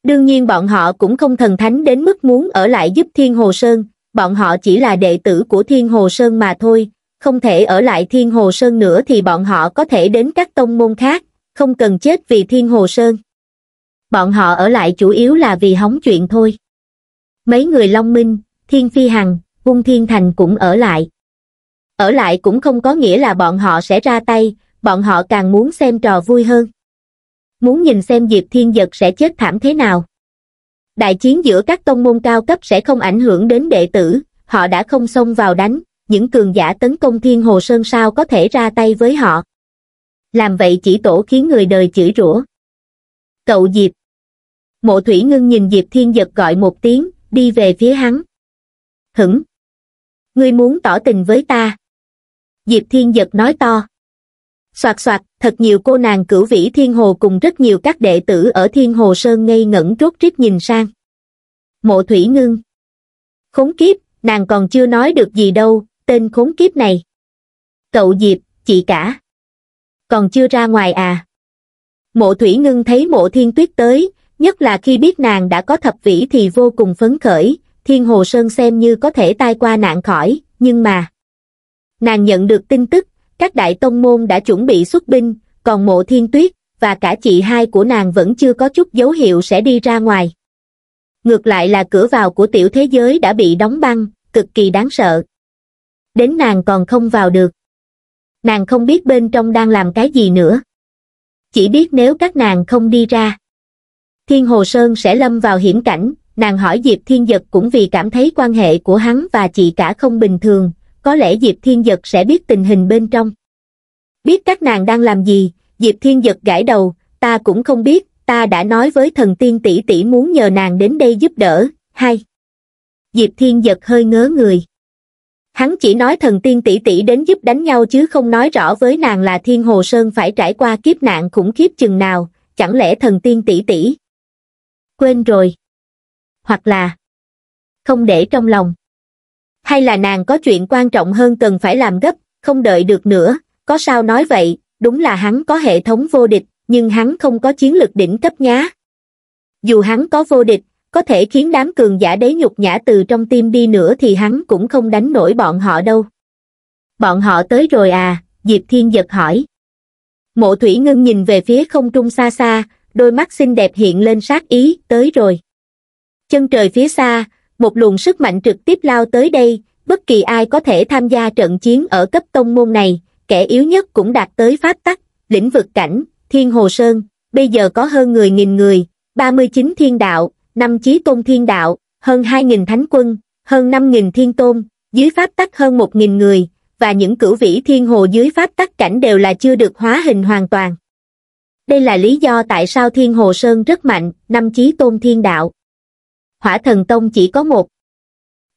Speaker 1: Đương nhiên bọn họ cũng không thần thánh đến mức muốn ở lại giúp Thiên Hồ Sơn, bọn họ chỉ là đệ tử của Thiên Hồ Sơn mà thôi, không thể ở lại Thiên Hồ Sơn nữa thì bọn họ có thể đến các tông môn khác, không cần chết vì Thiên Hồ Sơn. Bọn họ ở lại chủ yếu là vì hóng chuyện thôi. Mấy người Long Minh, Thiên Phi Hằng, Vung Thiên Thành cũng ở lại. Ở lại cũng không có nghĩa là bọn họ sẽ ra tay, bọn họ càng muốn xem trò vui hơn. Muốn nhìn xem Diệp Thiên Giật sẽ chết thảm thế nào. Đại chiến giữa các tông môn cao cấp sẽ không ảnh hưởng đến đệ tử, họ đã không xông vào đánh, những cường giả tấn công Thiên Hồ Sơn sao có thể ra tay với họ. Làm vậy chỉ tổ khiến người đời chửi rủa. Cậu Diệp Mộ Thủy Ngưng nhìn Diệp Thiên Giật gọi một tiếng, đi về phía hắn. Hửng, ngươi muốn tỏ tình với ta diệp thiên giật nói to soạt soạt thật nhiều cô nàng cửu vĩ thiên hồ cùng rất nhiều các đệ tử ở thiên hồ sơn ngây ngẩn rốt rít nhìn sang mộ thủy ngưng khốn kiếp nàng còn chưa nói được gì đâu tên khốn kiếp này cậu diệp chị cả còn chưa ra ngoài à mộ thủy ngưng thấy mộ thiên tuyết tới nhất là khi biết nàng đã có thập vĩ thì vô cùng phấn khởi Thiên Hồ Sơn xem như có thể tai qua nạn khỏi, nhưng mà... Nàng nhận được tin tức, các đại tông môn đã chuẩn bị xuất binh, còn mộ thiên tuyết, và cả chị hai của nàng vẫn chưa có chút dấu hiệu sẽ đi ra ngoài. Ngược lại là cửa vào của tiểu thế giới đã bị đóng băng, cực kỳ đáng sợ. Đến nàng còn không vào được. Nàng không biết bên trong đang làm cái gì nữa. Chỉ biết nếu các nàng không đi ra, Thiên Hồ Sơn sẽ lâm vào hiểm cảnh, nàng hỏi Diệp Thiên Giật cũng vì cảm thấy quan hệ của hắn và chị cả không bình thường, có lẽ Diệp Thiên Giật sẽ biết tình hình bên trong. Biết các nàng đang làm gì, Diệp Thiên Giật gãi đầu, ta cũng không biết, ta đã nói với thần tiên tỷ tỷ muốn nhờ nàng đến đây giúp đỡ, hay. Diệp Thiên Giật hơi ngớ người. Hắn chỉ nói thần tiên tỷ tỷ đến giúp đánh nhau chứ không nói rõ với nàng là Thiên Hồ Sơn phải trải qua kiếp nạn khủng khiếp chừng nào, chẳng lẽ thần tiên tỷ tỷ? Quên rồi hoặc là không để trong lòng. Hay là nàng có chuyện quan trọng hơn cần phải làm gấp, không đợi được nữa, có sao nói vậy, đúng là hắn có hệ thống vô địch, nhưng hắn không có chiến lực đỉnh cấp nhá. Dù hắn có vô địch, có thể khiến đám cường giả đế nhục nhã từ trong tim đi nữa thì hắn cũng không đánh nổi bọn họ đâu. Bọn họ tới rồi à, Diệp Thiên giật hỏi. Mộ Thủy Ngưng nhìn về phía không trung xa xa, đôi mắt xinh đẹp hiện lên sát ý, tới rồi chân trời phía xa một luồng sức mạnh trực tiếp lao tới đây bất kỳ ai có thể tham gia trận chiến ở cấp tông môn này kẻ yếu nhất cũng đạt tới pháp tắc lĩnh vực cảnh thiên hồ sơn bây giờ có hơn 10.000 người 39 thiên đạo năm chí tôn thiên đạo hơn 2.000 thánh quân hơn 5.000 thiên tôn dưới pháp tắc hơn 1.000 người và những cửu vĩ thiên hồ dưới pháp tắc cảnh đều là chưa được hóa hình hoàn toàn đây là lý do tại sao thiên hồ sơn rất mạnh năm chí tôn thiên đạo hỏa thần tông chỉ có một.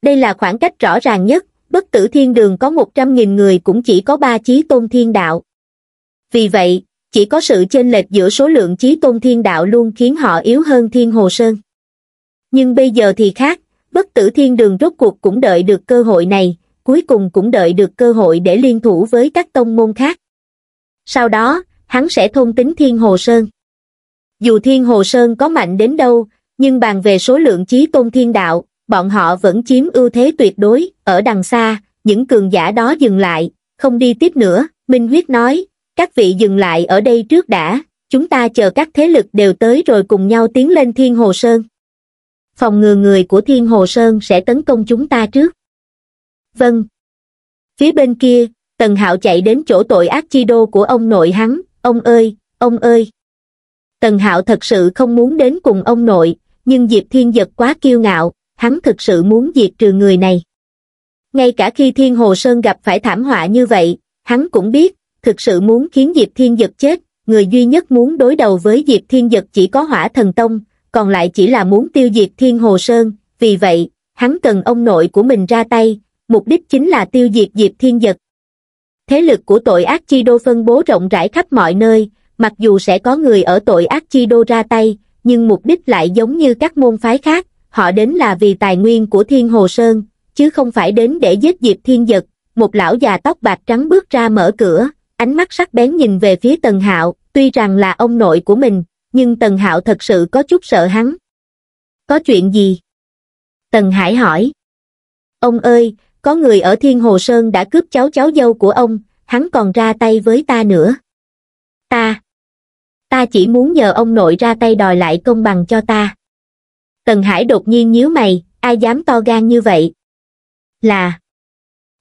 Speaker 1: Đây là khoảng cách rõ ràng nhất, bất tử thiên đường có 100.000 người cũng chỉ có ba chí tôn thiên đạo. Vì vậy, chỉ có sự chênh lệch giữa số lượng chí tôn thiên đạo luôn khiến họ yếu hơn thiên hồ sơn. Nhưng bây giờ thì khác, bất tử thiên đường rốt cuộc cũng đợi được cơ hội này, cuối cùng cũng đợi được cơ hội để liên thủ với các tông môn khác. Sau đó, hắn sẽ thôn tính thiên hồ sơn. Dù thiên hồ sơn có mạnh đến đâu, nhưng bàn về số lượng chí tôn thiên đạo, bọn họ vẫn chiếm ưu thế tuyệt đối, ở đằng xa, những cường giả đó dừng lại, không đi tiếp nữa, Minh Huyết nói, các vị dừng lại ở đây trước đã, chúng ta chờ các thế lực đều tới rồi cùng nhau tiến lên Thiên Hồ Sơn. Phòng ngừa người của Thiên Hồ Sơn sẽ tấn công chúng ta trước. Vâng. Phía bên kia, Tần Hạo chạy đến chỗ tội ác chi đô của ông nội hắn, ông ơi, ông ơi. Tần Hạo thật sự không muốn đến cùng ông nội, nhưng Diệp Thiên Giật quá kiêu ngạo, hắn thực sự muốn diệt trừ người này. Ngay cả khi Thiên Hồ Sơn gặp phải thảm họa như vậy, hắn cũng biết, thực sự muốn khiến Diệp Thiên Giật chết, người duy nhất muốn đối đầu với Diệp Thiên Giật chỉ có hỏa thần tông, còn lại chỉ là muốn tiêu diệt Thiên Hồ Sơn, vì vậy, hắn cần ông nội của mình ra tay, mục đích chính là tiêu diệt Diệp Thiên Giật. Thế lực của tội ác chi đô phân bố rộng rãi khắp mọi nơi, mặc dù sẽ có người ở tội ác chi đô ra tay, nhưng mục đích lại giống như các môn phái khác, họ đến là vì tài nguyên của Thiên Hồ Sơn, chứ không phải đến để giết Diệp Thiên Giật. Một lão già tóc bạc trắng bước ra mở cửa, ánh mắt sắc bén nhìn về phía Tần Hạo, tuy rằng là ông nội của mình, nhưng Tần Hạo thật sự có chút sợ hắn. Có chuyện gì? Tần Hải hỏi. Ông ơi, có người ở Thiên Hồ Sơn đã cướp cháu cháu dâu của ông, hắn còn ra tay với ta nữa. Ta ta chỉ muốn nhờ ông nội ra tay đòi lại công bằng cho ta tần hải đột nhiên nhíu mày ai dám to gan như vậy là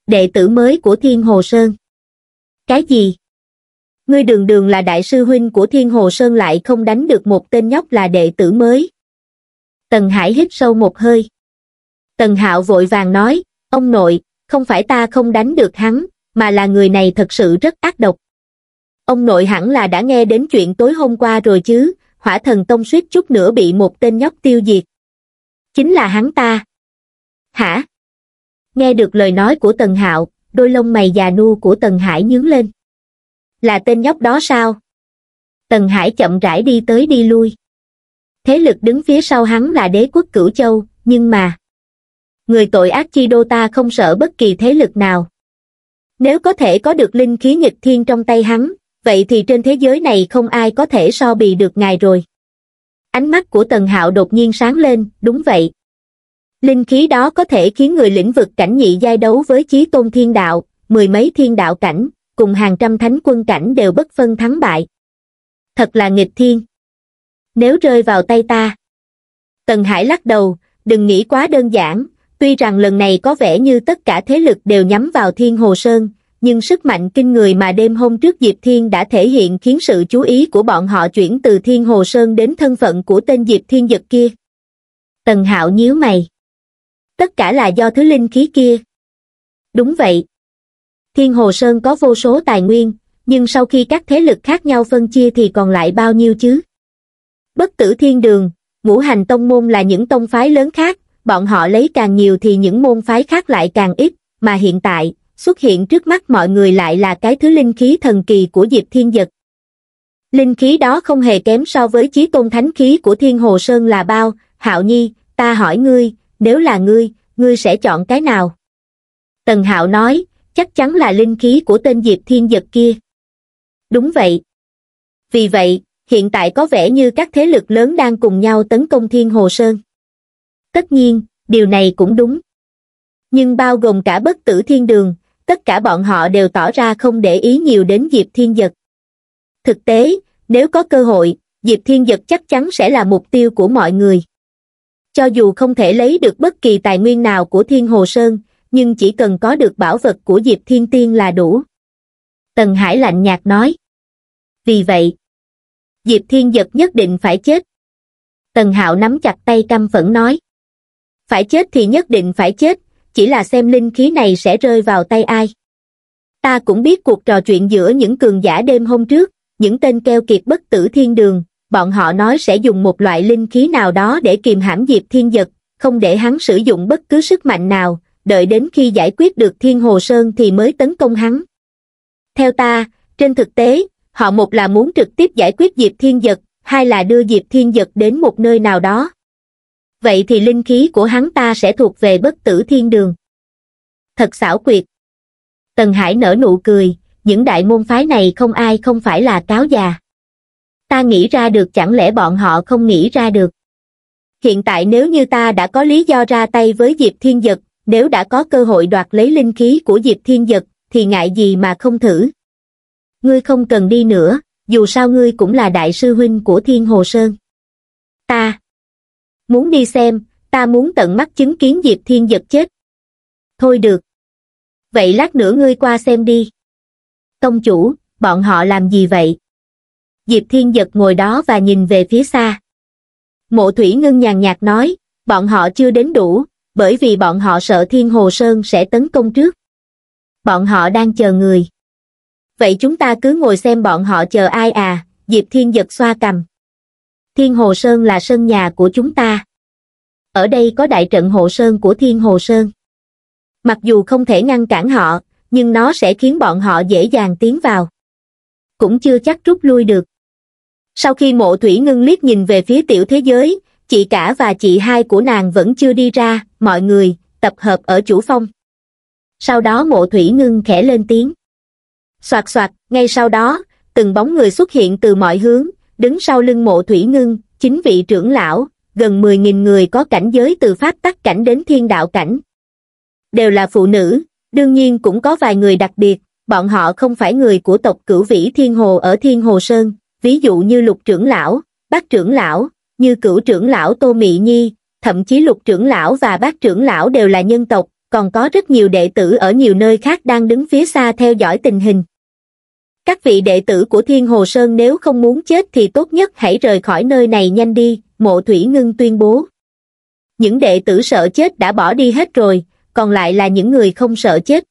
Speaker 1: đệ tử mới của thiên hồ sơn cái gì ngươi đường đường là đại sư huynh của thiên hồ sơn lại không đánh được một tên nhóc là đệ tử mới tần hải hít sâu một hơi tần hạo vội vàng nói ông nội không phải ta không đánh được hắn mà là người này thật sự rất ác độc Ông nội hẳn là đã nghe đến chuyện tối hôm qua rồi chứ, hỏa thần tông suýt chút nữa bị một tên nhóc tiêu diệt. Chính là hắn ta. Hả? Nghe được lời nói của Tần Hạo, đôi lông mày già nu của Tần Hải nhướng lên. Là tên nhóc đó sao? Tần Hải chậm rãi đi tới đi lui. Thế lực đứng phía sau hắn là đế quốc cửu châu, nhưng mà... Người tội ác chi đô ta không sợ bất kỳ thế lực nào. Nếu có thể có được linh khí nghịch thiên trong tay hắn, vậy thì trên thế giới này không ai có thể so bì được ngài rồi. Ánh mắt của Tần Hạo đột nhiên sáng lên, đúng vậy. Linh khí đó có thể khiến người lĩnh vực cảnh nhị giai đấu với chí tôn thiên đạo, mười mấy thiên đạo cảnh, cùng hàng trăm thánh quân cảnh đều bất phân thắng bại. Thật là nghịch thiên. Nếu rơi vào tay ta. Tần Hải lắc đầu, đừng nghĩ quá đơn giản, tuy rằng lần này có vẻ như tất cả thế lực đều nhắm vào thiên hồ sơn, nhưng sức mạnh kinh người mà đêm hôm trước Diệp Thiên đã thể hiện khiến sự chú ý của bọn họ chuyển từ Thiên Hồ Sơn đến thân phận của tên Diệp Thiên giật kia. Tần Hạo nhíu mày. Tất cả là do thứ linh khí kia. Đúng vậy. Thiên Hồ Sơn có vô số tài nguyên, nhưng sau khi các thế lực khác nhau phân chia thì còn lại bao nhiêu chứ? Bất tử thiên đường, ngũ hành tông môn là những tông phái lớn khác, bọn họ lấy càng nhiều thì những môn phái khác lại càng ít, mà hiện tại, xuất hiện trước mắt mọi người lại là cái thứ linh khí thần kỳ của Diệp Thiên Dật. Linh khí đó không hề kém so với chí tôn thánh khí của Thiên Hồ Sơn là bao, Hạo Nhi, ta hỏi ngươi, nếu là ngươi, ngươi sẽ chọn cái nào? Tần Hạo nói, chắc chắn là linh khí của tên Diệp Thiên Dật kia. Đúng vậy. Vì vậy, hiện tại có vẻ như các thế lực lớn đang cùng nhau tấn công Thiên Hồ Sơn. Tất nhiên, điều này cũng đúng. Nhưng bao gồm cả bất tử thiên đường, tất cả bọn họ đều tỏ ra không để ý nhiều đến Diệp Thiên Giật. Thực tế, nếu có cơ hội, Diệp Thiên Giật chắc chắn sẽ là mục tiêu của mọi người. Cho dù không thể lấy được bất kỳ tài nguyên nào của Thiên Hồ Sơn, nhưng chỉ cần có được bảo vật của Diệp Thiên Tiên là đủ. Tần Hải lạnh nhạt nói. Vì vậy, Diệp Thiên Giật nhất định phải chết. Tần Hạo nắm chặt tay căm phẫn nói. Phải chết thì nhất định phải chết, chỉ là xem linh khí này sẽ rơi vào tay ai. Ta cũng biết cuộc trò chuyện giữa những cường giả đêm hôm trước, những tên keo kiệt bất tử thiên đường, bọn họ nói sẽ dùng một loại linh khí nào đó để kìm hãm diệp thiên giật, không để hắn sử dụng bất cứ sức mạnh nào, đợi đến khi giải quyết được thiên hồ sơn thì mới tấn công hắn. Theo ta, trên thực tế, họ một là muốn trực tiếp giải quyết diệp thiên giật, hai là đưa diệp thiên giật đến một nơi nào đó, vậy thì linh khí của hắn ta sẽ thuộc về bất tử thiên đường. Thật xảo quyệt. Tần Hải nở nụ cười, những đại môn phái này không ai không phải là cáo già. Ta nghĩ ra được chẳng lẽ bọn họ không nghĩ ra được. Hiện tại nếu như ta đã có lý do ra tay với Diệp Thiên Dật, nếu đã có cơ hội đoạt lấy linh khí của Diệp Thiên Dật, thì ngại gì mà không thử. Ngươi không cần đi nữa, dù sao ngươi cũng là đại sư huynh của Thiên Hồ Sơn. Ta, muốn đi xem ta muốn tận mắt chứng kiến diệp thiên giật chết thôi được vậy lát nữa ngươi qua xem đi tông chủ bọn họ làm gì vậy diệp thiên giật ngồi đó và nhìn về phía xa mộ thủy ngưng nhàn nhạt nói bọn họ chưa đến đủ bởi vì bọn họ sợ thiên hồ sơn sẽ tấn công trước bọn họ đang chờ người vậy chúng ta cứ ngồi xem bọn họ chờ ai à diệp thiên giật xoa cầm Thiên Hồ Sơn là sân nhà của chúng ta. Ở đây có đại trận Hồ Sơn của Thiên Hồ Sơn. Mặc dù không thể ngăn cản họ, nhưng nó sẽ khiến bọn họ dễ dàng tiến vào. Cũng chưa chắc rút lui được. Sau khi mộ thủy ngưng liếc nhìn về phía tiểu thế giới, chị cả và chị hai của nàng vẫn chưa đi ra, mọi người, tập hợp ở chủ phong. Sau đó mộ thủy ngưng khẽ lên tiếng. Soạt soạt, ngay sau đó, từng bóng người xuất hiện từ mọi hướng, đứng sau lưng mộ thủy ngưng, chính vị trưởng lão, gần 10.000 người có cảnh giới từ pháp tắc cảnh đến thiên đạo cảnh. Đều là phụ nữ, đương nhiên cũng có vài người đặc biệt, bọn họ không phải người của tộc cửu vĩ thiên hồ ở thiên hồ sơn, ví dụ như lục trưởng lão, bác trưởng lão, như cửu trưởng lão Tô Mị Nhi, thậm chí lục trưởng lão và bác trưởng lão đều là nhân tộc, còn có rất nhiều đệ tử ở nhiều nơi khác đang đứng phía xa theo dõi tình hình. Các vị đệ tử của Thiên Hồ Sơn nếu không muốn chết thì tốt nhất hãy rời khỏi nơi này nhanh đi, mộ thủy ngưng tuyên bố. Những đệ tử sợ chết đã bỏ đi hết rồi, còn lại là những người không sợ chết.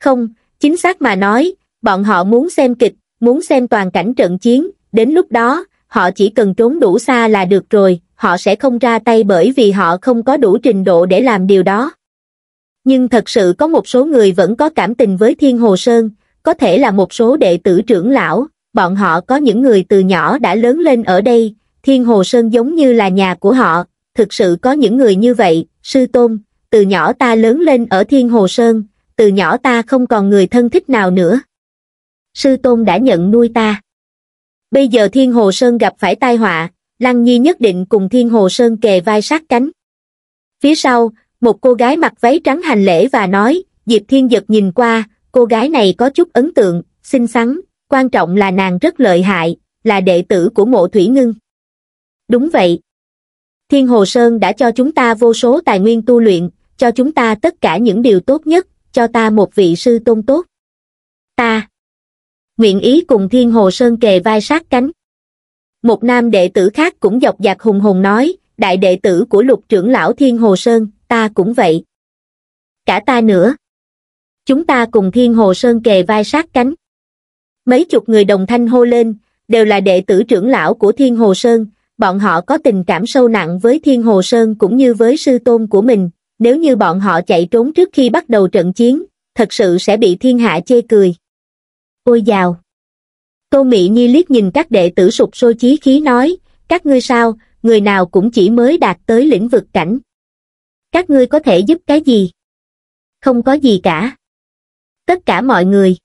Speaker 1: Không, chính xác mà nói, bọn họ muốn xem kịch, muốn xem toàn cảnh trận chiến, đến lúc đó, họ chỉ cần trốn đủ xa là được rồi, họ sẽ không ra tay bởi vì họ không có đủ trình độ để làm điều đó. Nhưng thật sự có một số người vẫn có cảm tình với Thiên Hồ Sơn, có thể là một số đệ tử trưởng lão, bọn họ có những người từ nhỏ đã lớn lên ở đây, Thiên Hồ Sơn giống như là nhà của họ, thực sự có những người như vậy, sư tôn, từ nhỏ ta lớn lên ở Thiên Hồ Sơn, từ nhỏ ta không còn người thân thích nào nữa. Sư tôn đã nhận nuôi ta. Bây giờ Thiên Hồ Sơn gặp phải tai họa, Lăng Nhi nhất định cùng Thiên Hồ Sơn kề vai sát cánh. Phía sau, một cô gái mặc váy trắng hành lễ và nói, Diệp Thiên Giật nhìn qua, cô gái này có chút ấn tượng, xinh xắn, quan trọng là nàng rất lợi hại, là đệ tử của mộ thủy ngưng. Đúng vậy. Thiên Hồ Sơn đã cho chúng ta vô số tài nguyên tu luyện, cho chúng ta tất cả những điều tốt nhất, cho ta một vị sư tôn tốt. Ta nguyện ý cùng Thiên Hồ Sơn kề vai sát cánh. Một nam đệ tử khác cũng dọc dạc hùng hùng nói, đại đệ tử của lục trưởng lão Thiên Hồ Sơn, ta cũng vậy. Cả ta nữa chúng ta cùng Thiên Hồ Sơn kề vai sát cánh. Mấy chục người đồng thanh hô lên, đều là đệ tử trưởng lão của Thiên Hồ Sơn, bọn họ có tình cảm sâu nặng với Thiên Hồ Sơn cũng như với sư tôn của mình, nếu như bọn họ chạy trốn trước khi bắt đầu trận chiến, thật sự sẽ bị thiên hạ chê cười. Ôi dào! Tô Mỹ Nhi liếc nhìn các đệ tử sụp sôi chí khí nói, các ngươi sao, người nào cũng chỉ mới đạt tới lĩnh vực cảnh. Các ngươi có thể giúp cái gì? Không có gì cả tất cả mọi người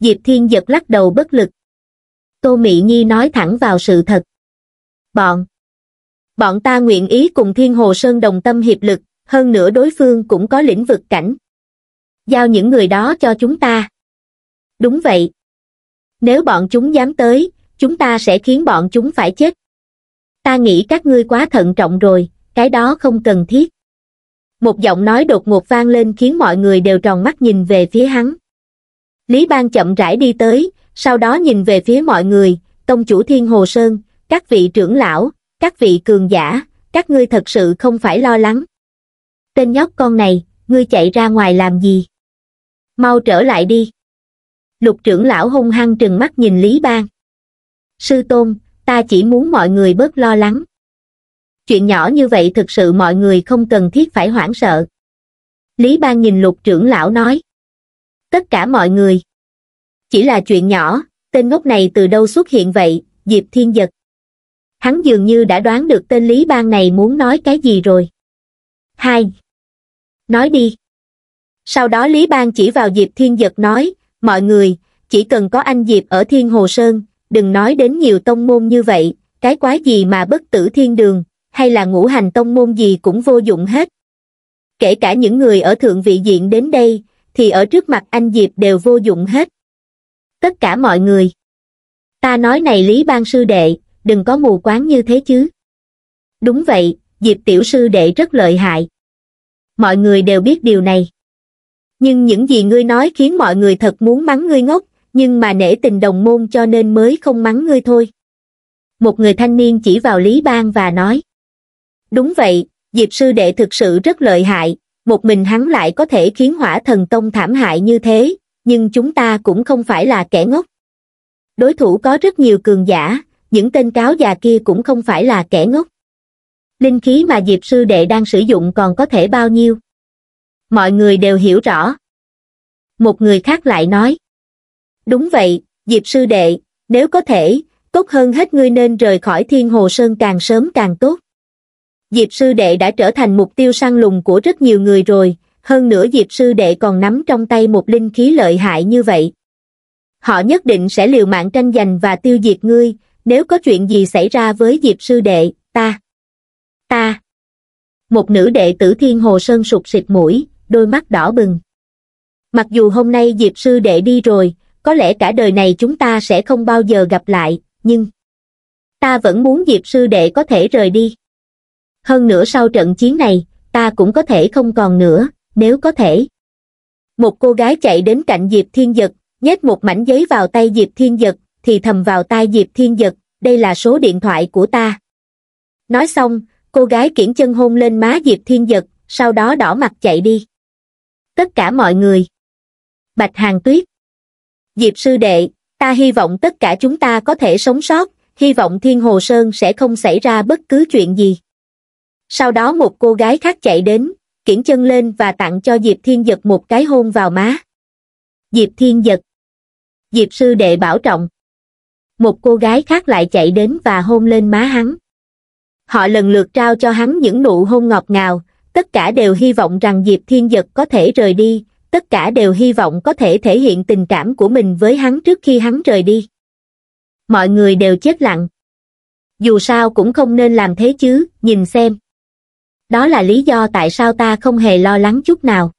Speaker 1: diệp thiên giật lắc đầu bất lực tô mỹ nhi nói thẳng vào sự thật bọn bọn ta nguyện ý cùng thiên hồ sơn đồng tâm hiệp lực hơn nữa đối phương cũng có lĩnh vực cảnh giao những người đó cho chúng ta đúng vậy nếu bọn chúng dám tới chúng ta sẽ khiến bọn chúng phải chết ta nghĩ các ngươi quá thận trọng rồi cái đó không cần thiết một giọng nói đột ngột vang lên khiến mọi người đều tròn mắt nhìn về phía hắn lý bang chậm rãi đi tới sau đó nhìn về phía mọi người tông chủ thiên hồ sơn các vị trưởng lão các vị cường giả các ngươi thật sự không phải lo lắng tên nhóc con này ngươi chạy ra ngoài làm gì mau trở lại đi lục trưởng lão hung hăng trừng mắt nhìn lý bang sư tôn ta chỉ muốn mọi người bớt lo lắng chuyện nhỏ như vậy thực sự mọi người không cần thiết phải hoảng sợ. Lý Bang nhìn lục trưởng lão nói. Tất cả mọi người. Chỉ là chuyện nhỏ, tên ngốc này từ đâu xuất hiện vậy, Diệp Thiên Giật. Hắn dường như đã đoán được tên Lý Bang này muốn nói cái gì rồi. Hai. Nói đi. Sau đó Lý Bang chỉ vào Diệp Thiên Giật nói, mọi người, chỉ cần có anh Diệp ở Thiên Hồ Sơn, đừng nói đến nhiều tông môn như vậy, cái quái gì mà bất tử thiên đường, hay là ngũ hành tông môn gì cũng vô dụng hết. Kể cả những người ở thượng vị diện đến đây, thì ở trước mặt anh Diệp đều vô dụng hết. Tất cả mọi người. Ta nói này Lý Ban Sư Đệ, đừng có mù quáng như thế chứ. Đúng vậy, Diệp Tiểu Sư Đệ rất lợi hại. Mọi người đều biết điều này. Nhưng những gì ngươi nói khiến mọi người thật muốn mắng ngươi ngốc, nhưng mà nể tình đồng môn cho nên mới không mắng ngươi thôi. Một người thanh niên chỉ vào Lý Bang và nói. Đúng vậy, Diệp sư đệ thực sự rất lợi hại, một mình hắn lại có thể khiến hỏa thần tông thảm hại như thế, nhưng chúng ta cũng không phải là kẻ ngốc. Đối thủ có rất nhiều cường giả, những tên cáo già kia cũng không phải là kẻ ngốc. Linh khí mà Diệp sư đệ đang sử dụng còn có thể bao nhiêu? Mọi người đều hiểu rõ. Một người khác lại nói. Đúng vậy, Diệp sư đệ, nếu có thể, tốt hơn hết ngươi nên rời khỏi thiên hồ sơn càng sớm càng tốt diệp sư đệ đã trở thành mục tiêu săn lùng của rất nhiều người rồi hơn nữa diệp sư đệ còn nắm trong tay một linh khí lợi hại như vậy họ nhất định sẽ liều mạng tranh giành và tiêu diệt ngươi nếu có chuyện gì xảy ra với diệp sư đệ ta ta một nữ đệ tử thiên hồ sơn sụp xịt mũi đôi mắt đỏ bừng mặc dù hôm nay diệp sư đệ đi rồi có lẽ cả đời này chúng ta sẽ không bao giờ gặp lại nhưng ta vẫn muốn diệp sư đệ có thể rời đi hơn nữa sau trận chiến này ta cũng có thể không còn nữa nếu có thể một cô gái chạy đến cạnh diệp thiên dật nhét một mảnh giấy vào tay diệp thiên dật thì thầm vào tai diệp thiên dật đây là số điện thoại của ta nói xong cô gái kiển chân hôn lên má diệp thiên dật sau đó đỏ mặt chạy đi tất cả mọi người bạch hàng tuyết diệp sư đệ ta hy vọng tất cả chúng ta có thể sống sót hy vọng thiên hồ sơn sẽ không xảy ra bất cứ chuyện gì sau đó một cô gái khác chạy đến, kiển chân lên và tặng cho Diệp Thiên Giật một cái hôn vào má. Diệp Thiên Giật Diệp sư đệ bảo trọng. Một cô gái khác lại chạy đến và hôn lên má hắn. Họ lần lượt trao cho hắn những nụ hôn ngọt ngào, tất cả đều hy vọng rằng Diệp Thiên Giật có thể rời đi, tất cả đều hy vọng có thể thể hiện tình cảm của mình với hắn trước khi hắn rời đi. Mọi người đều chết lặng. Dù sao cũng không nên làm thế chứ, nhìn xem đó là lý do tại sao ta không hề lo lắng chút nào.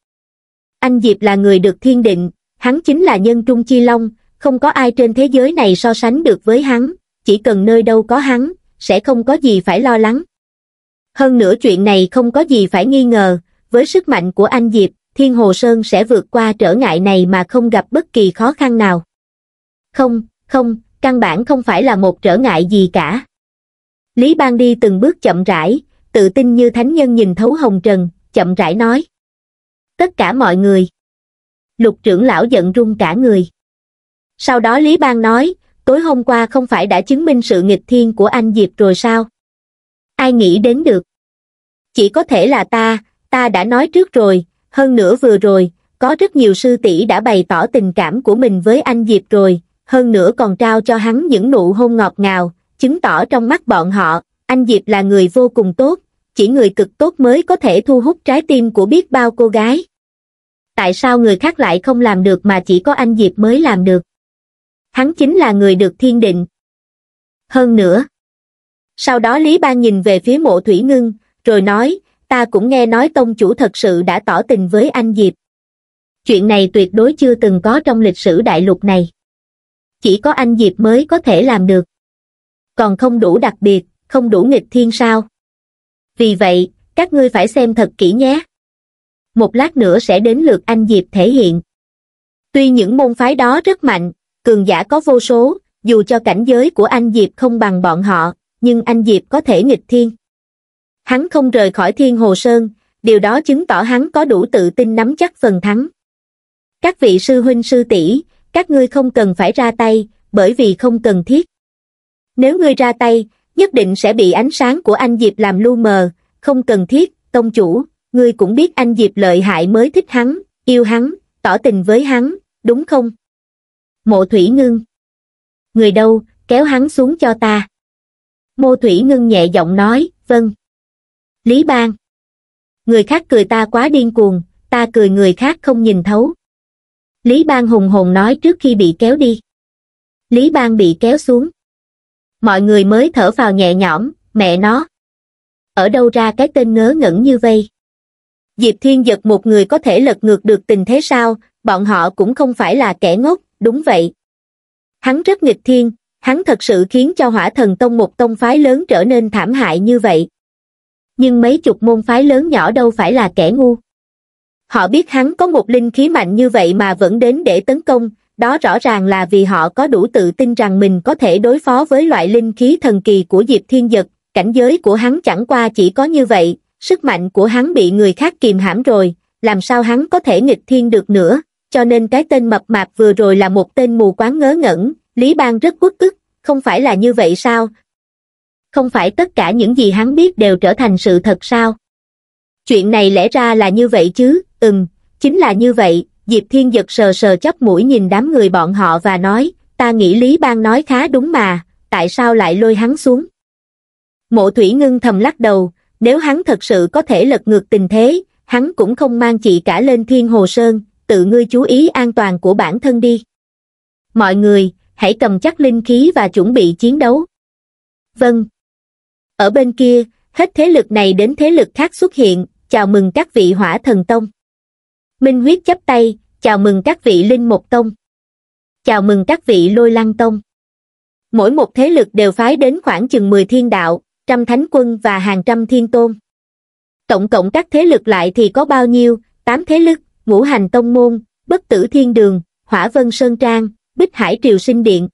Speaker 1: Anh Diệp là người được thiên định, hắn chính là nhân trung chi long, không có ai trên thế giới này so sánh được với hắn, chỉ cần nơi đâu có hắn, sẽ không có gì phải lo lắng. Hơn nữa chuyện này không có gì phải nghi ngờ, với sức mạnh của anh Diệp, Thiên Hồ Sơn sẽ vượt qua trở ngại này mà không gặp bất kỳ khó khăn nào. Không, không, căn bản không phải là một trở ngại gì cả. Lý Bang đi từng bước chậm rãi, tự tin như thánh nhân nhìn thấu hồng trần, chậm rãi nói. Tất cả mọi người. Lục trưởng lão giận run cả người. Sau đó Lý Bang nói, tối hôm qua không phải đã chứng minh sự nghịch thiên của anh Diệp rồi sao? Ai nghĩ đến được? Chỉ có thể là ta, ta đã nói trước rồi, hơn nữa vừa rồi, có rất nhiều sư tỷ đã bày tỏ tình cảm của mình với anh Diệp rồi, hơn nữa còn trao cho hắn những nụ hôn ngọt ngào, chứng tỏ trong mắt bọn họ, anh Diệp là người vô cùng tốt, chỉ người cực tốt mới có thể thu hút trái tim của biết bao cô gái. Tại sao người khác lại không làm được mà chỉ có anh Diệp mới làm được? Hắn chính là người được thiên định. Hơn nữa. Sau đó Lý Ban nhìn về phía mộ Thủy Ngưng, rồi nói, ta cũng nghe nói tông chủ thật sự đã tỏ tình với anh Diệp. Chuyện này tuyệt đối chưa từng có trong lịch sử đại lục này. Chỉ có anh Diệp mới có thể làm được. Còn không đủ đặc biệt, không đủ nghịch thiên sao vì vậy các ngươi phải xem thật kỹ nhé một lát nữa sẽ đến lượt anh diệp thể hiện tuy những môn phái đó rất mạnh cường giả có vô số dù cho cảnh giới của anh diệp không bằng bọn họ nhưng anh diệp có thể nghịch thiên hắn không rời khỏi thiên hồ sơn điều đó chứng tỏ hắn có đủ tự tin nắm chắc phần thắng các vị sư huynh sư tỷ các ngươi không cần phải ra tay bởi vì không cần thiết nếu ngươi ra tay nhất định sẽ bị ánh sáng của anh diệp làm lu mờ không cần thiết tông chủ ngươi cũng biết anh diệp lợi hại mới thích hắn yêu hắn tỏ tình với hắn đúng không mộ thủy ngưng người đâu kéo hắn xuống cho ta mô thủy ngưng nhẹ giọng nói vâng lý bang người khác cười ta quá điên cuồng ta cười người khác không nhìn thấu lý bang hùng hồn nói trước khi bị kéo đi lý bang bị kéo xuống mọi người mới thở vào nhẹ nhõm, mẹ nó. Ở đâu ra cái tên ngớ ngẩn như vây? Diệp Thiên giật một người có thể lật ngược được tình thế sao, bọn họ cũng không phải là kẻ ngốc, đúng vậy. Hắn rất nghịch thiên, hắn thật sự khiến cho hỏa thần tông một tông phái lớn trở nên thảm hại như vậy. Nhưng mấy chục môn phái lớn nhỏ đâu phải là kẻ ngu. Họ biết hắn có một linh khí mạnh như vậy mà vẫn đến để tấn công, đó rõ ràng là vì họ có đủ tự tin rằng mình có thể đối phó với loại linh khí thần kỳ của Diệp Thiên Dật, cảnh giới của hắn chẳng qua chỉ có như vậy, sức mạnh của hắn bị người khác kìm hãm rồi, làm sao hắn có thể nghịch thiên được nữa, cho nên cái tên mập mạp vừa rồi là một tên mù quáng ngớ ngẩn, Lý Bang rất uất ức, không phải là như vậy sao? Không phải tất cả những gì hắn biết đều trở thành sự thật sao? Chuyện này lẽ ra là như vậy chứ, ừm, chính là như vậy, Diệp Thiên Giật sờ sờ chóp mũi nhìn đám người bọn họ và nói, ta nghĩ Lý Bang nói khá đúng mà, tại sao lại lôi hắn xuống? Mộ Thủy Ngưng thầm lắc đầu, nếu hắn thật sự có thể lật ngược tình thế, hắn cũng không mang chị cả lên Thiên Hồ Sơn, tự ngươi chú ý an toàn của bản thân đi. Mọi người, hãy cầm chắc linh khí và chuẩn bị chiến đấu. Vâng. Ở bên kia, hết thế lực này đến thế lực khác xuất hiện, chào mừng các vị hỏa thần tông. Minh Huyết chấp tay, chào mừng các vị Linh mục Tông. Chào mừng các vị Lôi Lăng Tông. Mỗi một thế lực đều phái đến khoảng chừng 10 thiên đạo, trăm thánh quân và hàng trăm thiên tôn. Tổng cộng các thế lực lại thì có bao nhiêu, tám thế lực, ngũ hành tông môn, bất tử thiên đường, hỏa vân sơn trang, bích hải triều sinh điện.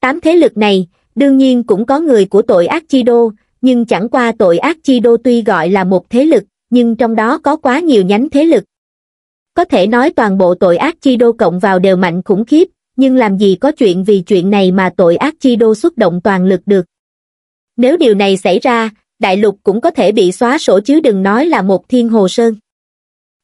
Speaker 1: Tám thế lực này, đương nhiên cũng có người của tội ác chi đô, nhưng chẳng qua tội ác chi đô tuy gọi là một thế lực, nhưng trong đó có quá nhiều nhánh thế lực có thể nói toàn bộ tội ác chi đô cộng vào đều mạnh khủng khiếp, nhưng làm gì có chuyện vì chuyện này mà tội ác chi đô xuất động toàn lực được. Nếu điều này xảy ra, đại lục cũng có thể bị xóa sổ chứ đừng nói là một thiên hồ sơn.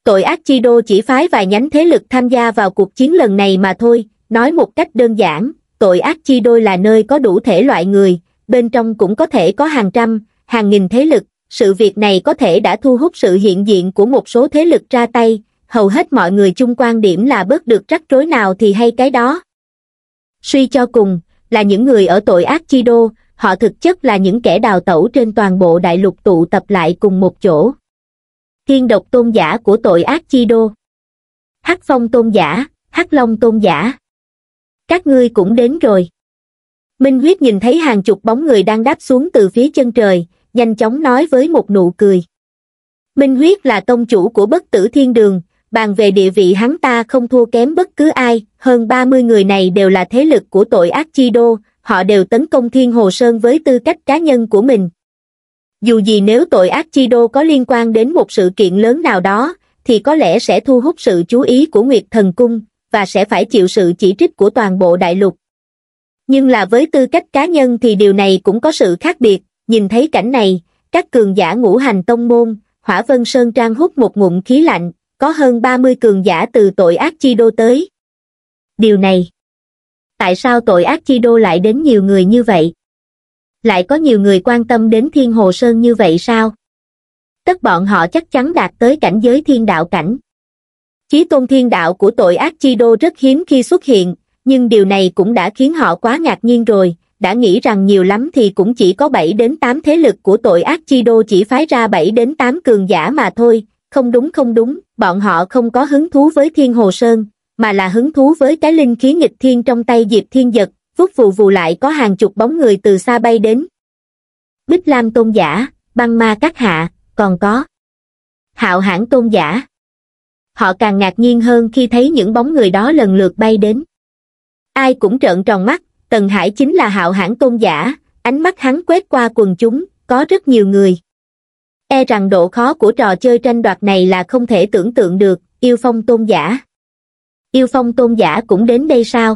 Speaker 1: Tội ác chi đô chỉ phái vài nhánh thế lực tham gia vào cuộc chiến lần này mà thôi, nói một cách đơn giản, tội ác chi đô là nơi có đủ thể loại người, bên trong cũng có thể có hàng trăm, hàng nghìn thế lực, sự việc này có thể đã thu hút sự hiện diện của một số thế lực ra tay, hầu hết mọi người chung quan điểm là bớt được rắc rối nào thì hay cái đó suy cho cùng là những người ở tội ác chi đô họ thực chất là những kẻ đào tẩu trên toàn bộ đại lục tụ tập lại cùng một chỗ thiên độc tôn giả của tội ác chi đô hắc phong tôn giả hắc long tôn giả các ngươi cũng đến rồi minh huyết nhìn thấy hàng chục bóng người đang đáp xuống từ phía chân trời nhanh chóng nói với một nụ cười minh huyết là tông chủ của bất tử thiên đường bàn về địa vị hắn ta không thua kém bất cứ ai, hơn 30 người này đều là thế lực của tội ác chi đô, họ đều tấn công Thiên Hồ Sơn với tư cách cá nhân của mình. Dù gì nếu tội ác chi đô có liên quan đến một sự kiện lớn nào đó, thì có lẽ sẽ thu hút sự chú ý của Nguyệt Thần Cung, và sẽ phải chịu sự chỉ trích của toàn bộ đại lục. Nhưng là với tư cách cá nhân thì điều này cũng có sự khác biệt, nhìn thấy cảnh này, các cường giả ngũ hành tông môn, Hỏa Vân Sơn Trang hút một ngụm khí lạnh, có hơn 30 cường giả từ tội ác chi đô tới. Điều này, tại sao tội ác chi đô lại đến nhiều người như vậy? Lại có nhiều người quan tâm đến Thiên Hồ Sơn như vậy sao? Tất bọn họ chắc chắn đạt tới cảnh giới thiên đạo cảnh. Chí tôn thiên đạo của tội ác chi đô rất hiếm khi xuất hiện, nhưng điều này cũng đã khiến họ quá ngạc nhiên rồi, đã nghĩ rằng nhiều lắm thì cũng chỉ có 7 đến 8 thế lực của tội ác chi đô chỉ phái ra 7 đến 8 cường giả mà thôi, không đúng không đúng, bọn họ không có hứng thú với thiên hồ sơn, mà là hứng thú với cái linh khí nghịch thiên trong tay Diệp Thiên Giật, vút vù vù lại có hàng chục bóng người từ xa bay đến. Bích Lam Tôn Giả, băng ma các hạ, còn có. Hạo hãn Tôn Giả. Họ càng ngạc nhiên hơn khi thấy những bóng người đó lần lượt bay đến. Ai cũng trợn tròn mắt, Tần Hải chính là hạo hãn Tôn Giả, ánh mắt hắn quét qua quần chúng, có rất nhiều người e rằng độ khó của trò chơi tranh đoạt này là không thể tưởng tượng được yêu phong tôn giả yêu phong tôn giả cũng đến đây sao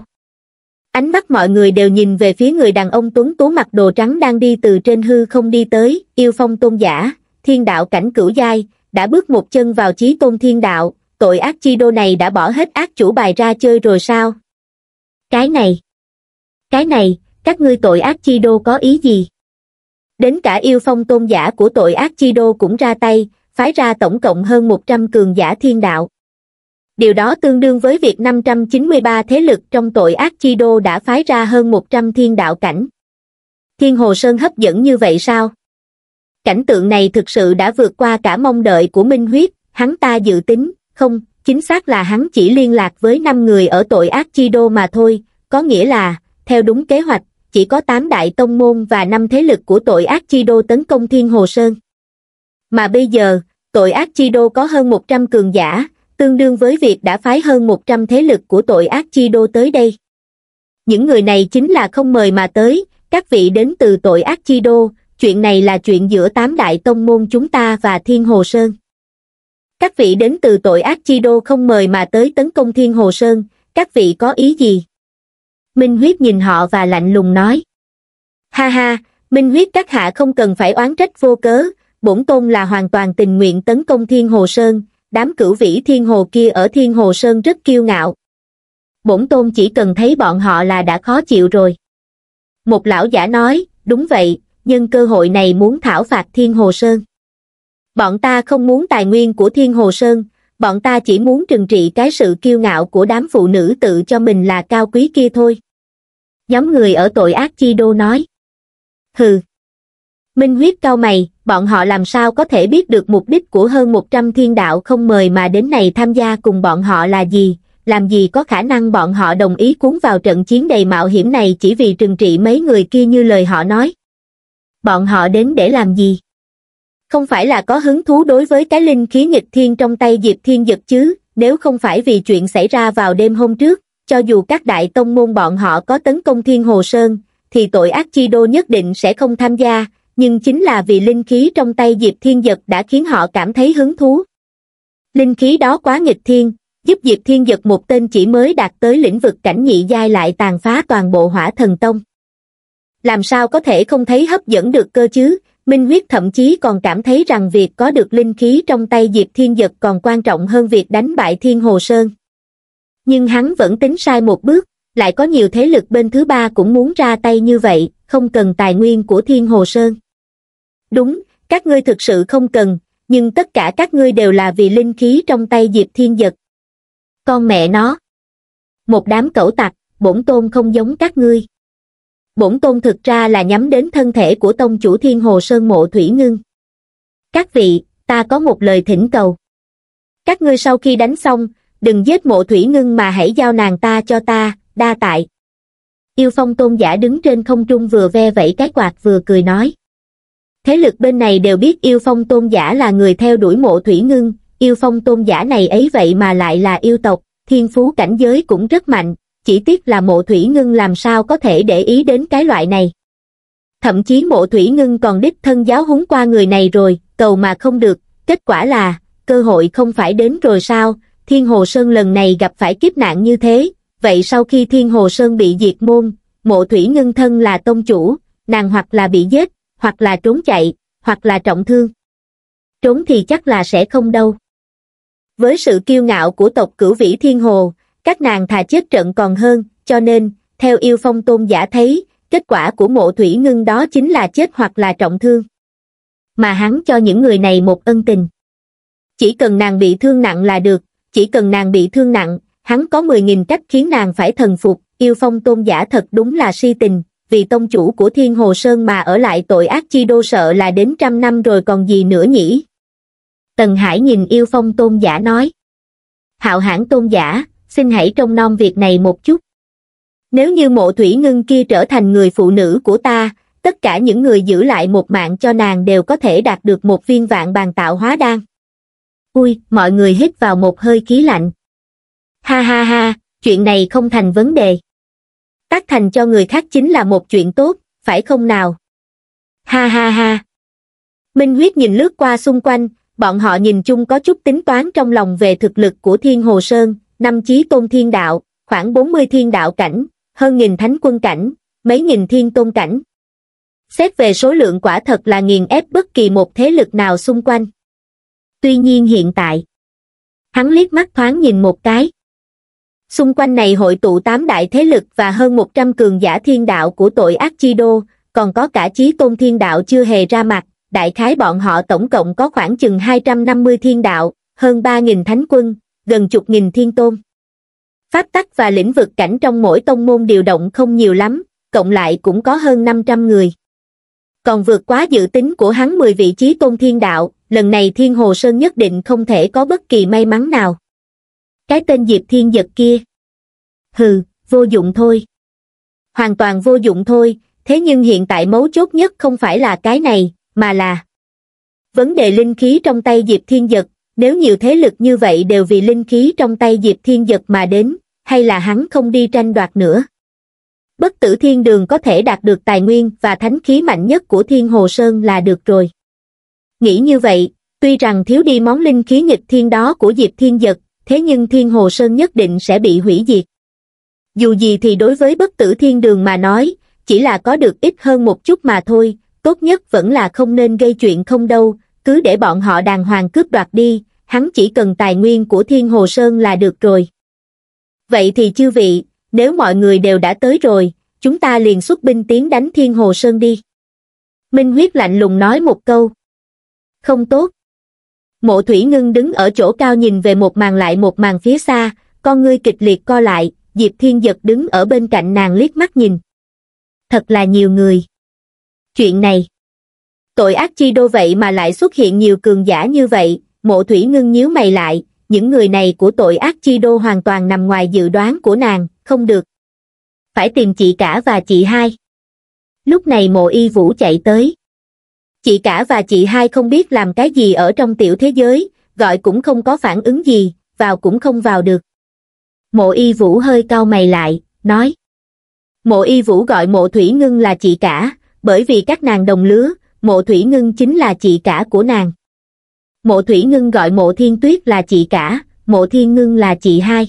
Speaker 1: ánh mắt mọi người đều nhìn về phía người đàn ông tuấn tú mặc đồ trắng đang đi từ trên hư không đi tới yêu phong tôn giả thiên đạo cảnh cửu giai đã bước một chân vào chí tôn thiên đạo tội ác chi đô này đã bỏ hết ác chủ bài ra chơi rồi sao cái này cái này các ngươi tội ác chi đô có ý gì đến cả yêu phong tôn giả của tội ác chi đô cũng ra tay, phái ra tổng cộng hơn 100 cường giả thiên đạo. Điều đó tương đương với việc 593 thế lực trong tội ác chi đô đã phái ra hơn 100 thiên đạo cảnh. Thiên Hồ Sơn hấp dẫn như vậy sao? Cảnh tượng này thực sự đã vượt qua cả mong đợi của Minh Huyết, hắn ta dự tính, không, chính xác là hắn chỉ liên lạc với 5 người ở tội ác chi đô mà thôi, có nghĩa là, theo đúng kế hoạch, chỉ có tám đại tông môn và năm thế lực của tội ác chi đô tấn công Thiên Hồ Sơn. Mà bây giờ, tội ác chi đô có hơn 100 cường giả, tương đương với việc đã phái hơn 100 thế lực của tội ác chi đô tới đây. Những người này chính là không mời mà tới, các vị đến từ tội ác chi đô, chuyện này là chuyện giữa tám đại tông môn chúng ta và Thiên Hồ Sơn. Các vị đến từ tội ác chi đô không mời mà tới tấn công Thiên Hồ Sơn, các vị có ý gì? Minh Huyết nhìn họ và lạnh lùng nói. Ha ha, Minh Huyết các hạ không cần phải oán trách vô cớ, bổn tôn là hoàn toàn tình nguyện tấn công Thiên Hồ Sơn, đám cửu vĩ Thiên Hồ kia ở Thiên Hồ Sơn rất kiêu ngạo. Bổn tôn chỉ cần thấy bọn họ là đã khó chịu rồi. Một lão giả nói, đúng vậy, nhân cơ hội này muốn thảo phạt Thiên Hồ Sơn. Bọn ta không muốn tài nguyên của Thiên Hồ Sơn, bọn ta chỉ muốn trừng trị cái sự kiêu ngạo của đám phụ nữ tự cho mình là cao quý kia thôi nhóm người ở tội ác chi đô nói hừ minh huyết cao mày bọn họ làm sao có thể biết được mục đích của hơn một trăm thiên đạo không mời mà đến này tham gia cùng bọn họ là gì làm gì có khả năng bọn họ đồng ý cuốn vào trận chiến đầy mạo hiểm này chỉ vì trừng trị mấy người kia như lời họ nói bọn họ đến để làm gì không phải là có hứng thú đối với cái linh khí nghịch thiên trong tay diệp thiên dật chứ nếu không phải vì chuyện xảy ra vào đêm hôm trước cho dù các đại tông môn bọn họ có tấn công Thiên Hồ Sơn, thì tội ác chi đô nhất định sẽ không tham gia, nhưng chính là vì linh khí trong tay Diệp Thiên Giật đã khiến họ cảm thấy hứng thú. Linh khí đó quá nghịch thiên, giúp Diệp Thiên Giật một tên chỉ mới đạt tới lĩnh vực cảnh nhị giai lại tàn phá toàn bộ hỏa thần tông. Làm sao có thể không thấy hấp dẫn được cơ chứ, Minh Huyết thậm chí còn cảm thấy rằng việc có được linh khí trong tay Diệp Thiên Giật còn quan trọng hơn việc đánh bại Thiên Hồ Sơn nhưng hắn vẫn tính sai một bước, lại có nhiều thế lực bên thứ ba cũng muốn ra tay như vậy, không cần tài nguyên của Thiên Hồ Sơn. Đúng, các ngươi thực sự không cần, nhưng tất cả các ngươi đều là vì linh khí trong tay Diệp Thiên Dật. Con mẹ nó! Một đám cẩu tặc, bổn tôn không giống các ngươi. Bổn tôn thực ra là nhắm đến thân thể của tông chủ Thiên Hồ Sơn Mộ Thủy Ngưng. Các vị, ta có một lời thỉnh cầu. Các ngươi sau khi đánh xong, đừng giết mộ thủy ngưng mà hãy giao nàng ta cho ta đa tại yêu phong tôn giả đứng trên không trung vừa ve vẫy cái quạt vừa cười nói thế lực bên này đều biết yêu phong tôn giả là người theo đuổi mộ thủy ngưng yêu phong tôn giả này ấy vậy mà lại là yêu tộc thiên phú cảnh giới cũng rất mạnh chỉ tiếc là mộ thủy ngưng làm sao có thể để ý đến cái loại này thậm chí mộ thủy ngưng còn đích thân giáo huấn qua người này rồi cầu mà không được kết quả là cơ hội không phải đến rồi sao Thiên Hồ Sơn lần này gặp phải kiếp nạn như thế, vậy sau khi Thiên Hồ Sơn bị diệt môn, mộ thủy ngân thân là tông chủ, nàng hoặc là bị giết, hoặc là trốn chạy, hoặc là trọng thương. Trốn thì chắc là sẽ không đâu. Với sự kiêu ngạo của tộc cửu vĩ Thiên Hồ, các nàng thà chết trận còn hơn, cho nên, theo yêu phong tôn giả thấy, kết quả của mộ thủy ngân đó chính là chết hoặc là trọng thương. Mà hắn cho những người này một ân tình. Chỉ cần nàng bị thương nặng là được, chỉ cần nàng bị thương nặng, hắn có 10.000 cách khiến nàng phải thần phục, yêu phong tôn giả thật đúng là si tình, vì tông chủ của Thiên Hồ Sơn mà ở lại tội ác chi đô sợ là đến trăm năm rồi còn gì nữa nhỉ? Tần Hải nhìn yêu phong tôn giả nói. Hạo hãn tôn giả, xin hãy trông nom việc này một chút. Nếu như mộ thủy ngưng kia trở thành người phụ nữ của ta, tất cả những người giữ lại một mạng cho nàng đều có thể đạt được một viên vạn bàn tạo hóa đan vui mọi người hít vào một hơi khí lạnh ha ha ha chuyện này không thành vấn đề tác thành cho người khác chính là một chuyện tốt phải không nào ha ha ha minh huyết nhìn lướt qua xung quanh bọn họ nhìn chung có chút tính toán trong lòng về thực lực của thiên hồ sơn năm chí tôn thiên đạo khoảng 40 thiên đạo cảnh hơn nghìn thánh quân cảnh mấy nghìn thiên tôn cảnh xét về số lượng quả thật là nghiền ép bất kỳ một thế lực nào xung quanh tuy nhiên hiện tại hắn liếc mắt thoáng nhìn một cái xung quanh này hội tụ tám đại thế lực và hơn một trăm cường giả thiên đạo của tội ác chi đô còn có cả chí tôn thiên đạo chưa hề ra mặt đại khái bọn họ tổng cộng có khoảng chừng hai trăm năm mươi thiên đạo hơn ba nghìn thánh quân gần chục nghìn thiên tôn pháp tắc và lĩnh vực cảnh trong mỗi tông môn điều động không nhiều lắm cộng lại cũng có hơn năm trăm người còn vượt quá dự tính của hắn mười vị trí tôn thiên đạo lần này Thiên Hồ Sơn nhất định không thể có bất kỳ may mắn nào. Cái tên Diệp Thiên Giật kia. Hừ, vô dụng thôi. Hoàn toàn vô dụng thôi, thế nhưng hiện tại mấu chốt nhất không phải là cái này, mà là vấn đề linh khí trong tay Diệp Thiên Giật. Nếu nhiều thế lực như vậy đều vì linh khí trong tay Diệp Thiên Giật mà đến, hay là hắn không đi tranh đoạt nữa. Bất tử thiên đường có thể đạt được tài nguyên và thánh khí mạnh nhất của thiên hồ sơn là được rồi. Nghĩ như vậy, tuy rằng thiếu đi món linh khí nghịch thiên đó của Diệp Thiên Giật, thế nhưng Thiên Hồ Sơn nhất định sẽ bị hủy diệt. Dù gì thì đối với bất tử thiên đường mà nói, chỉ là có được ít hơn một chút mà thôi, tốt nhất vẫn là không nên gây chuyện không đâu, cứ để bọn họ đàng hoàng cướp đoạt đi, hắn chỉ cần tài nguyên của Thiên Hồ Sơn là được rồi. Vậy thì chư vị, nếu mọi người đều đã tới rồi, chúng ta liền xuất binh tiến đánh Thiên Hồ Sơn đi. Minh Huyết lạnh lùng nói một câu không tốt. Mộ thủy ngưng đứng ở chỗ cao nhìn về một màn lại một màn phía xa, con ngươi kịch liệt co lại, Diệp Thiên Giật đứng ở bên cạnh nàng liếc mắt nhìn. Thật là nhiều người. Chuyện này. Tội ác chi đô vậy mà lại xuất hiện nhiều cường giả như vậy, mộ thủy ngưng nhíu mày lại, những người này của tội ác chi đô hoàn toàn nằm ngoài dự đoán của nàng, không được. Phải tìm chị cả và chị hai. Lúc này mộ y vũ chạy tới. Chị cả và chị hai không biết làm cái gì ở trong tiểu thế giới, gọi cũng không có phản ứng gì, vào cũng không vào được. Mộ y vũ hơi cau mày lại, nói. Mộ y vũ gọi mộ thủy ngân là chị cả, bởi vì các nàng đồng lứa, mộ thủy ngân chính là chị cả của nàng. Mộ thủy ngân gọi mộ thiên tuyết là chị cả, mộ thiên ngân là chị hai.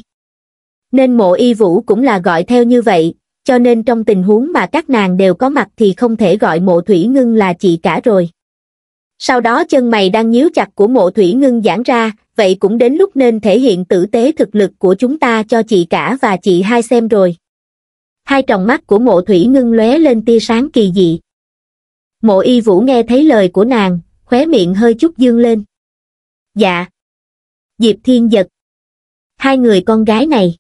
Speaker 1: Nên mộ y vũ cũng là gọi theo như vậy, cho nên trong tình huống mà các nàng đều có mặt thì không thể gọi mộ thủy ngưng là chị cả rồi. Sau đó chân mày đang nhíu chặt của mộ thủy ngưng giãn ra, vậy cũng đến lúc nên thể hiện tử tế thực lực của chúng ta cho chị cả và chị hai xem rồi. Hai tròng mắt của mộ thủy ngưng lóe lên tia sáng kỳ dị. Mộ y vũ nghe thấy lời của nàng, khóe miệng hơi chút dương lên. Dạ. Diệp thiên giật. Hai người con gái này.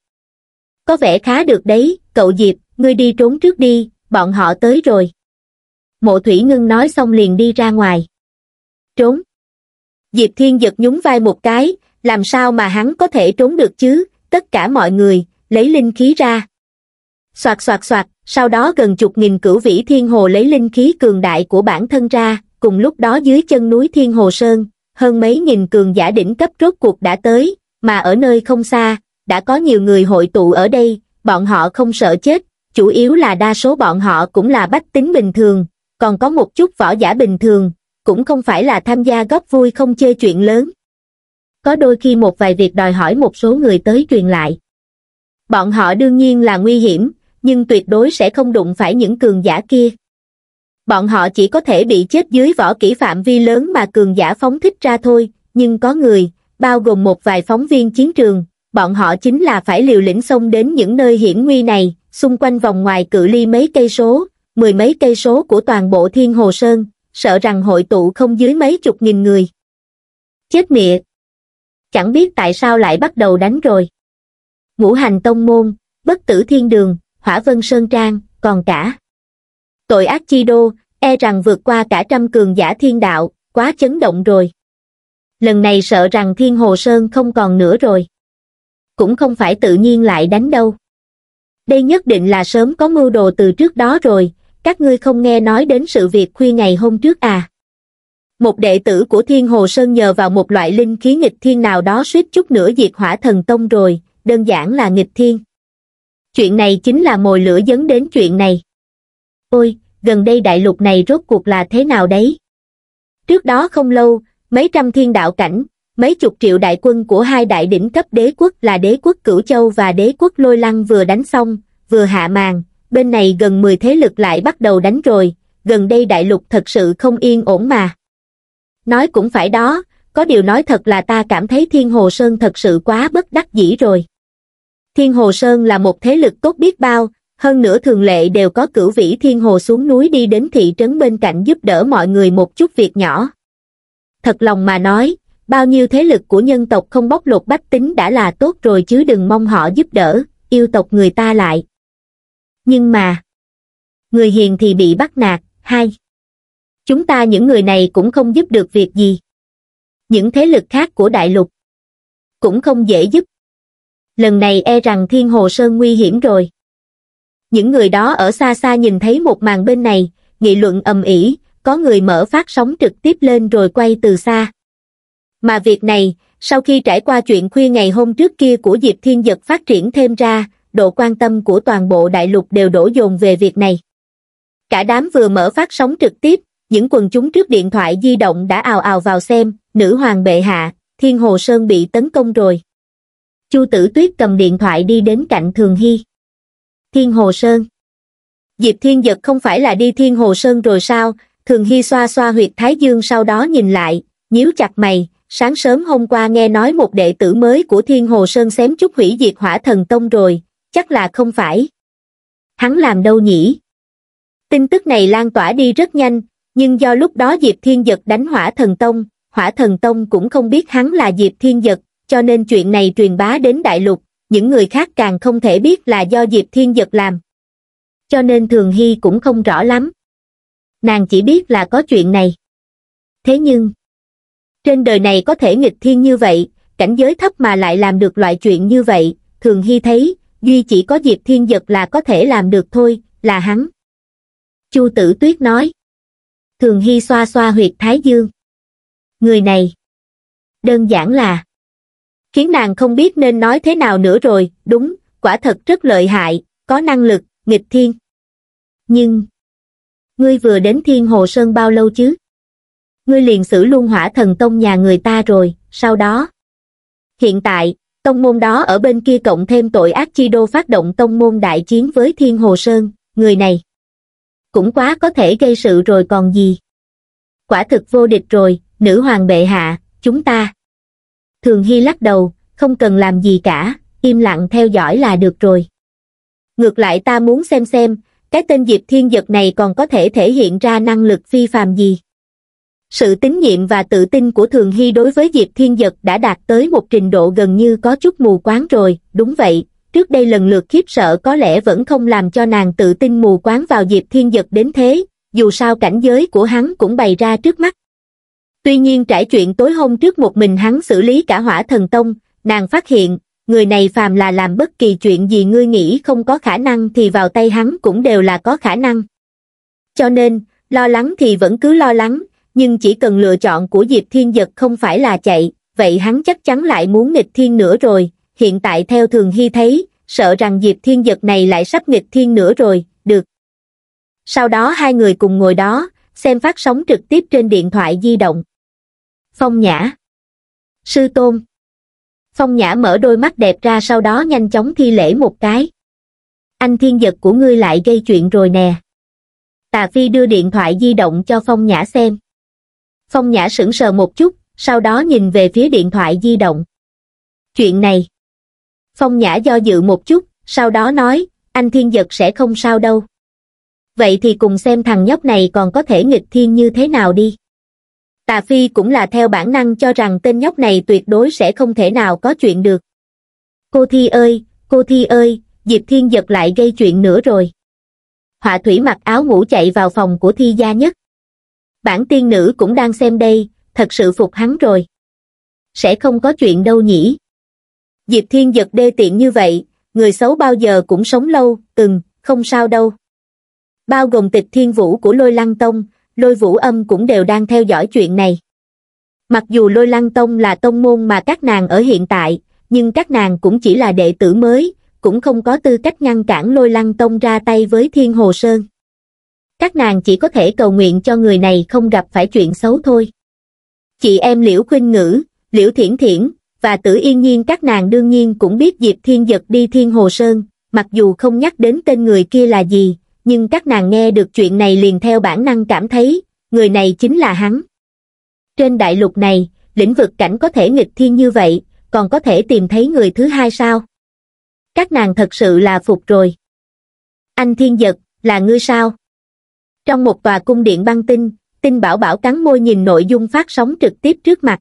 Speaker 1: Có vẻ khá được đấy, cậu Diệp, ngươi đi trốn trước đi, bọn họ tới rồi. Mộ thủy ngưng nói xong liền đi ra ngoài. Trốn. Diệp Thiên giật nhún vai một cái, làm sao mà hắn có thể trốn được chứ, tất cả mọi người, lấy linh khí ra. Xoạt xoạt xoạt, sau đó gần chục nghìn cửu vĩ thiên hồ lấy linh khí cường đại của bản thân ra, cùng lúc đó dưới chân núi Thiên Hồ Sơn, hơn mấy nghìn cường giả đỉnh cấp rốt cuộc đã tới, mà ở nơi không xa, đã có nhiều người hội tụ ở đây, bọn họ không sợ chết, chủ yếu là đa số bọn họ cũng là bách tính bình thường, còn có một chút võ giả bình thường, cũng không phải là tham gia góp vui không chơi chuyện lớn. Có đôi khi một vài việc đòi hỏi một số người tới truyền lại. Bọn họ đương nhiên là nguy hiểm, nhưng tuyệt đối sẽ không đụng phải những cường giả kia. Bọn họ chỉ có thể bị chết dưới võ kỹ phạm vi lớn mà cường giả phóng thích ra thôi, nhưng có người, bao gồm một vài phóng viên chiến trường, bọn họ chính là phải liều lĩnh xông đến những nơi hiểm nguy này, xung quanh vòng ngoài cự ly mấy cây số, mười mấy cây số của toàn bộ Thiên Hồ Sơn, sợ rằng hội tụ không dưới mấy chục nghìn người. Chết mịa! Chẳng biết tại sao lại bắt đầu đánh rồi. Ngũ hành tông môn, bất tử thiên đường, hỏa vân sơn trang, còn cả. Tội ác chi đô, e rằng vượt qua cả trăm cường giả thiên đạo, quá chấn động rồi. Lần này sợ rằng thiên hồ sơn không còn nữa rồi. Cũng không phải tự nhiên lại đánh đâu đây nhất định là sớm có mưu đồ từ trước đó rồi, các ngươi không nghe nói đến sự việc khuya ngày hôm trước à. Một đệ tử của Thiên Hồ Sơn nhờ vào một loại linh khí nghịch thiên nào đó suýt chút nữa diệt hỏa thần tông rồi, đơn giản là nghịch thiên. Chuyện này chính là mồi lửa dấn đến chuyện này. Ôi, gần đây đại lục này rốt cuộc là thế nào đấy? Trước đó không lâu, mấy trăm thiên đạo cảnh, mấy chục triệu đại quân của hai đại đỉnh cấp đế quốc là đế quốc Cửu Châu và đế quốc Lôi Lăng vừa đánh xong, vừa hạ màn, bên này gần 10 thế lực lại bắt đầu đánh rồi, gần đây đại lục thật sự không yên ổn mà. Nói cũng phải đó, có điều nói thật là ta cảm thấy Thiên Hồ Sơn thật sự quá bất đắc dĩ rồi. Thiên Hồ Sơn là một thế lực tốt biết bao, hơn nữa thường lệ đều có cửu vĩ Thiên Hồ xuống núi đi đến thị trấn bên cạnh giúp đỡ mọi người một chút việc nhỏ. Thật lòng mà nói, bao nhiêu thế lực của nhân tộc không bóc lột bách tính đã là tốt rồi chứ đừng mong họ giúp đỡ, yêu tộc người ta lại. Nhưng mà, người hiền thì bị bắt nạt, hai. Chúng ta những người này cũng không giúp được việc gì. Những thế lực khác của đại lục cũng không dễ giúp. Lần này e rằng Thiên Hồ Sơn nguy hiểm rồi. Những người đó ở xa xa nhìn thấy một màn bên này, nghị luận ầm ĩ, có người mở phát sóng trực tiếp lên rồi quay từ xa mà việc này sau khi trải qua chuyện khuya ngày hôm trước kia của diệp thiên giật phát triển thêm ra độ quan tâm của toàn bộ đại lục đều đổ dồn về việc này cả đám vừa mở phát sóng trực tiếp những quần chúng trước điện thoại di động đã ào ào vào xem nữ hoàng bệ hạ thiên hồ sơn bị tấn công rồi chu tử tuyết cầm điện thoại đi đến cạnh thường hy thiên hồ sơn diệp thiên giật không phải là đi thiên hồ sơn rồi sao thường hy xoa xoa huyệt thái dương sau đó nhìn lại nhíu chặt mày sáng sớm hôm qua nghe nói một đệ tử mới của Thiên Hồ Sơn xém chút hủy diệt hỏa thần tông rồi, chắc là không phải. Hắn làm đâu nhỉ? Tin tức này lan tỏa đi rất nhanh, nhưng do lúc đó Diệp Thiên Giật đánh hỏa thần tông, hỏa thần tông cũng không biết hắn là Diệp Thiên Giật, cho nên chuyện này truyền bá đến đại lục, những người khác càng không thể biết là do Diệp Thiên Giật làm. Cho nên Thường Hy cũng không rõ lắm. Nàng chỉ biết là có chuyện này. Thế nhưng, trên đời này có thể nghịch thiên như vậy cảnh giới thấp mà lại làm được loại chuyện như vậy thường hy thấy duy chỉ có diệp thiên giật là có thể làm được thôi là hắn chu tử tuyết nói thường hy xoa xoa huyệt thái dương người này đơn giản là khiến nàng không biết nên nói thế nào nữa rồi đúng quả thật rất lợi hại có năng lực nghịch thiên nhưng ngươi vừa đến thiên hồ sơn bao lâu chứ ngươi liền xử luôn hỏa thần tông nhà người ta rồi, sau đó. Hiện tại, tông môn đó ở bên kia cộng thêm tội ác chi đô phát động tông môn đại chiến với Thiên Hồ Sơn, người này. Cũng quá có thể gây sự rồi còn gì. Quả thực vô địch rồi, nữ hoàng bệ hạ, chúng ta. Thường Hy lắc đầu, không cần làm gì cả, im lặng theo dõi là được rồi. Ngược lại ta muốn xem xem, cái tên Diệp Thiên Giật này còn có thể thể hiện ra năng lực phi phàm gì sự tín nhiệm và tự tin của Thường Hy đối với Diệp Thiên Dật đã đạt tới một trình độ gần như có chút mù quáng rồi, đúng vậy, trước đây lần lượt khiếp sợ có lẽ vẫn không làm cho nàng tự tin mù quáng vào Diệp Thiên Dật đến thế, dù sao cảnh giới của hắn cũng bày ra trước mắt. Tuy nhiên trải chuyện tối hôm trước một mình hắn xử lý cả hỏa thần tông, nàng phát hiện, người này phàm là làm bất kỳ chuyện gì ngươi nghĩ không có khả năng thì vào tay hắn cũng đều là có khả năng. Cho nên, lo lắng thì vẫn cứ lo lắng, nhưng chỉ cần lựa chọn của Diệp Thiên Giật không phải là chạy, vậy hắn chắc chắn lại muốn nghịch thiên nữa rồi, hiện tại theo thường hy thấy, sợ rằng Diệp Thiên Giật này lại sắp nghịch thiên nữa rồi, được. Sau đó hai người cùng ngồi đó, xem phát sóng trực tiếp trên điện thoại di động. Phong Nhã Sư Tôn Phong Nhã mở đôi mắt đẹp ra sau đó nhanh chóng thi lễ một cái. Anh Thiên Giật của ngươi lại gây chuyện rồi nè. Tà Phi đưa điện thoại di động cho Phong Nhã xem. Phong Nhã sững sờ một chút, sau đó nhìn về phía điện thoại di động. Chuyện này. Phong Nhã do dự một chút, sau đó nói, anh thiên giật sẽ không sao đâu. Vậy thì cùng xem thằng nhóc này còn có thể nghịch thiên như thế nào đi. Tà Phi cũng là theo bản năng cho rằng tên nhóc này tuyệt đối sẽ không thể nào có chuyện được. Cô Thi ơi, cô Thi ơi, Diệp Thiên giật lại gây chuyện nữa rồi. Họa thủy mặc áo ngủ chạy vào phòng của Thi Gia Nhất bản tiên nữ cũng đang xem đây, thật sự phục hắn rồi. Sẽ không có chuyện đâu nhỉ. Diệp Thiên giật đê tiện như vậy, người xấu bao giờ cũng sống lâu, từng, không sao đâu. Bao gồm tịch thiên vũ của lôi lăng tông, lôi vũ âm cũng đều đang theo dõi chuyện này. Mặc dù lôi lăng tông là tông môn mà các nàng ở hiện tại, nhưng các nàng cũng chỉ là đệ tử mới, cũng không có tư cách ngăn cản lôi lăng tông ra tay với thiên hồ sơn các nàng chỉ có thể cầu nguyện cho người này không gặp phải chuyện xấu thôi. Chị em Liễu Khuynh Ngữ, Liễu Thiển Thiển, và Tử Yên Nhiên các nàng đương nhiên cũng biết Diệp Thiên Giật đi Thiên Hồ Sơn, mặc dù không nhắc đến tên người kia là gì, nhưng các nàng nghe được chuyện này liền theo bản năng cảm thấy, người này chính là hắn. Trên đại lục này, lĩnh vực cảnh có thể nghịch thiên như vậy, còn có thể tìm thấy người thứ hai sao? Các nàng thật sự là phục rồi. Anh Thiên Giật, là ngươi sao? trong một tòa cung điện băng tinh tinh bảo bảo cắn môi nhìn nội dung phát sóng trực tiếp trước mặt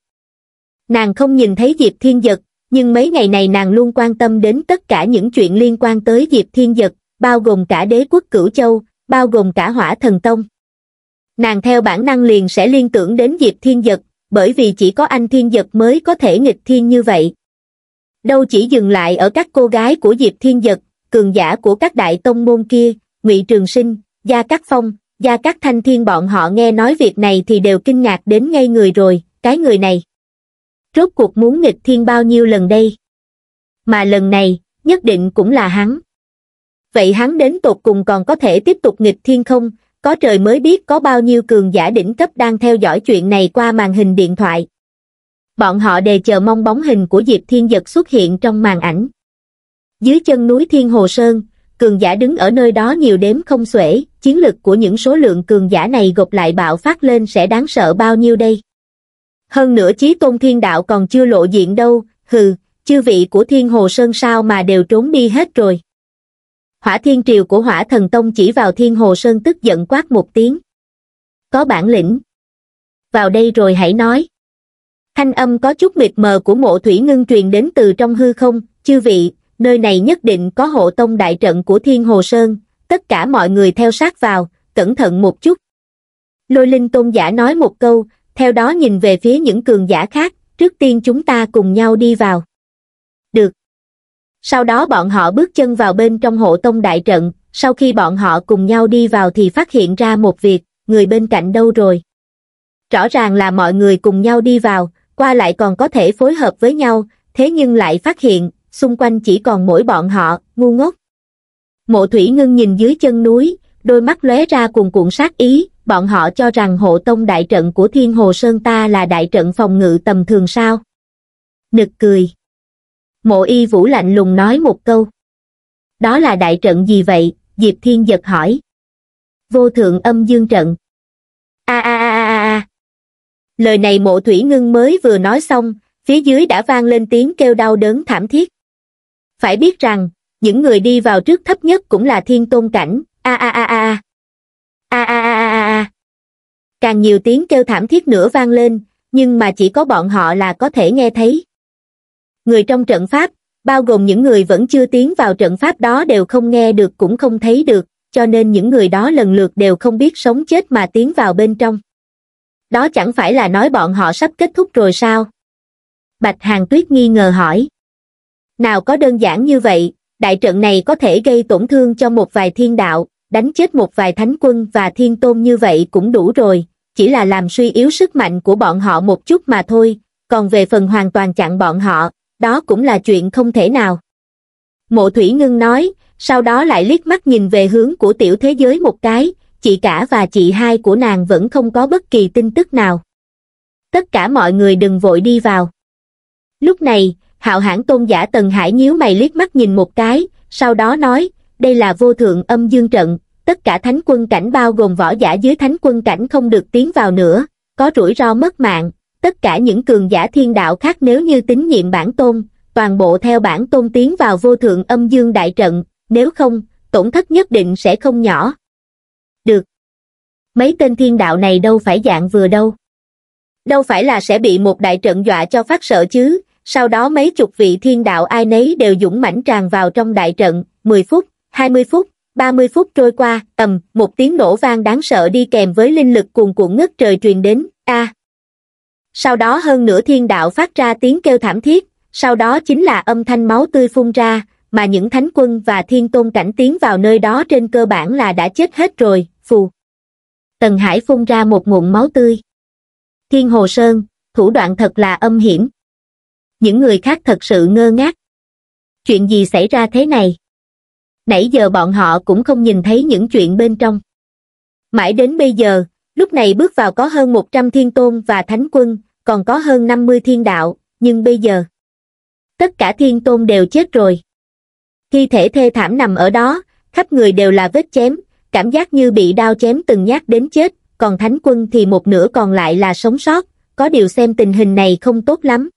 Speaker 1: nàng không nhìn thấy diệp thiên dật nhưng mấy ngày này nàng luôn quan tâm đến tất cả những chuyện liên quan tới diệp thiên dật bao gồm cả đế quốc cửu châu bao gồm cả hỏa thần tông nàng theo bản năng liền sẽ liên tưởng đến diệp thiên dật bởi vì chỉ có anh thiên dật mới có thể nghịch thiên như vậy đâu chỉ dừng lại ở các cô gái của diệp thiên dật cường giả của các đại tông môn kia ngụy trường sinh gia cát phong gia các thanh thiên bọn họ nghe nói việc này thì đều kinh ngạc đến ngay người rồi cái người này rốt cuộc muốn nghịch thiên bao nhiêu lần đây mà lần này nhất định cũng là hắn vậy hắn đến tột cùng còn có thể tiếp tục nghịch thiên không có trời mới biết có bao nhiêu cường giả đỉnh cấp đang theo dõi chuyện này qua màn hình điện thoại bọn họ đề chờ mong bóng hình của diệp thiên giật xuất hiện trong màn ảnh dưới chân núi thiên hồ sơn cường giả đứng ở nơi đó nhiều đếm không xuể chiến lực của những số lượng cường giả này gộp lại bạo phát lên sẽ đáng sợ bao nhiêu đây. Hơn nữa chí tôn thiên đạo còn chưa lộ diện đâu, hừ, chư vị của thiên hồ sơn sao mà đều trốn đi hết rồi. Hỏa thiên triều của hỏa thần tông chỉ vào thiên hồ sơn tức giận quát một tiếng. Có bản lĩnh. Vào đây rồi hãy nói. Thanh âm có chút mịt mờ của mộ thủy ngưng truyền đến từ trong hư không, chư vị, nơi này nhất định có hộ tông đại trận của thiên hồ sơn, tất cả mọi người theo sát vào, cẩn thận một chút. Lôi linh tôn giả nói một câu, theo đó nhìn về phía những cường giả khác, trước tiên chúng ta cùng nhau đi vào. Được. Sau đó bọn họ bước chân vào bên trong hộ tông đại trận, sau khi bọn họ cùng nhau đi vào thì phát hiện ra một việc, người bên cạnh đâu rồi. Rõ ràng là mọi người cùng nhau đi vào, qua lại còn có thể phối hợp với nhau, thế nhưng lại phát hiện, xung quanh chỉ còn mỗi bọn họ, ngu ngốc mộ thủy ngưng nhìn dưới chân núi, đôi mắt lóe ra cuồn cuộn sát ý, bọn họ cho rằng hộ tông đại trận của Thiên Hồ Sơn ta là đại trận phòng ngự tầm thường sao. Nực cười. Mộ y vũ lạnh lùng nói một câu. Đó là đại trận gì vậy? Diệp Thiên giật hỏi. Vô thượng âm dương trận. A a a a a. Lời này mộ thủy ngưng mới vừa nói xong, phía dưới đã vang lên tiếng kêu đau đớn thảm thiết. Phải biết rằng, những người đi vào trước thấp nhất cũng là thiên tôn cảnh a a a a a a a a a càng nhiều tiếng kêu thảm thiết nữa vang lên nhưng mà chỉ có bọn họ là có thể nghe thấy người trong trận pháp bao gồm những người vẫn chưa tiến vào trận pháp đó đều không nghe được cũng không thấy được cho nên những người đó lần lượt đều không biết sống chết mà tiến vào bên trong đó chẳng phải là nói bọn họ sắp kết thúc rồi sao bạch hàng tuyết nghi ngờ hỏi nào có đơn giản như vậy đại trận này có thể gây tổn thương cho một vài thiên đạo, đánh chết một vài thánh quân và thiên tôn như vậy cũng đủ rồi, chỉ là làm suy yếu sức mạnh của bọn họ một chút mà thôi, còn về phần hoàn toàn chặn bọn họ, đó cũng là chuyện không thể nào. Mộ Thủy Ngưng nói, sau đó lại liếc mắt nhìn về hướng của tiểu thế giới một cái, chị cả và chị hai của nàng vẫn không có bất kỳ tin tức nào. Tất cả mọi người đừng vội đi vào. Lúc này, hạo hãn tôn giả Tần Hải nhíu mày liếc mắt nhìn một cái, sau đó nói, đây là vô thượng âm dương trận, tất cả thánh quân cảnh bao gồm võ giả dưới thánh quân cảnh không được tiến vào nữa, có rủi ro mất mạng, tất cả những cường giả thiên đạo khác nếu như tín nhiệm bản tôn, toàn bộ theo bản tôn tiến vào vô thượng âm dương đại trận, nếu không, tổn thất nhất định sẽ không nhỏ. Được. Mấy tên thiên đạo này đâu phải dạng vừa đâu. Đâu phải là sẽ bị một đại trận dọa cho phát sợ chứ, sau đó mấy chục vị thiên đạo ai nấy đều dũng mãnh tràn vào trong đại trận, 10 phút, 20 phút, 30 phút trôi qua, ầm, một tiếng nổ vang đáng sợ đi kèm với linh lực cuồn cuộn ngất trời truyền đến, a. Sau đó hơn nửa thiên đạo phát ra tiếng kêu thảm thiết, sau đó chính là âm thanh máu tươi phun ra, mà những thánh quân và thiên tôn cảnh tiến vào nơi đó trên cơ bản là đã chết hết rồi, phù. Tần Hải phun ra một ngụm máu tươi. Thiên Hồ Sơn, thủ đoạn thật là âm hiểm những người khác thật sự ngơ ngác. Chuyện gì xảy ra thế này? Nãy giờ bọn họ cũng không nhìn thấy những chuyện bên trong. Mãi đến bây giờ, lúc này bước vào có hơn 100 thiên tôn và thánh quân, còn có hơn 50 thiên đạo, nhưng bây giờ, tất cả thiên tôn đều chết rồi. Thi thể thê thảm nằm ở đó, khắp người đều là vết chém, cảm giác như bị đau chém từng nhát đến chết, còn thánh quân thì một nửa còn lại là sống sót, có điều xem tình hình này không tốt lắm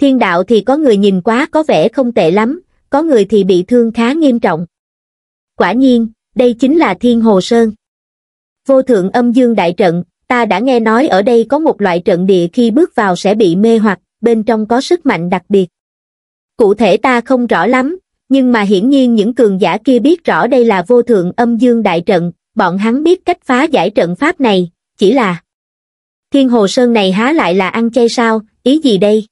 Speaker 1: thiên đạo thì có người nhìn quá có vẻ không tệ lắm, có người thì bị thương khá nghiêm trọng. Quả nhiên, đây chính là Thiên Hồ Sơn. Vô thượng âm dương đại trận, ta đã nghe nói ở đây có một loại trận địa khi bước vào sẽ bị mê hoặc, bên trong có sức mạnh đặc biệt. Cụ thể ta không rõ lắm, nhưng mà hiển nhiên những cường giả kia biết rõ đây là vô thượng âm dương đại trận, bọn hắn biết cách phá giải trận pháp này, chỉ là Thiên Hồ Sơn này há lại là ăn chay sao, ý gì đây?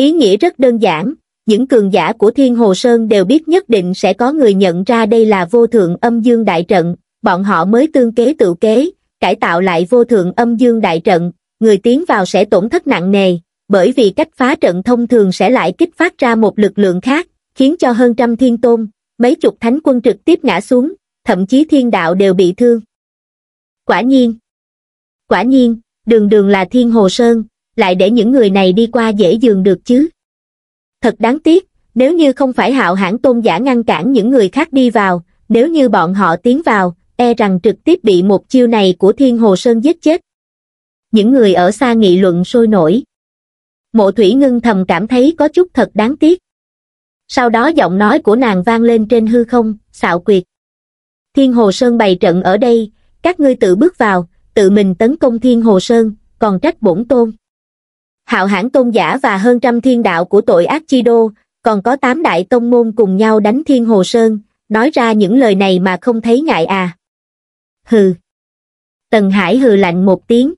Speaker 1: Ý nghĩa rất đơn giản, những cường giả của Thiên Hồ Sơn đều biết nhất định sẽ có người nhận ra đây là vô thượng âm dương đại trận, bọn họ mới tương kế tự kế, cải tạo lại vô thượng âm dương đại trận, người tiến vào sẽ tổn thất nặng nề, bởi vì cách phá trận thông thường sẽ lại kích phát ra một lực lượng khác, khiến cho hơn trăm thiên tôn, mấy chục thánh quân trực tiếp ngã xuống, thậm chí thiên đạo đều bị thương. Quả nhiên, quả nhiên, đường đường là Thiên Hồ Sơn, lại để những người này đi qua dễ dường được chứ. Thật đáng tiếc, nếu như không phải hạo hãng tôn giả ngăn cản những người khác đi vào, nếu như bọn họ tiến vào, e rằng trực tiếp bị một chiêu này của Thiên Hồ Sơn giết chết. Những người ở xa nghị luận sôi nổi. Mộ Thủy Ngưng thầm cảm thấy có chút thật đáng tiếc. Sau đó giọng nói của nàng vang lên trên hư không, xạo quyệt. Thiên Hồ Sơn bày trận ở đây, các ngươi tự bước vào, tự mình tấn công Thiên Hồ Sơn, còn trách bổn tôn hạo hãn tôn giả và hơn trăm thiên đạo của tội ác chi đô, còn có tám đại tông môn cùng nhau đánh thiên hồ sơn, nói ra những lời này mà không thấy ngại à. Hừ. Tần Hải hừ lạnh một tiếng.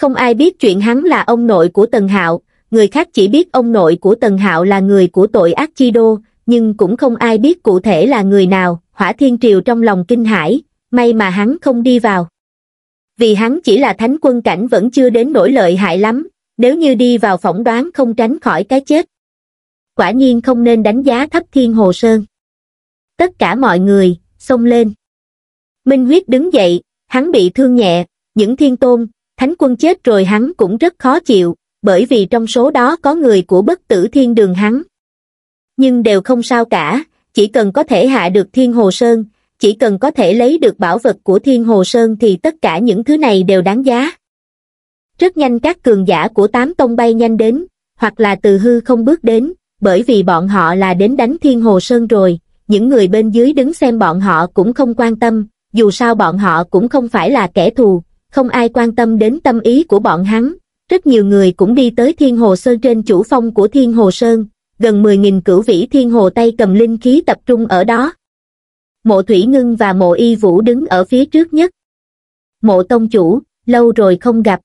Speaker 1: Không ai biết chuyện hắn là ông nội của Tần Hạo, người khác chỉ biết ông nội của Tần Hạo là người của tội ác chi đô, nhưng cũng không ai biết cụ thể là người nào, hỏa thiên triều trong lòng kinh hải, may mà hắn không đi vào. Vì hắn chỉ là thánh quân cảnh vẫn chưa đến nỗi lợi hại lắm, nếu như đi vào phỏng đoán không tránh khỏi cái chết. Quả nhiên không nên đánh giá thấp thiên hồ sơn. Tất cả mọi người, xông lên. Minh huyết đứng dậy, hắn bị thương nhẹ, những thiên tôn, thánh quân chết rồi hắn cũng rất khó chịu, bởi vì trong số đó có người của bất tử thiên đường hắn. Nhưng đều không sao cả, chỉ cần có thể hạ được thiên hồ sơn, chỉ cần có thể lấy được bảo vật của thiên hồ sơn thì tất cả những thứ này đều đáng giá. Rất nhanh các cường giả của tám tông bay nhanh đến, hoặc là từ hư không bước đến, bởi vì bọn họ là đến đánh Thiên Hồ Sơn rồi, những người bên dưới đứng xem bọn họ cũng không quan tâm, dù sao bọn họ cũng không phải là kẻ thù, không ai quan tâm đến tâm ý của bọn hắn. Rất nhiều người cũng đi tới Thiên Hồ Sơn trên chủ phong của Thiên Hồ Sơn, gần 10.000 cửu vĩ Thiên Hồ tay cầm linh khí tập trung ở đó. Mộ Thủy Ngưng và Mộ Y Vũ đứng ở phía trước nhất. Mộ Tông Chủ, lâu rồi không gặp,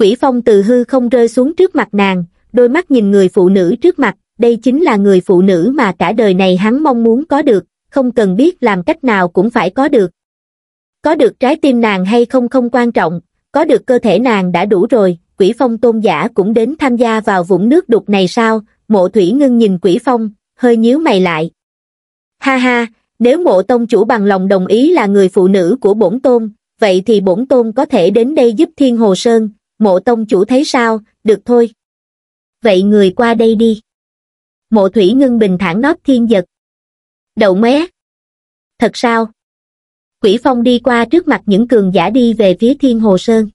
Speaker 1: Quỷ phong từ hư không rơi xuống trước mặt nàng, đôi mắt nhìn người phụ nữ trước mặt, đây chính là người phụ nữ mà cả đời này hắn mong muốn có được, không cần biết làm cách nào cũng phải có được. Có được trái tim nàng hay không không quan trọng, có được cơ thể nàng đã đủ rồi, quỷ phong tôn giả cũng đến tham gia vào vũng nước đục này sao, mộ thủy ngưng nhìn quỷ phong, hơi nhíu mày lại. Ha ha, nếu mộ tông chủ bằng lòng đồng ý là người phụ nữ của bổn tôn, vậy thì bổn tôn có thể đến đây giúp thiên hồ sơn, mộ tông chủ thấy sao, được thôi. Vậy người qua đây đi. Mộ thủy ngưng bình thản nót thiên giật. Đậu mé. Thật sao? Quỷ phong đi qua trước mặt những cường giả đi về phía thiên hồ sơn.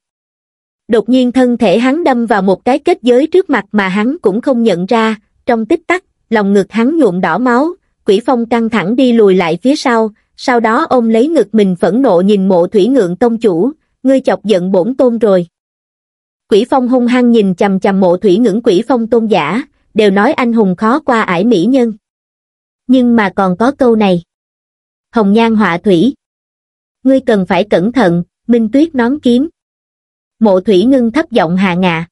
Speaker 1: Đột nhiên thân thể hắn đâm vào một cái kết giới trước mặt mà hắn cũng không nhận ra, trong tích tắc, lòng ngực hắn nhuộm đỏ máu, quỷ phong căng thẳng đi lùi lại phía sau, sau đó ông lấy ngực mình phẫn nộ nhìn mộ thủy ngượng tông chủ, ngươi chọc giận bổn tôn rồi. Quỷ Phong hung hăng nhìn chầm chầm mộ thủy ngưỡng Quỷ Phong tôn giả, đều nói anh hùng khó qua ải mỹ nhân. Nhưng mà còn có câu này. Hồng nhan họa thủy. Ngươi cần phải cẩn thận, minh tuyết nón kiếm. Mộ thủy ngưng thấp giọng hạ ngạ.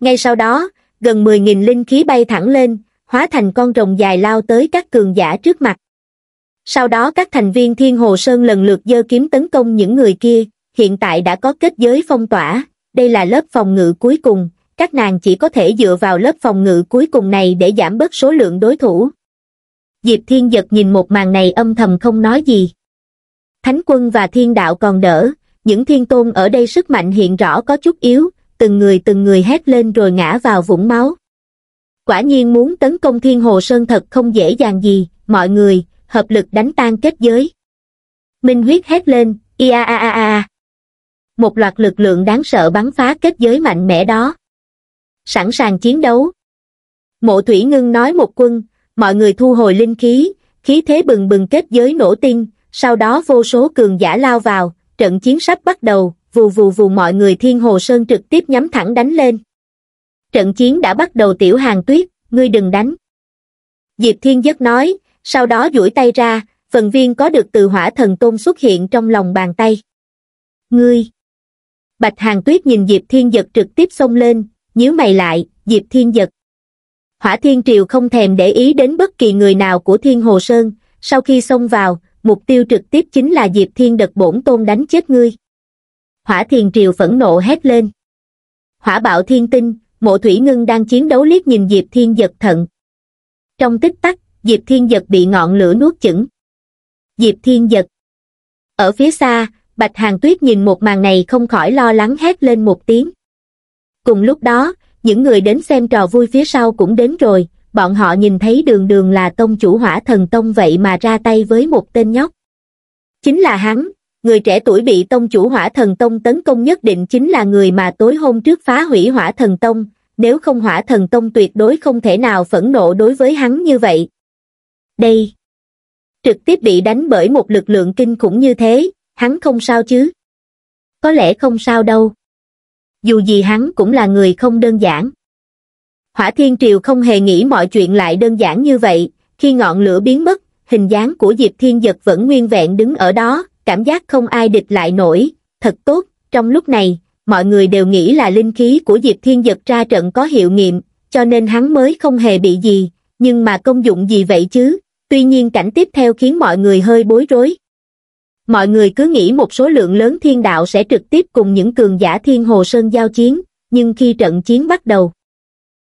Speaker 1: Ngay sau đó, gần 10.000 linh khí bay thẳng lên, hóa thành con rồng dài lao tới các cường giả trước mặt. Sau đó các thành viên Thiên Hồ Sơn lần lượt dơ kiếm tấn công những người kia, hiện tại đã có kết giới phong tỏa, đây là lớp phòng ngự cuối cùng, các nàng chỉ có thể dựa vào lớp phòng ngự cuối cùng này để giảm bớt số lượng đối thủ. Diệp Thiên Giật nhìn một màn này âm thầm không nói gì. Thánh quân và thiên đạo còn đỡ, những thiên tôn ở đây sức mạnh hiện rõ có chút yếu, từng người từng người hét lên rồi ngã vào vũng máu. Quả nhiên muốn tấn công thiên hồ sơn thật không dễ dàng gì, mọi người, hợp lực đánh tan kết giới. Minh huyết hét lên, i a a a a một loạt lực lượng đáng sợ bắn phá kết giới mạnh mẽ đó. Sẵn sàng chiến đấu. Mộ Thủy Ngưng nói một quân, mọi người thu hồi linh khí, khí thế bừng bừng kết giới nổ tinh. sau đó vô số cường giả lao vào, trận chiến sắp bắt đầu, vù vù vù mọi người Thiên Hồ Sơn trực tiếp nhắm thẳng đánh lên. Trận chiến đã bắt đầu tiểu hàng tuyết, ngươi đừng đánh. Diệp Thiên Giấc nói, sau đó duỗi tay ra, phần viên có được từ hỏa thần tôn xuất hiện trong lòng bàn tay. Ngươi! bạch hàng tuyết nhìn diệp thiên giật trực tiếp xông lên nhíu mày lại diệp thiên giật hỏa thiên triều không thèm để ý đến bất kỳ người nào của thiên hồ sơn sau khi xông vào mục tiêu trực tiếp chính là diệp thiên đật bổn tôn đánh chết ngươi hỏa thiên triều phẫn nộ hét lên hỏa bạo thiên tinh mộ thủy ngưng đang chiến đấu liếc nhìn diệp thiên giật thận trong tích tắc diệp thiên giật bị ngọn lửa nuốt chửng diệp thiên giật ở phía xa Bạch Hàng Tuyết nhìn một màn này không khỏi lo lắng hét lên một tiếng. Cùng lúc đó, những người đến xem trò vui phía sau cũng đến rồi, bọn họ nhìn thấy đường đường là tông chủ hỏa thần tông vậy mà ra tay với một tên nhóc. Chính là hắn, người trẻ tuổi bị tông chủ hỏa thần tông tấn công nhất định chính là người mà tối hôm trước phá hủy hỏa thần tông, nếu không hỏa thần tông tuyệt đối không thể nào phẫn nộ đối với hắn như vậy. Đây, trực tiếp bị đánh bởi một lực lượng kinh khủng như thế, hắn không sao chứ? Có lẽ không sao đâu. Dù gì hắn cũng là người không đơn giản. Hỏa Thiên Triều không hề nghĩ mọi chuyện lại đơn giản như vậy, khi ngọn lửa biến mất, hình dáng của Diệp Thiên Giật vẫn nguyên vẹn đứng ở đó, cảm giác không ai địch lại nổi, thật tốt, trong lúc này, mọi người đều nghĩ là linh khí của Diệp Thiên Giật ra trận có hiệu nghiệm, cho nên hắn mới không hề bị gì, nhưng mà công dụng gì vậy chứ, tuy nhiên cảnh tiếp theo khiến mọi người hơi bối rối mọi người cứ nghĩ một số lượng lớn thiên đạo sẽ trực tiếp cùng những cường giả thiên hồ sơn giao chiến, nhưng khi trận chiến bắt đầu,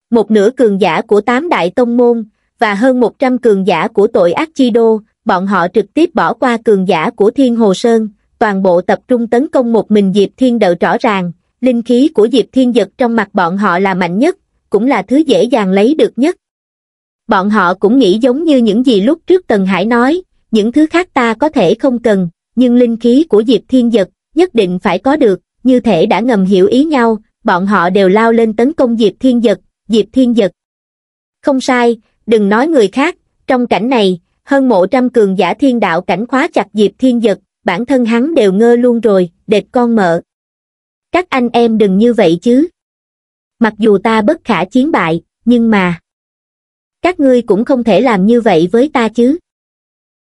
Speaker 1: một nửa cường giả của tám đại tông môn và hơn 100 cường giả của tội ác chi đô, bọn họ trực tiếp bỏ qua cường giả của thiên hồ sơn, toàn bộ tập trung tấn công một mình Diệp Thiên Đợ rõ ràng, linh khí của Diệp Thiên giật trong mặt bọn họ là mạnh nhất, cũng là thứ dễ dàng lấy được nhất. Bọn họ cũng nghĩ giống như những gì lúc trước Tần Hải nói, những thứ khác ta có thể không cần, nhưng linh khí của Diệp Thiên Giật nhất định phải có được, như thể đã ngầm hiểu ý nhau, bọn họ đều lao lên tấn công Diệp Thiên Giật, Diệp Thiên Giật. Không sai, đừng nói người khác, trong cảnh này, hơn mộ trăm cường giả thiên đạo cảnh khóa chặt Diệp Thiên Giật, bản thân hắn đều ngơ luôn rồi, đệt con mợ. Các anh em đừng như vậy chứ. Mặc dù ta bất khả chiến bại, nhưng mà... Các ngươi cũng không thể làm như vậy với ta chứ.